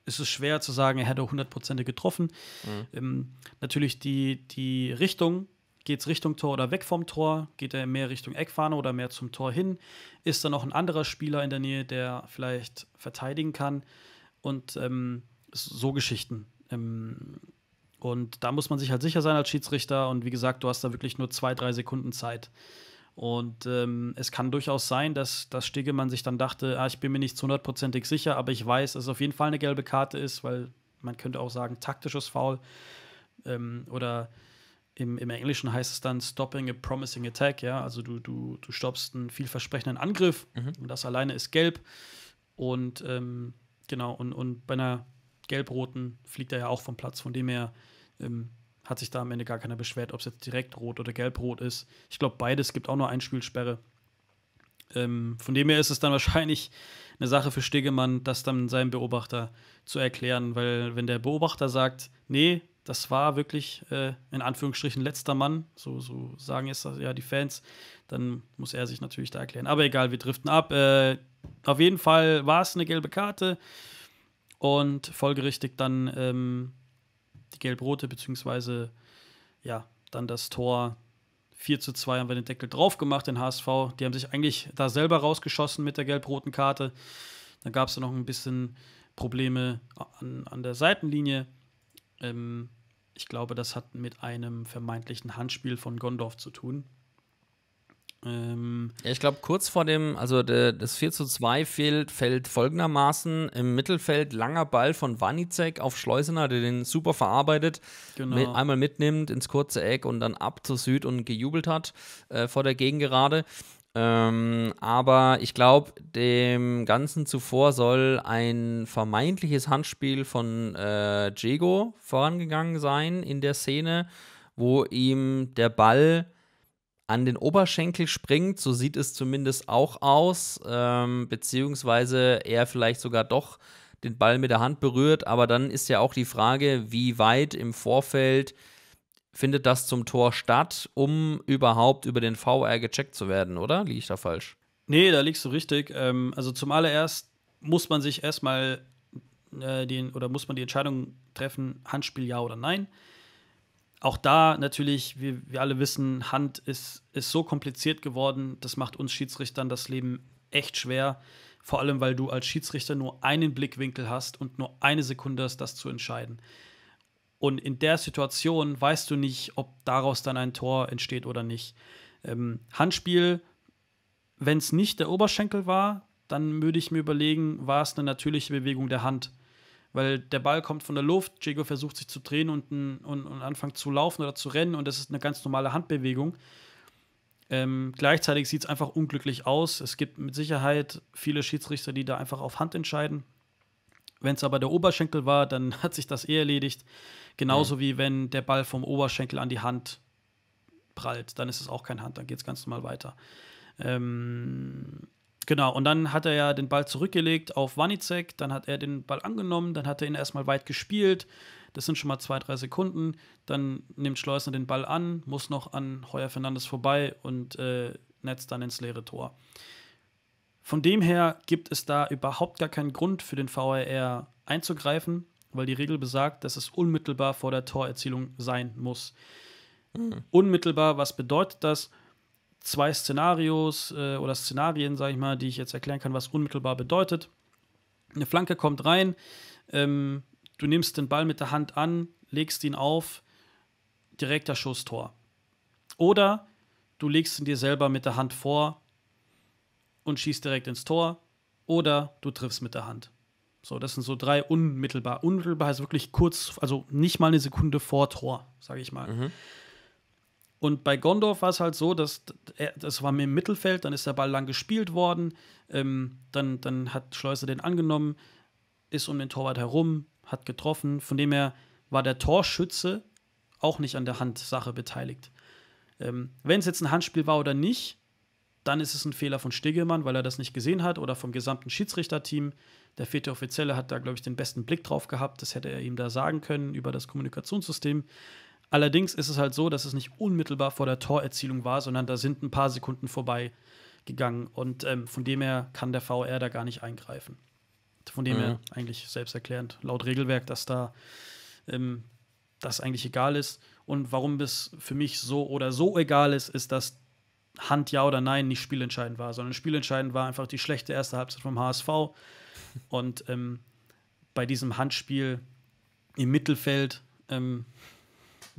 ist es schwer zu sagen, er hätte hundertprozentig getroffen. Mhm. Ähm, natürlich die, die Richtung, geht es Richtung Tor oder weg vom Tor? Geht er mehr Richtung Eckfahne oder mehr zum Tor hin? Ist da noch ein anderer Spieler in der Nähe, der vielleicht verteidigen kann? Und ähm, so Geschichten. Ähm, und da muss man sich halt sicher sein als Schiedsrichter. Und wie gesagt, du hast da wirklich nur zwei, drei Sekunden Zeit, und ähm, es kann durchaus sein, dass, dass Stegemann sich dann dachte, ah, ich bin mir nicht zu hundertprozentig sicher, aber ich weiß, dass es auf jeden Fall eine gelbe Karte ist, weil man könnte auch sagen, taktisches Foul. Ähm, oder im, im Englischen heißt es dann Stopping a Promising Attack, ja. Also du, du, du stoppst einen vielversprechenden Angriff mhm. und das alleine ist gelb. Und ähm, genau, und, und bei einer gelb-roten fliegt er ja auch vom Platz, von dem her ähm, hat sich da am Ende gar keiner beschwert, ob es jetzt direkt rot oder gelb-rot ist. Ich glaube, beides gibt auch nur Einspielsperre. Ähm, von dem her ist es dann wahrscheinlich eine Sache für Stegemann, das dann seinem Beobachter zu erklären, weil wenn der Beobachter sagt, nee, das war wirklich äh, in Anführungsstrichen letzter Mann, so, so sagen es ja die Fans, dann muss er sich natürlich da erklären. Aber egal, wir driften ab. Äh, auf jeden Fall war es eine gelbe Karte und folgerichtig dann ähm, die gelb-rote, beziehungsweise ja, dann das Tor 4 zu 2 haben wir den Deckel drauf gemacht, den HSV. Die haben sich eigentlich da selber rausgeschossen mit der gelb-roten Karte. Dann gab es noch ein bisschen Probleme an, an der Seitenlinie. Ähm, ich glaube, das hat mit einem vermeintlichen Handspiel von Gondorf zu tun. Ähm ja, ich glaube, kurz vor dem, also der, das 4 zu 2 fehlt, fällt folgendermaßen im Mittelfeld langer Ball von Wanicek auf Schleusener, der den super verarbeitet, genau. mit, einmal mitnimmt ins kurze Eck und dann ab zu Süd und gejubelt hat äh, vor der Gegengerade. Ähm, aber ich glaube, dem Ganzen zuvor soll ein vermeintliches Handspiel von äh, Diego vorangegangen sein in der Szene, wo ihm der Ball an den Oberschenkel springt, so sieht es zumindest auch aus, ähm, beziehungsweise er vielleicht sogar doch den Ball mit der Hand berührt, aber dann ist ja auch die Frage, wie weit im Vorfeld findet das zum Tor statt, um überhaupt über den VR gecheckt zu werden, oder? Liege ich da falsch? Nee, da liegst du richtig. Ähm, also zum allererst muss man sich erstmal äh, den oder muss man die Entscheidung treffen, Handspiel ja oder nein auch da natürlich, wie wir alle wissen, Hand ist, ist so kompliziert geworden, das macht uns Schiedsrichtern das Leben echt schwer. Vor allem, weil du als Schiedsrichter nur einen Blickwinkel hast und nur eine Sekunde hast, das zu entscheiden. Und in der Situation weißt du nicht, ob daraus dann ein Tor entsteht oder nicht. Ähm, Handspiel, wenn es nicht der Oberschenkel war, dann würde ich mir überlegen, war es eine natürliche Bewegung der Hand weil der Ball kommt von der Luft, Diego versucht sich zu drehen und, und, und anfängt zu laufen oder zu rennen und das ist eine ganz normale Handbewegung. Ähm, gleichzeitig sieht es einfach unglücklich aus. Es gibt mit Sicherheit viele Schiedsrichter, die da einfach auf Hand entscheiden. Wenn es aber der Oberschenkel war, dann hat sich das eh erledigt. Genauso mhm. wie wenn der Ball vom Oberschenkel an die Hand prallt, dann ist es auch kein Hand, dann geht es ganz normal weiter. Ähm, Genau, und dann hat er ja den Ball zurückgelegt auf Wanicek, dann hat er den Ball angenommen, dann hat er ihn erstmal weit gespielt. Das sind schon mal zwei, drei Sekunden. Dann nimmt Schleusner den Ball an, muss noch an Heuer Fernandes vorbei und äh, netzt dann ins leere Tor. Von dem her gibt es da überhaupt gar keinen Grund für den VAR einzugreifen, weil die Regel besagt, dass es unmittelbar vor der Torerzielung sein muss. Mhm. Unmittelbar, was bedeutet das? zwei Szenarios äh, oder Szenarien, sage ich mal, die ich jetzt erklären kann, was unmittelbar bedeutet. Eine Flanke kommt rein, ähm, du nimmst den Ball mit der Hand an, legst ihn auf, direkter Schuss Tor. Oder du legst ihn dir selber mit der Hand vor und schießt direkt ins Tor. Oder du triffst mit der Hand. So, das sind so drei unmittelbar. Unmittelbar heißt wirklich kurz, also nicht mal eine Sekunde vor Tor, sage ich mal. Mhm. Und bei Gondorf war es halt so, dass das war mir im Mittelfeld, dann ist der Ball lang gespielt worden, ähm, dann, dann hat Schleuser den angenommen, ist um den Torwart herum, hat getroffen. Von dem her war der Torschütze auch nicht an der Handsache beteiligt. Ähm, Wenn es jetzt ein Handspiel war oder nicht, dann ist es ein Fehler von Stegemann, weil er das nicht gesehen hat oder vom gesamten Schiedsrichterteam. Der vierte Offizielle hat da, glaube ich, den besten Blick drauf gehabt. Das hätte er ihm da sagen können über das Kommunikationssystem. Allerdings ist es halt so, dass es nicht unmittelbar vor der Torerzielung war, sondern da sind ein paar Sekunden vorbei gegangen. Und ähm, von dem her kann der VR da gar nicht eingreifen. Von dem mhm. her eigentlich selbsterklärend, laut Regelwerk, dass da ähm, das eigentlich egal ist. Und warum es für mich so oder so egal ist, ist, dass Hand ja oder nein nicht spielentscheidend war, sondern spielentscheidend war einfach die schlechte erste Halbzeit vom HSV. Und ähm, bei diesem Handspiel im Mittelfeld ähm,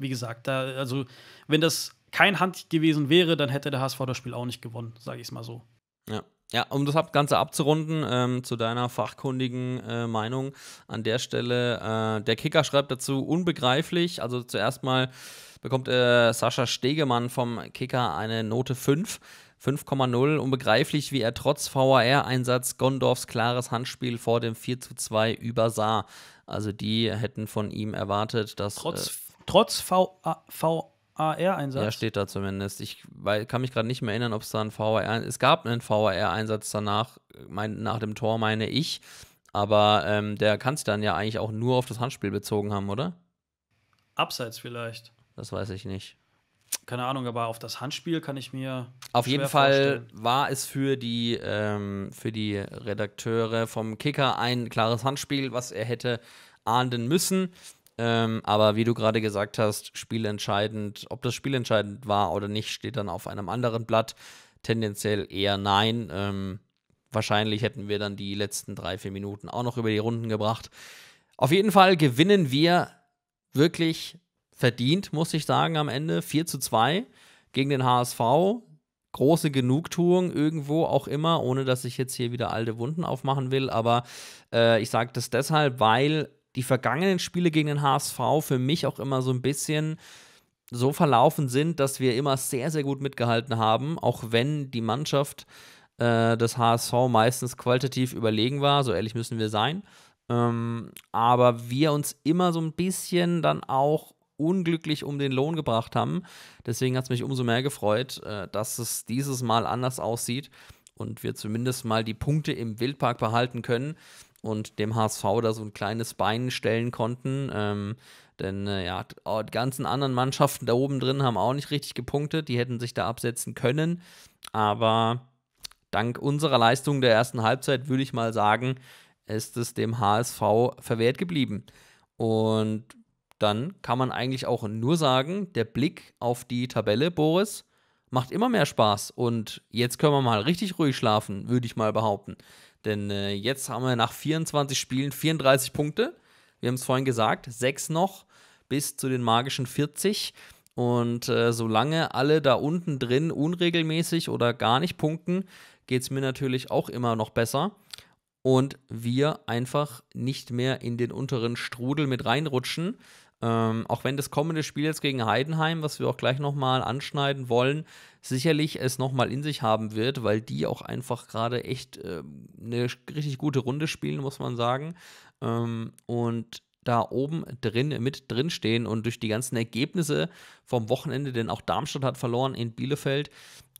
wie gesagt, da, also wenn das kein Hand gewesen wäre, dann hätte der HSV das Spiel auch nicht gewonnen, sage ich es mal so. Ja. Ja, um das Ganze abzurunden, ähm, zu deiner fachkundigen äh, Meinung an der Stelle. Äh, der Kicker schreibt dazu unbegreiflich. Also zuerst mal bekommt äh, Sascha Stegemann vom Kicker eine Note 5. 5,0. Unbegreiflich, wie er trotz VAR-Einsatz Gondorfs klares Handspiel vor dem 4:2 übersah. Also die hätten von ihm erwartet, dass. Trotz äh, trotz VAR-Einsatz? Ja, steht da zumindest. Ich weil, kann mich gerade nicht mehr erinnern, ob es da einen VAR. Es gab einen VAR-Einsatz danach, mein, nach dem Tor, meine ich. Aber ähm, der kann es dann ja eigentlich auch nur auf das Handspiel bezogen haben, oder? Abseits vielleicht. Das weiß ich nicht. Keine Ahnung, aber auf das Handspiel kann ich mir. Auf jeden Fall vorstellen. war es für die, ähm, für die Redakteure vom Kicker ein klares Handspiel, was er hätte ahnden müssen. Ähm, aber wie du gerade gesagt hast, spielentscheidend, ob das spielentscheidend war oder nicht, steht dann auf einem anderen Blatt. Tendenziell eher nein. Ähm, wahrscheinlich hätten wir dann die letzten drei, vier Minuten auch noch über die Runden gebracht. Auf jeden Fall gewinnen wir wirklich verdient, muss ich sagen, am Ende. 4 zu 2 gegen den HSV. Große Genugtuung irgendwo auch immer, ohne dass ich jetzt hier wieder alte Wunden aufmachen will. Aber äh, ich sage das deshalb, weil die vergangenen Spiele gegen den HSV für mich auch immer so ein bisschen so verlaufen sind, dass wir immer sehr, sehr gut mitgehalten haben, auch wenn die Mannschaft äh, des HSV meistens qualitativ überlegen war, so ehrlich müssen wir sein. Ähm, aber wir uns immer so ein bisschen dann auch unglücklich um den Lohn gebracht haben. Deswegen hat es mich umso mehr gefreut, äh, dass es dieses Mal anders aussieht und wir zumindest mal die Punkte im Wildpark behalten können und dem HSV da so ein kleines Bein stellen konnten. Ähm, denn äh, ja, oh, die ganzen anderen Mannschaften da oben drin haben auch nicht richtig gepunktet. Die hätten sich da absetzen können. Aber dank unserer Leistung der ersten Halbzeit würde ich mal sagen, ist es dem HSV verwehrt geblieben. Und dann kann man eigentlich auch nur sagen, der Blick auf die Tabelle, Boris, macht immer mehr Spaß. Und jetzt können wir mal richtig ruhig schlafen, würde ich mal behaupten. Denn äh, jetzt haben wir nach 24 Spielen 34 Punkte. Wir haben es vorhin gesagt, sechs noch bis zu den magischen 40. Und äh, solange alle da unten drin unregelmäßig oder gar nicht punkten, geht es mir natürlich auch immer noch besser. Und wir einfach nicht mehr in den unteren Strudel mit reinrutschen. Ähm, auch wenn das kommende Spiel jetzt gegen Heidenheim, was wir auch gleich nochmal anschneiden wollen, sicherlich es nochmal in sich haben wird, weil die auch einfach gerade echt äh, eine richtig gute Runde spielen, muss man sagen. Ähm, und da oben drin mit drin stehen und durch die ganzen Ergebnisse vom Wochenende, denn auch Darmstadt hat verloren in Bielefeld,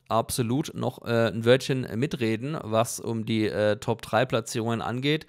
absolut noch äh, ein Wörtchen mitreden, was um die äh, Top-3-Platzierungen angeht.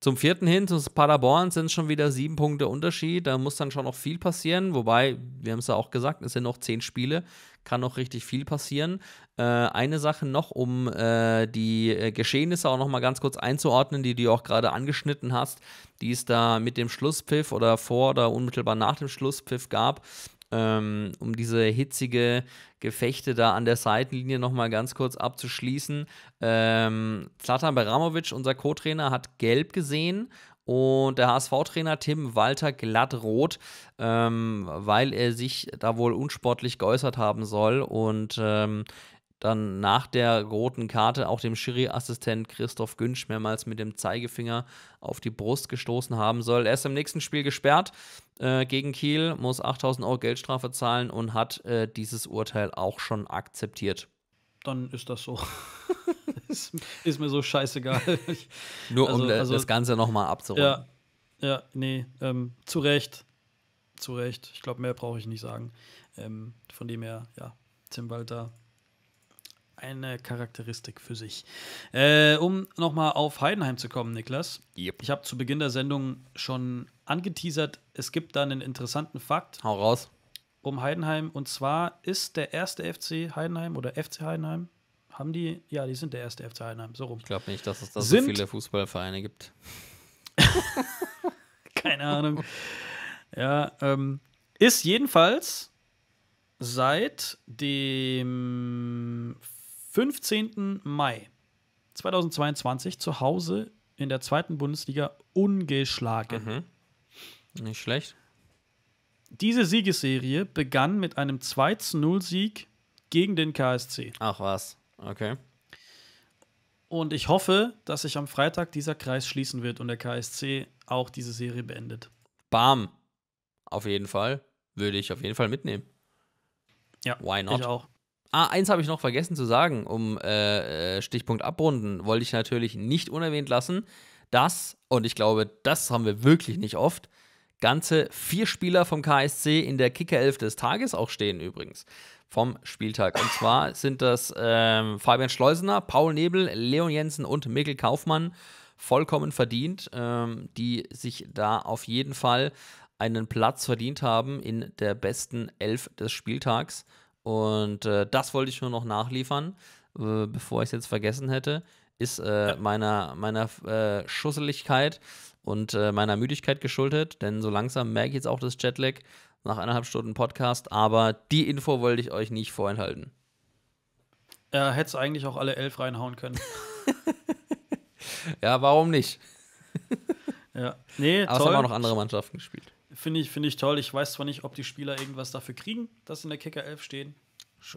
Zum vierten hin, zum Paderborn, sind es schon wieder sieben Punkte Unterschied. Da muss dann schon noch viel passieren. Wobei, wir haben es ja auch gesagt, es sind noch zehn Spiele kann noch richtig viel passieren. Äh, eine Sache noch, um äh, die äh, Geschehnisse auch noch mal ganz kurz einzuordnen, die du auch gerade angeschnitten hast, die es da mit dem Schlusspfiff oder vor oder unmittelbar nach dem Schlusspfiff gab ähm, um diese hitzige Gefechte da an der Seitenlinie nochmal ganz kurz abzuschließen. Ähm, Zlatan Beramovic, unser Co-Trainer, hat gelb gesehen und der HSV-Trainer Tim Walter glattrot, ähm, weil er sich da wohl unsportlich geäußert haben soll und ähm, dann nach der roten Karte auch dem Schiri-Assistent Christoph Günsch mehrmals mit dem Zeigefinger auf die Brust gestoßen haben soll. Er ist im nächsten Spiel gesperrt äh, gegen Kiel, muss 8000 Euro Geldstrafe zahlen und hat äh, dieses Urteil auch schon akzeptiert dann ist das so. ist, ist, mir so scheißegal. Ich, Nur also, um also, das Ganze nochmal abzurunden. Ja, ja, nee, ähm, zu Recht. Zu Recht. Ich glaube, mehr brauche ich nicht sagen. Ähm, von dem her, ja, Tim Walter, eine Charakteristik für sich. Äh, um nochmal auf Heidenheim zu kommen, Niklas. Yep. Ich habe zu Beginn der Sendung schon angeteasert, es gibt da einen interessanten Fakt. Hau raus um Heidenheim. Und zwar ist der erste FC Heidenheim oder FC Heidenheim. Haben die? Ja, die sind der erste FC Heidenheim. So rum. Ich glaube nicht, dass es da sind, so viele Fußballvereine gibt. Keine Ahnung. Ja, ähm, ist jedenfalls seit dem 15. Mai 2022 zu Hause in der zweiten Bundesliga ungeschlagen. Mhm. Nicht schlecht. Diese Siegesserie begann mit einem 2-0-Sieg gegen den KSC. Ach was, okay. Und ich hoffe, dass sich am Freitag dieser Kreis schließen wird und der KSC auch diese Serie beendet. Bam. Auf jeden Fall. Würde ich auf jeden Fall mitnehmen. Ja, Why not? ich auch. Ah, eins habe ich noch vergessen zu sagen, um äh, äh Stichpunkt abrunden, wollte ich natürlich nicht unerwähnt lassen, dass, und ich glaube, das haben wir wirklich nicht oft, ganze vier Spieler vom KSC in der Kickerelf des Tages auch stehen übrigens vom Spieltag. Und zwar sind das ähm, Fabian Schleusener, Paul Nebel, Leon Jensen und Mikkel Kaufmann. Vollkommen verdient, ähm, die sich da auf jeden Fall einen Platz verdient haben in der besten Elf des Spieltags. Und äh, das wollte ich nur noch nachliefern, äh, bevor ich es jetzt vergessen hätte, ist äh, meiner, meiner äh, Schusseligkeit und äh, meiner Müdigkeit geschuldet, denn so langsam merke ich jetzt auch das Jetlag nach eineinhalb Stunden Podcast, aber die Info wollte ich euch nicht vorenthalten. Äh, Hättest eigentlich auch alle elf reinhauen können. ja, warum nicht? ja, nee, aber toll. es haben auch noch andere Mannschaften gespielt. Finde ich, find ich toll. Ich weiß zwar nicht, ob die Spieler irgendwas dafür kriegen, dass in der Kicker 11 stehen.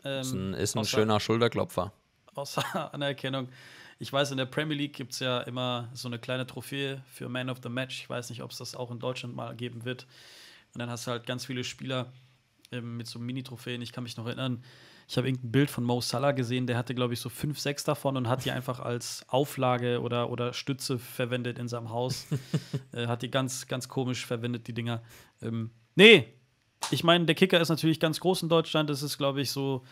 Ähm, ist ein, ist ein außer, schöner Schulterklopfer. Außer Anerkennung. Ich weiß, in der Premier League gibt es ja immer so eine kleine Trophäe für Man of the Match. Ich weiß nicht, ob es das auch in Deutschland mal geben wird. Und dann hast du halt ganz viele Spieler ähm, mit so Mini-Trophäen. Ich kann mich noch erinnern, ich habe irgendein Bild von Mo Salah gesehen, der hatte, glaube ich, so fünf, sechs davon und hat die einfach als Auflage oder, oder Stütze verwendet in seinem Haus. äh, hat die ganz, ganz komisch verwendet, die Dinger. Ähm, nee, ich meine, der Kicker ist natürlich ganz groß in Deutschland. Das ist, glaube ich, so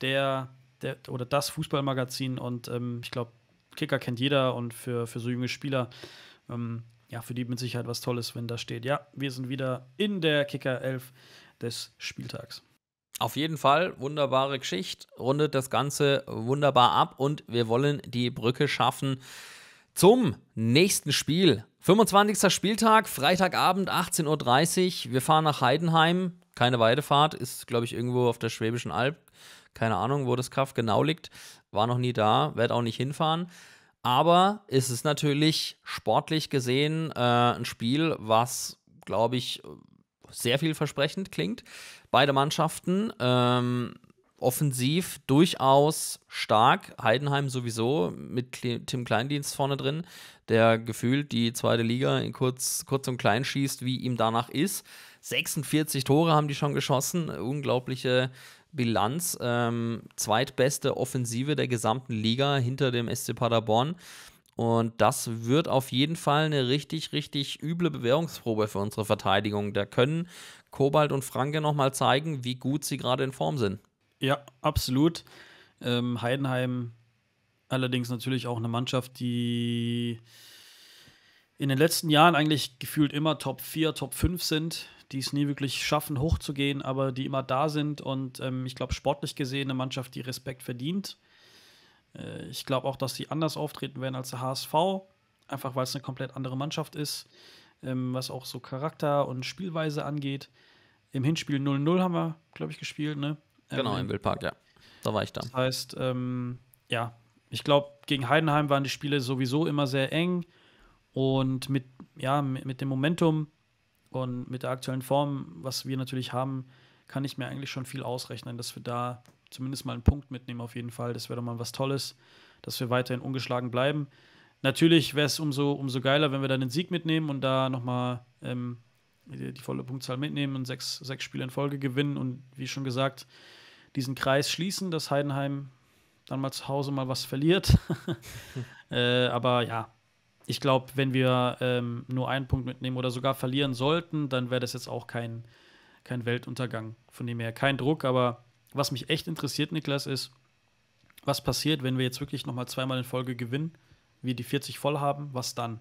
der, der oder das Fußballmagazin und ähm, ich glaube, Kicker kennt jeder und für, für so junge Spieler, ähm, ja, für die mit Sicherheit was Tolles, wenn da steht. Ja, wir sind wieder in der Kicker 11 des Spieltags. Auf jeden Fall, wunderbare Geschichte, rundet das Ganze wunderbar ab und wir wollen die Brücke schaffen zum nächsten Spiel. 25. Spieltag, Freitagabend, 18.30 Uhr. Wir fahren nach Heidenheim keine Weidefahrt, ist, glaube ich, irgendwo auf der Schwäbischen Alb. Keine Ahnung, wo das Kaff genau liegt. War noch nie da, werde auch nicht hinfahren. Aber es ist natürlich sportlich gesehen äh, ein Spiel, was, glaube ich, sehr vielversprechend klingt. Beide Mannschaften ähm, offensiv durchaus stark. Heidenheim sowieso mit Tim Kleindienst vorne drin, der gefühlt die zweite Liga in kurz, kurz und klein schießt, wie ihm danach ist. 46 Tore haben die schon geschossen, unglaubliche Bilanz. Ähm, zweitbeste Offensive der gesamten Liga hinter dem SC Paderborn. Und das wird auf jeden Fall eine richtig, richtig üble Bewährungsprobe für unsere Verteidigung. Da können Kobalt und Franke nochmal zeigen, wie gut sie gerade in Form sind. Ja, absolut. Ähm, Heidenheim allerdings natürlich auch eine Mannschaft, die in den letzten Jahren eigentlich gefühlt immer Top 4, Top 5 sind die es nie wirklich schaffen, hochzugehen, aber die immer da sind und ähm, ich glaube, sportlich gesehen eine Mannschaft, die Respekt verdient. Äh, ich glaube auch, dass sie anders auftreten werden als der HSV, einfach weil es eine komplett andere Mannschaft ist, ähm, was auch so Charakter und Spielweise angeht. Im Hinspiel 0-0 haben wir, glaube ich, gespielt, ne? Ähm, genau, im Wildpark, ja. Da war ich da. Das heißt, ähm, ja, ich glaube, gegen Heidenheim waren die Spiele sowieso immer sehr eng und mit, ja, mit, mit dem Momentum und mit der aktuellen Form, was wir natürlich haben, kann ich mir eigentlich schon viel ausrechnen, dass wir da zumindest mal einen Punkt mitnehmen auf jeden Fall. Das wäre doch mal was Tolles, dass wir weiterhin ungeschlagen bleiben. Natürlich wäre es umso, umso geiler, wenn wir dann den Sieg mitnehmen und da nochmal ähm, die, die volle Punktzahl mitnehmen und sechs, sechs Spiele in Folge gewinnen und wie schon gesagt, diesen Kreis schließen, dass Heidenheim dann mal zu Hause mal was verliert. äh, aber ja, ich glaube, wenn wir ähm, nur einen Punkt mitnehmen oder sogar verlieren sollten, dann wäre das jetzt auch kein, kein Weltuntergang. Von dem her kein Druck. Aber was mich echt interessiert, Niklas, ist, was passiert, wenn wir jetzt wirklich nochmal zweimal in Folge gewinnen, wir die 40 voll haben, was dann?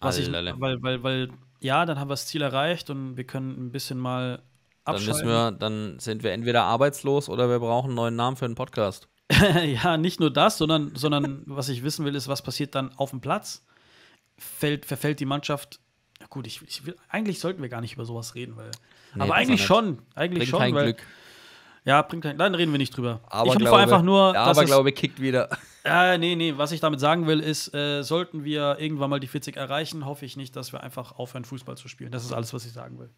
Was ich, weil, weil, weil, ja, dann haben wir das Ziel erreicht und wir können ein bisschen mal abschalten. Dann, müssen wir, dann sind wir entweder arbeitslos oder wir brauchen einen neuen Namen für einen Podcast. ja, nicht nur das, sondern, sondern was ich wissen will, ist, was passiert dann auf dem Platz? fällt, verfällt die Mannschaft. Ja gut, ich, ich will, eigentlich sollten wir gar nicht über sowas reden, weil. Nee, aber eigentlich schon. Eigentlich bringt schon, kein weil, Glück. Ja, bringt kein Nein, reden wir nicht drüber. Aber ich hoffe glaube, einfach nur. Ja, aber es, glaube, kickt wieder. Ja, äh, nee, nee. Was ich damit sagen will, ist, äh, sollten wir irgendwann mal die 40 erreichen, hoffe ich nicht, dass wir einfach aufhören, Fußball zu spielen. Das ist alles, was ich sagen will.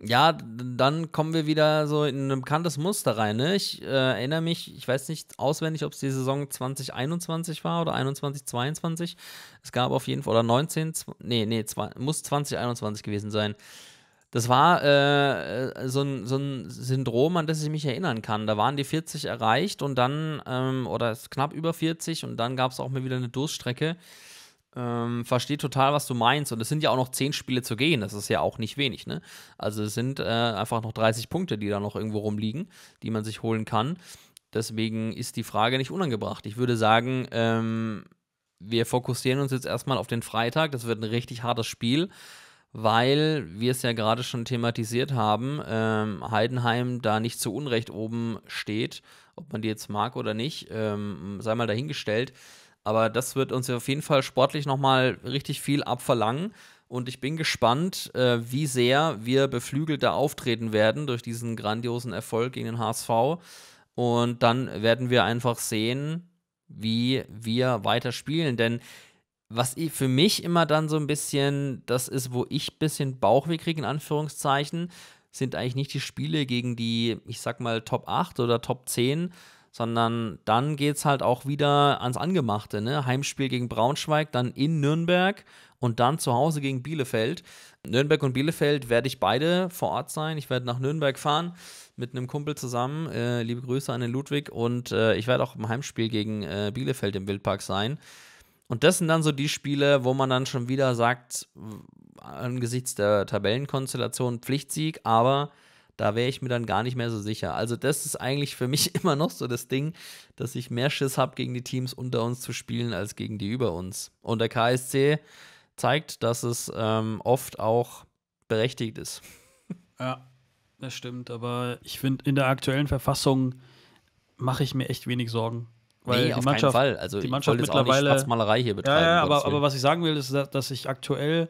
Ja, dann kommen wir wieder so in ein bekanntes Muster rein. Ne? Ich äh, erinnere mich, ich weiß nicht auswendig, ob es die Saison 2021 war oder 21, 22. Es gab auf jeden Fall, oder 19, nee, nee, zwei, muss 2021 gewesen sein. Das war äh, äh, so, ein, so ein Syndrom, an das ich mich erinnern kann. Da waren die 40 erreicht und dann, ähm, oder knapp über 40 und dann gab es auch mal wieder eine Durststrecke. Ähm, verstehe total, was du meinst. Und es sind ja auch noch zehn Spiele zu gehen. Das ist ja auch nicht wenig, ne? Also es sind äh, einfach noch 30 Punkte, die da noch irgendwo rumliegen, die man sich holen kann. Deswegen ist die Frage nicht unangebracht. Ich würde sagen, ähm, wir fokussieren uns jetzt erstmal auf den Freitag. Das wird ein richtig hartes Spiel, weil wir es ja gerade schon thematisiert haben, ähm, Heidenheim da nicht zu Unrecht oben steht, ob man die jetzt mag oder nicht, ähm, sei mal dahingestellt. Aber das wird uns ja auf jeden Fall sportlich nochmal richtig viel abverlangen. Und ich bin gespannt, äh, wie sehr wir beflügelt da auftreten werden durch diesen grandiosen Erfolg gegen den HSV. Und dann werden wir einfach sehen, wie wir weiter spielen. Denn was für mich immer dann so ein bisschen, das ist, wo ich ein bisschen Bauchweh kriege, in Anführungszeichen, sind eigentlich nicht die Spiele gegen die, ich sag mal, Top 8 oder Top 10, sondern dann geht es halt auch wieder ans Angemachte. Ne? Heimspiel gegen Braunschweig, dann in Nürnberg und dann zu Hause gegen Bielefeld. Nürnberg und Bielefeld werde ich beide vor Ort sein. Ich werde nach Nürnberg fahren mit einem Kumpel zusammen. Äh, liebe Grüße an den Ludwig und äh, ich werde auch im Heimspiel gegen äh, Bielefeld im Wildpark sein. Und das sind dann so die Spiele, wo man dann schon wieder sagt, angesichts der Tabellenkonstellation Pflichtsieg, aber da wäre ich mir dann gar nicht mehr so sicher. Also das ist eigentlich für mich immer noch so das Ding, dass ich mehr Schiss habe, gegen die Teams unter uns zu spielen, als gegen die über uns. Und der KSC zeigt, dass es ähm, oft auch berechtigt ist. Ja, das stimmt. Aber ich finde, in der aktuellen Verfassung mache ich mir echt wenig Sorgen. Weil nee, die auf Mannschaft, keinen Fall. Also die Mannschaft mittlerweile auch Malerei hier betreiben. Ja, ja aber, aber, was ich sagen will, ist, dass ich aktuell,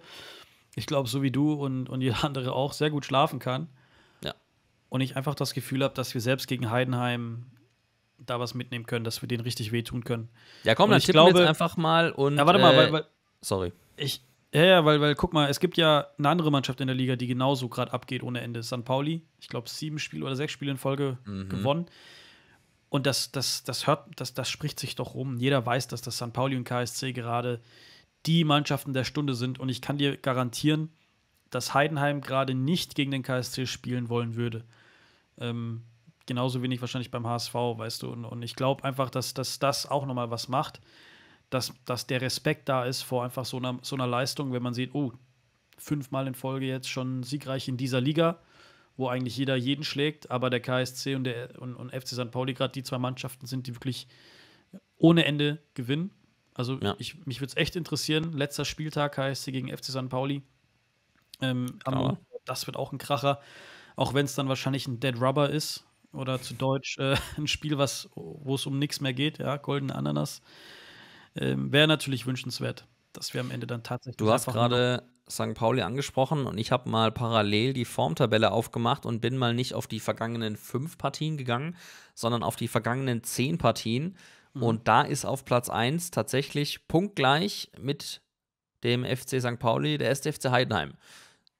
ich glaube, so wie du und, und jeder andere auch, sehr gut schlafen kann. Und ich einfach das Gefühl habe, dass wir selbst gegen Heidenheim da was mitnehmen können, dass wir denen richtig wehtun können. Ja, komm, und dann ich tippen glaube, wir einfach mal und. Ja, warte mal, äh, weil, weil, Sorry. Ich, ja, ja, weil, weil, guck mal, es gibt ja eine andere Mannschaft in der Liga, die genauso gerade abgeht ohne Ende. St. Pauli, ich glaube, sieben Spiele oder sechs Spiele in Folge mhm. gewonnen. Und das, das, das hört, das, das spricht sich doch rum. Jeder weiß, dass das St. Pauli und KSC gerade die Mannschaften der Stunde sind. Und ich kann dir garantieren, dass Heidenheim gerade nicht gegen den KSC spielen wollen würde. Ähm, genauso wenig wahrscheinlich beim HSV, weißt du. Und, und ich glaube einfach, dass, dass das auch nochmal was macht, dass, dass der Respekt da ist vor einfach so einer, so einer Leistung, wenn man sieht, oh, fünfmal in Folge jetzt schon siegreich in dieser Liga, wo eigentlich jeder jeden schlägt, aber der KSC und der und, und FC St. Pauli gerade die zwei Mannschaften sind, die wirklich ohne Ende gewinnen. Also ja. ich, mich würde es echt interessieren. Letzter Spieltag KSC gegen FC St. Pauli. Ähm, genau. Das wird auch ein Kracher. Auch wenn es dann wahrscheinlich ein Dead Rubber ist oder zu Deutsch äh, ein Spiel, wo es um nichts mehr geht, ja, goldene Ananas. Ähm, Wäre natürlich wünschenswert, dass wir am Ende dann tatsächlich. Du hast gerade St. Pauli angesprochen und ich habe mal parallel die Formtabelle aufgemacht und bin mal nicht auf die vergangenen fünf Partien gegangen, sondern auf die vergangenen zehn Partien. Mhm. Und da ist auf Platz 1 tatsächlich punktgleich mit dem FC St. Pauli der SDFC Heidenheim.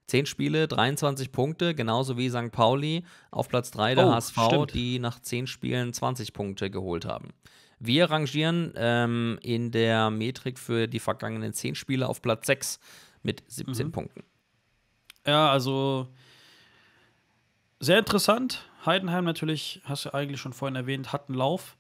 10 Spiele, 23 Punkte, genauso wie St. Pauli auf Platz 3 der oh, HSV, stimmt. die nach 10 Spielen 20 Punkte geholt haben. Wir rangieren ähm, in der Metrik für die vergangenen 10 Spiele auf Platz 6 mit 17 mhm. Punkten. Ja, also sehr interessant. Heidenheim natürlich, hast du eigentlich schon vorhin erwähnt, hat einen Lauf.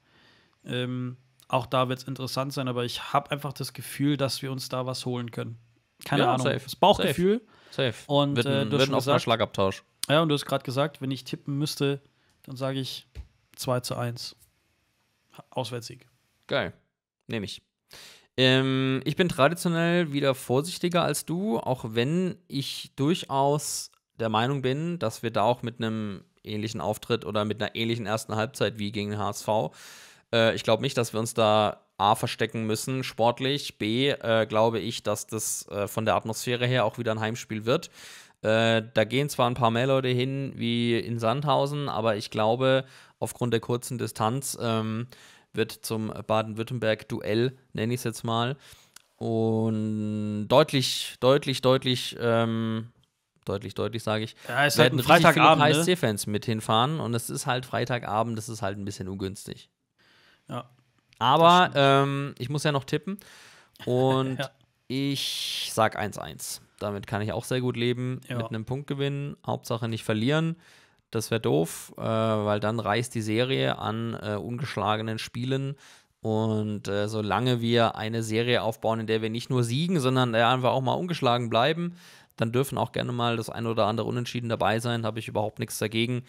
Ähm, auch da wird es interessant sein, aber ich habe einfach das Gefühl, dass wir uns da was holen können. Keine ja, Ahnung. Safe. Das Bauchgefühl. Safe Safe. Und wird, äh, du wird schon gesagt, Schlagabtausch. Ja, und du hast gerade gesagt, wenn ich tippen müsste, dann sage ich 2 zu 1. Auswärtssieg. Geil. Nehme ich. Ähm, ich bin traditionell wieder vorsichtiger als du, auch wenn ich durchaus der Meinung bin, dass wir da auch mit einem ähnlichen Auftritt oder mit einer ähnlichen ersten Halbzeit wie gegen den HSV, äh, ich glaube nicht, dass wir uns da A verstecken müssen, sportlich, B äh, glaube ich, dass das äh, von der Atmosphäre her auch wieder ein Heimspiel wird. Äh, da gehen zwar ein paar mehr Leute hin wie in Sandhausen, aber ich glaube, aufgrund der kurzen Distanz ähm, wird zum Baden-Württemberg-Duell, nenne ich es jetzt mal, und deutlich, deutlich, deutlich, ähm, deutlich, deutlich sage ich, ja, es halt werden halt richtig viele HSC-Fans ne? mit hinfahren und es ist halt Freitagabend, das ist halt ein bisschen ungünstig. Ja, aber ähm, ich muss ja noch tippen. Und ja. ich sag 1-1. Damit kann ich auch sehr gut leben. Ja. Mit einem Punkt gewinnen. Hauptsache nicht verlieren. Das wäre doof, äh, weil dann reißt die Serie an äh, ungeschlagenen Spielen. Und äh, solange wir eine Serie aufbauen, in der wir nicht nur siegen, sondern äh, einfach auch mal ungeschlagen bleiben, dann dürfen auch gerne mal das ein oder andere Unentschieden dabei sein. Habe ich überhaupt nichts dagegen.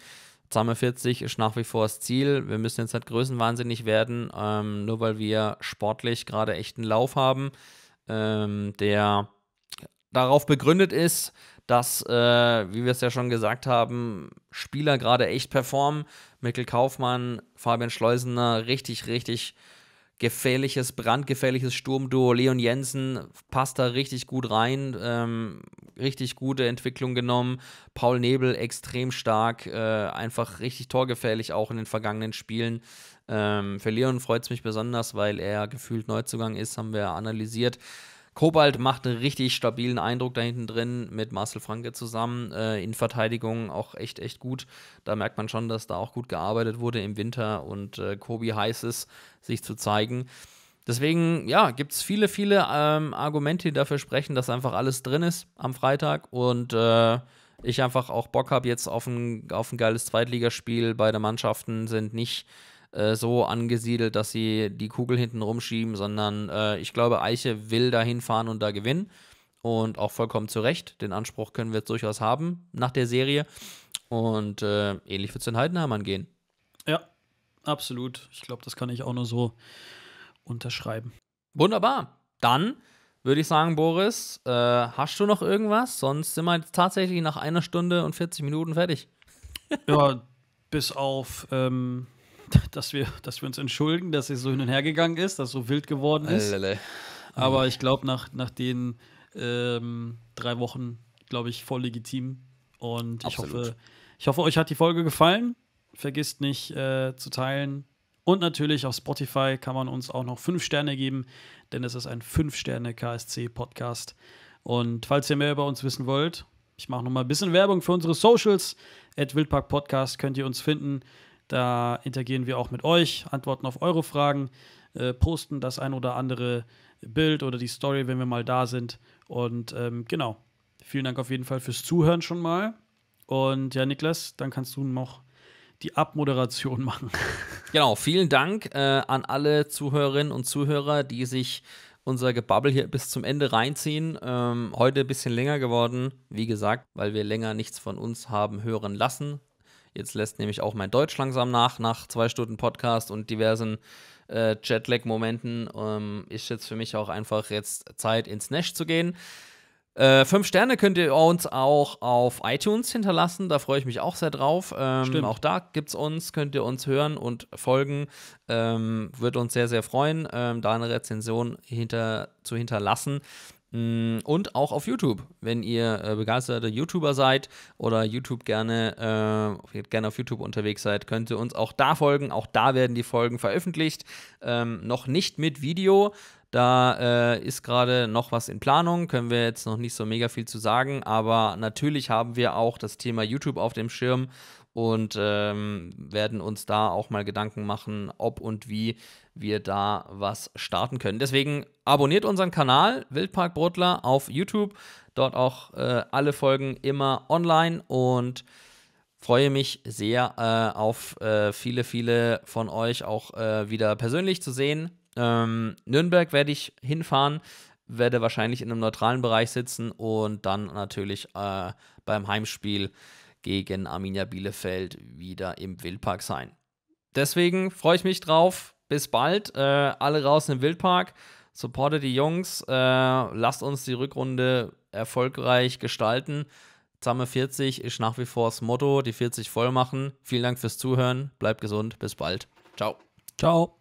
42 ist nach wie vor das Ziel. Wir müssen jetzt nicht größenwahnsinnig werden, ähm, nur weil wir sportlich gerade echt einen Lauf haben, ähm, der darauf begründet ist, dass, äh, wie wir es ja schon gesagt haben, Spieler gerade echt performen. Mikkel Kaufmann, Fabian Schleusener richtig, richtig äh, gefährliches, brandgefährliches Sturmduo. Leon Jensen passt da richtig gut rein, ähm, richtig gute Entwicklung genommen. Paul Nebel extrem stark, äh, einfach richtig torgefährlich auch in den vergangenen Spielen. Ähm, für Leon freut es mich besonders, weil er gefühlt Neuzugang ist, haben wir analysiert. Kobalt macht einen richtig stabilen Eindruck da hinten drin mit Marcel Franke zusammen. Äh, in Verteidigung auch echt, echt gut. Da merkt man schon, dass da auch gut gearbeitet wurde im Winter und äh, Kobi heiß ist, sich zu zeigen. Deswegen, ja, gibt es viele, viele ähm, Argumente, die dafür sprechen, dass einfach alles drin ist am Freitag und äh, ich einfach auch Bock habe jetzt auf ein, auf ein geiles Zweitligaspiel. Beide Mannschaften sind nicht äh, so angesiedelt, dass sie die Kugel hinten rumschieben, sondern äh, ich glaube, Eiche will da hinfahren und da gewinnen. Und auch vollkommen zu Recht. Den Anspruch können wir jetzt durchaus haben nach der Serie. Und äh, ähnlich wird es den Heidenheimern gehen. Ja, absolut. Ich glaube, das kann ich auch nur so unterschreiben. Wunderbar. Dann würde ich sagen, Boris, äh, hast du noch irgendwas? Sonst sind wir jetzt tatsächlich nach einer Stunde und 40 Minuten fertig. ja, bis auf ähm, dass wir, dass wir uns entschuldigen, dass es so hin und her gegangen ist, dass es so wild geworden ist. Lele. Aber ich glaube, nach, nach den ähm, drei Wochen, glaube ich, voll legitim. Und ich hoffe, ich hoffe, euch hat die Folge gefallen. Vergisst nicht äh, zu teilen. Und natürlich auf Spotify kann man uns auch noch fünf Sterne geben, denn es ist ein fünf Sterne KSC Podcast. Und falls ihr mehr über uns wissen wollt, ich mache nochmal ein bisschen Werbung für unsere Socials. At Wildpark Podcast könnt ihr uns finden. Da interagieren wir auch mit euch, antworten auf eure Fragen, äh, posten das ein oder andere Bild oder die Story, wenn wir mal da sind. Und ähm, genau, vielen Dank auf jeden Fall fürs Zuhören schon mal. Und ja, Niklas, dann kannst du noch die Abmoderation machen. Genau, vielen Dank äh, an alle Zuhörerinnen und Zuhörer, die sich unser Gebabbel hier bis zum Ende reinziehen. Ähm, heute ein bisschen länger geworden, wie gesagt, weil wir länger nichts von uns haben hören lassen. Jetzt lässt nämlich auch mein Deutsch langsam nach, nach zwei Stunden Podcast und diversen äh, Jetlag-Momenten. Ähm, ist jetzt für mich auch einfach jetzt Zeit, ins Nest zu gehen. Äh, fünf Sterne könnt ihr uns auch auf iTunes hinterlassen, da freue ich mich auch sehr drauf. Ähm, auch da gibt es uns, könnt ihr uns hören und folgen. Ähm, Würde uns sehr, sehr freuen, ähm, da eine Rezension hinter, zu hinterlassen. Mm, und auch auf YouTube. Wenn ihr äh, begeisterte YouTuber seid oder YouTube gerne, äh, gerne auf YouTube unterwegs seid, könnt ihr uns auch da folgen. Auch da werden die Folgen veröffentlicht. Ähm, noch nicht mit Video. Da äh, ist gerade noch was in Planung, können wir jetzt noch nicht so mega viel zu sagen, aber natürlich haben wir auch das Thema YouTube auf dem Schirm und ähm, werden uns da auch mal Gedanken machen, ob und wie wir da was starten können. Deswegen abonniert unseren Kanal Wildpark Brotler auf YouTube. Dort auch äh, alle Folgen immer online und freue mich sehr äh, auf äh, viele, viele von euch auch äh, wieder persönlich zu sehen. Ähm, Nürnberg werde ich hinfahren werde wahrscheinlich in einem neutralen Bereich sitzen und dann natürlich äh, beim Heimspiel gegen Arminia Bielefeld wieder im Wildpark sein. Deswegen freue ich mich drauf. Bis bald. Äh, alle raus im Wildpark. Supportet die Jungs. Äh, lasst uns die Rückrunde erfolgreich gestalten. Zamme 40 ist nach wie vor das Motto. Die 40 voll machen. Vielen Dank fürs Zuhören. Bleibt gesund. Bis bald. Ciao. Ciao.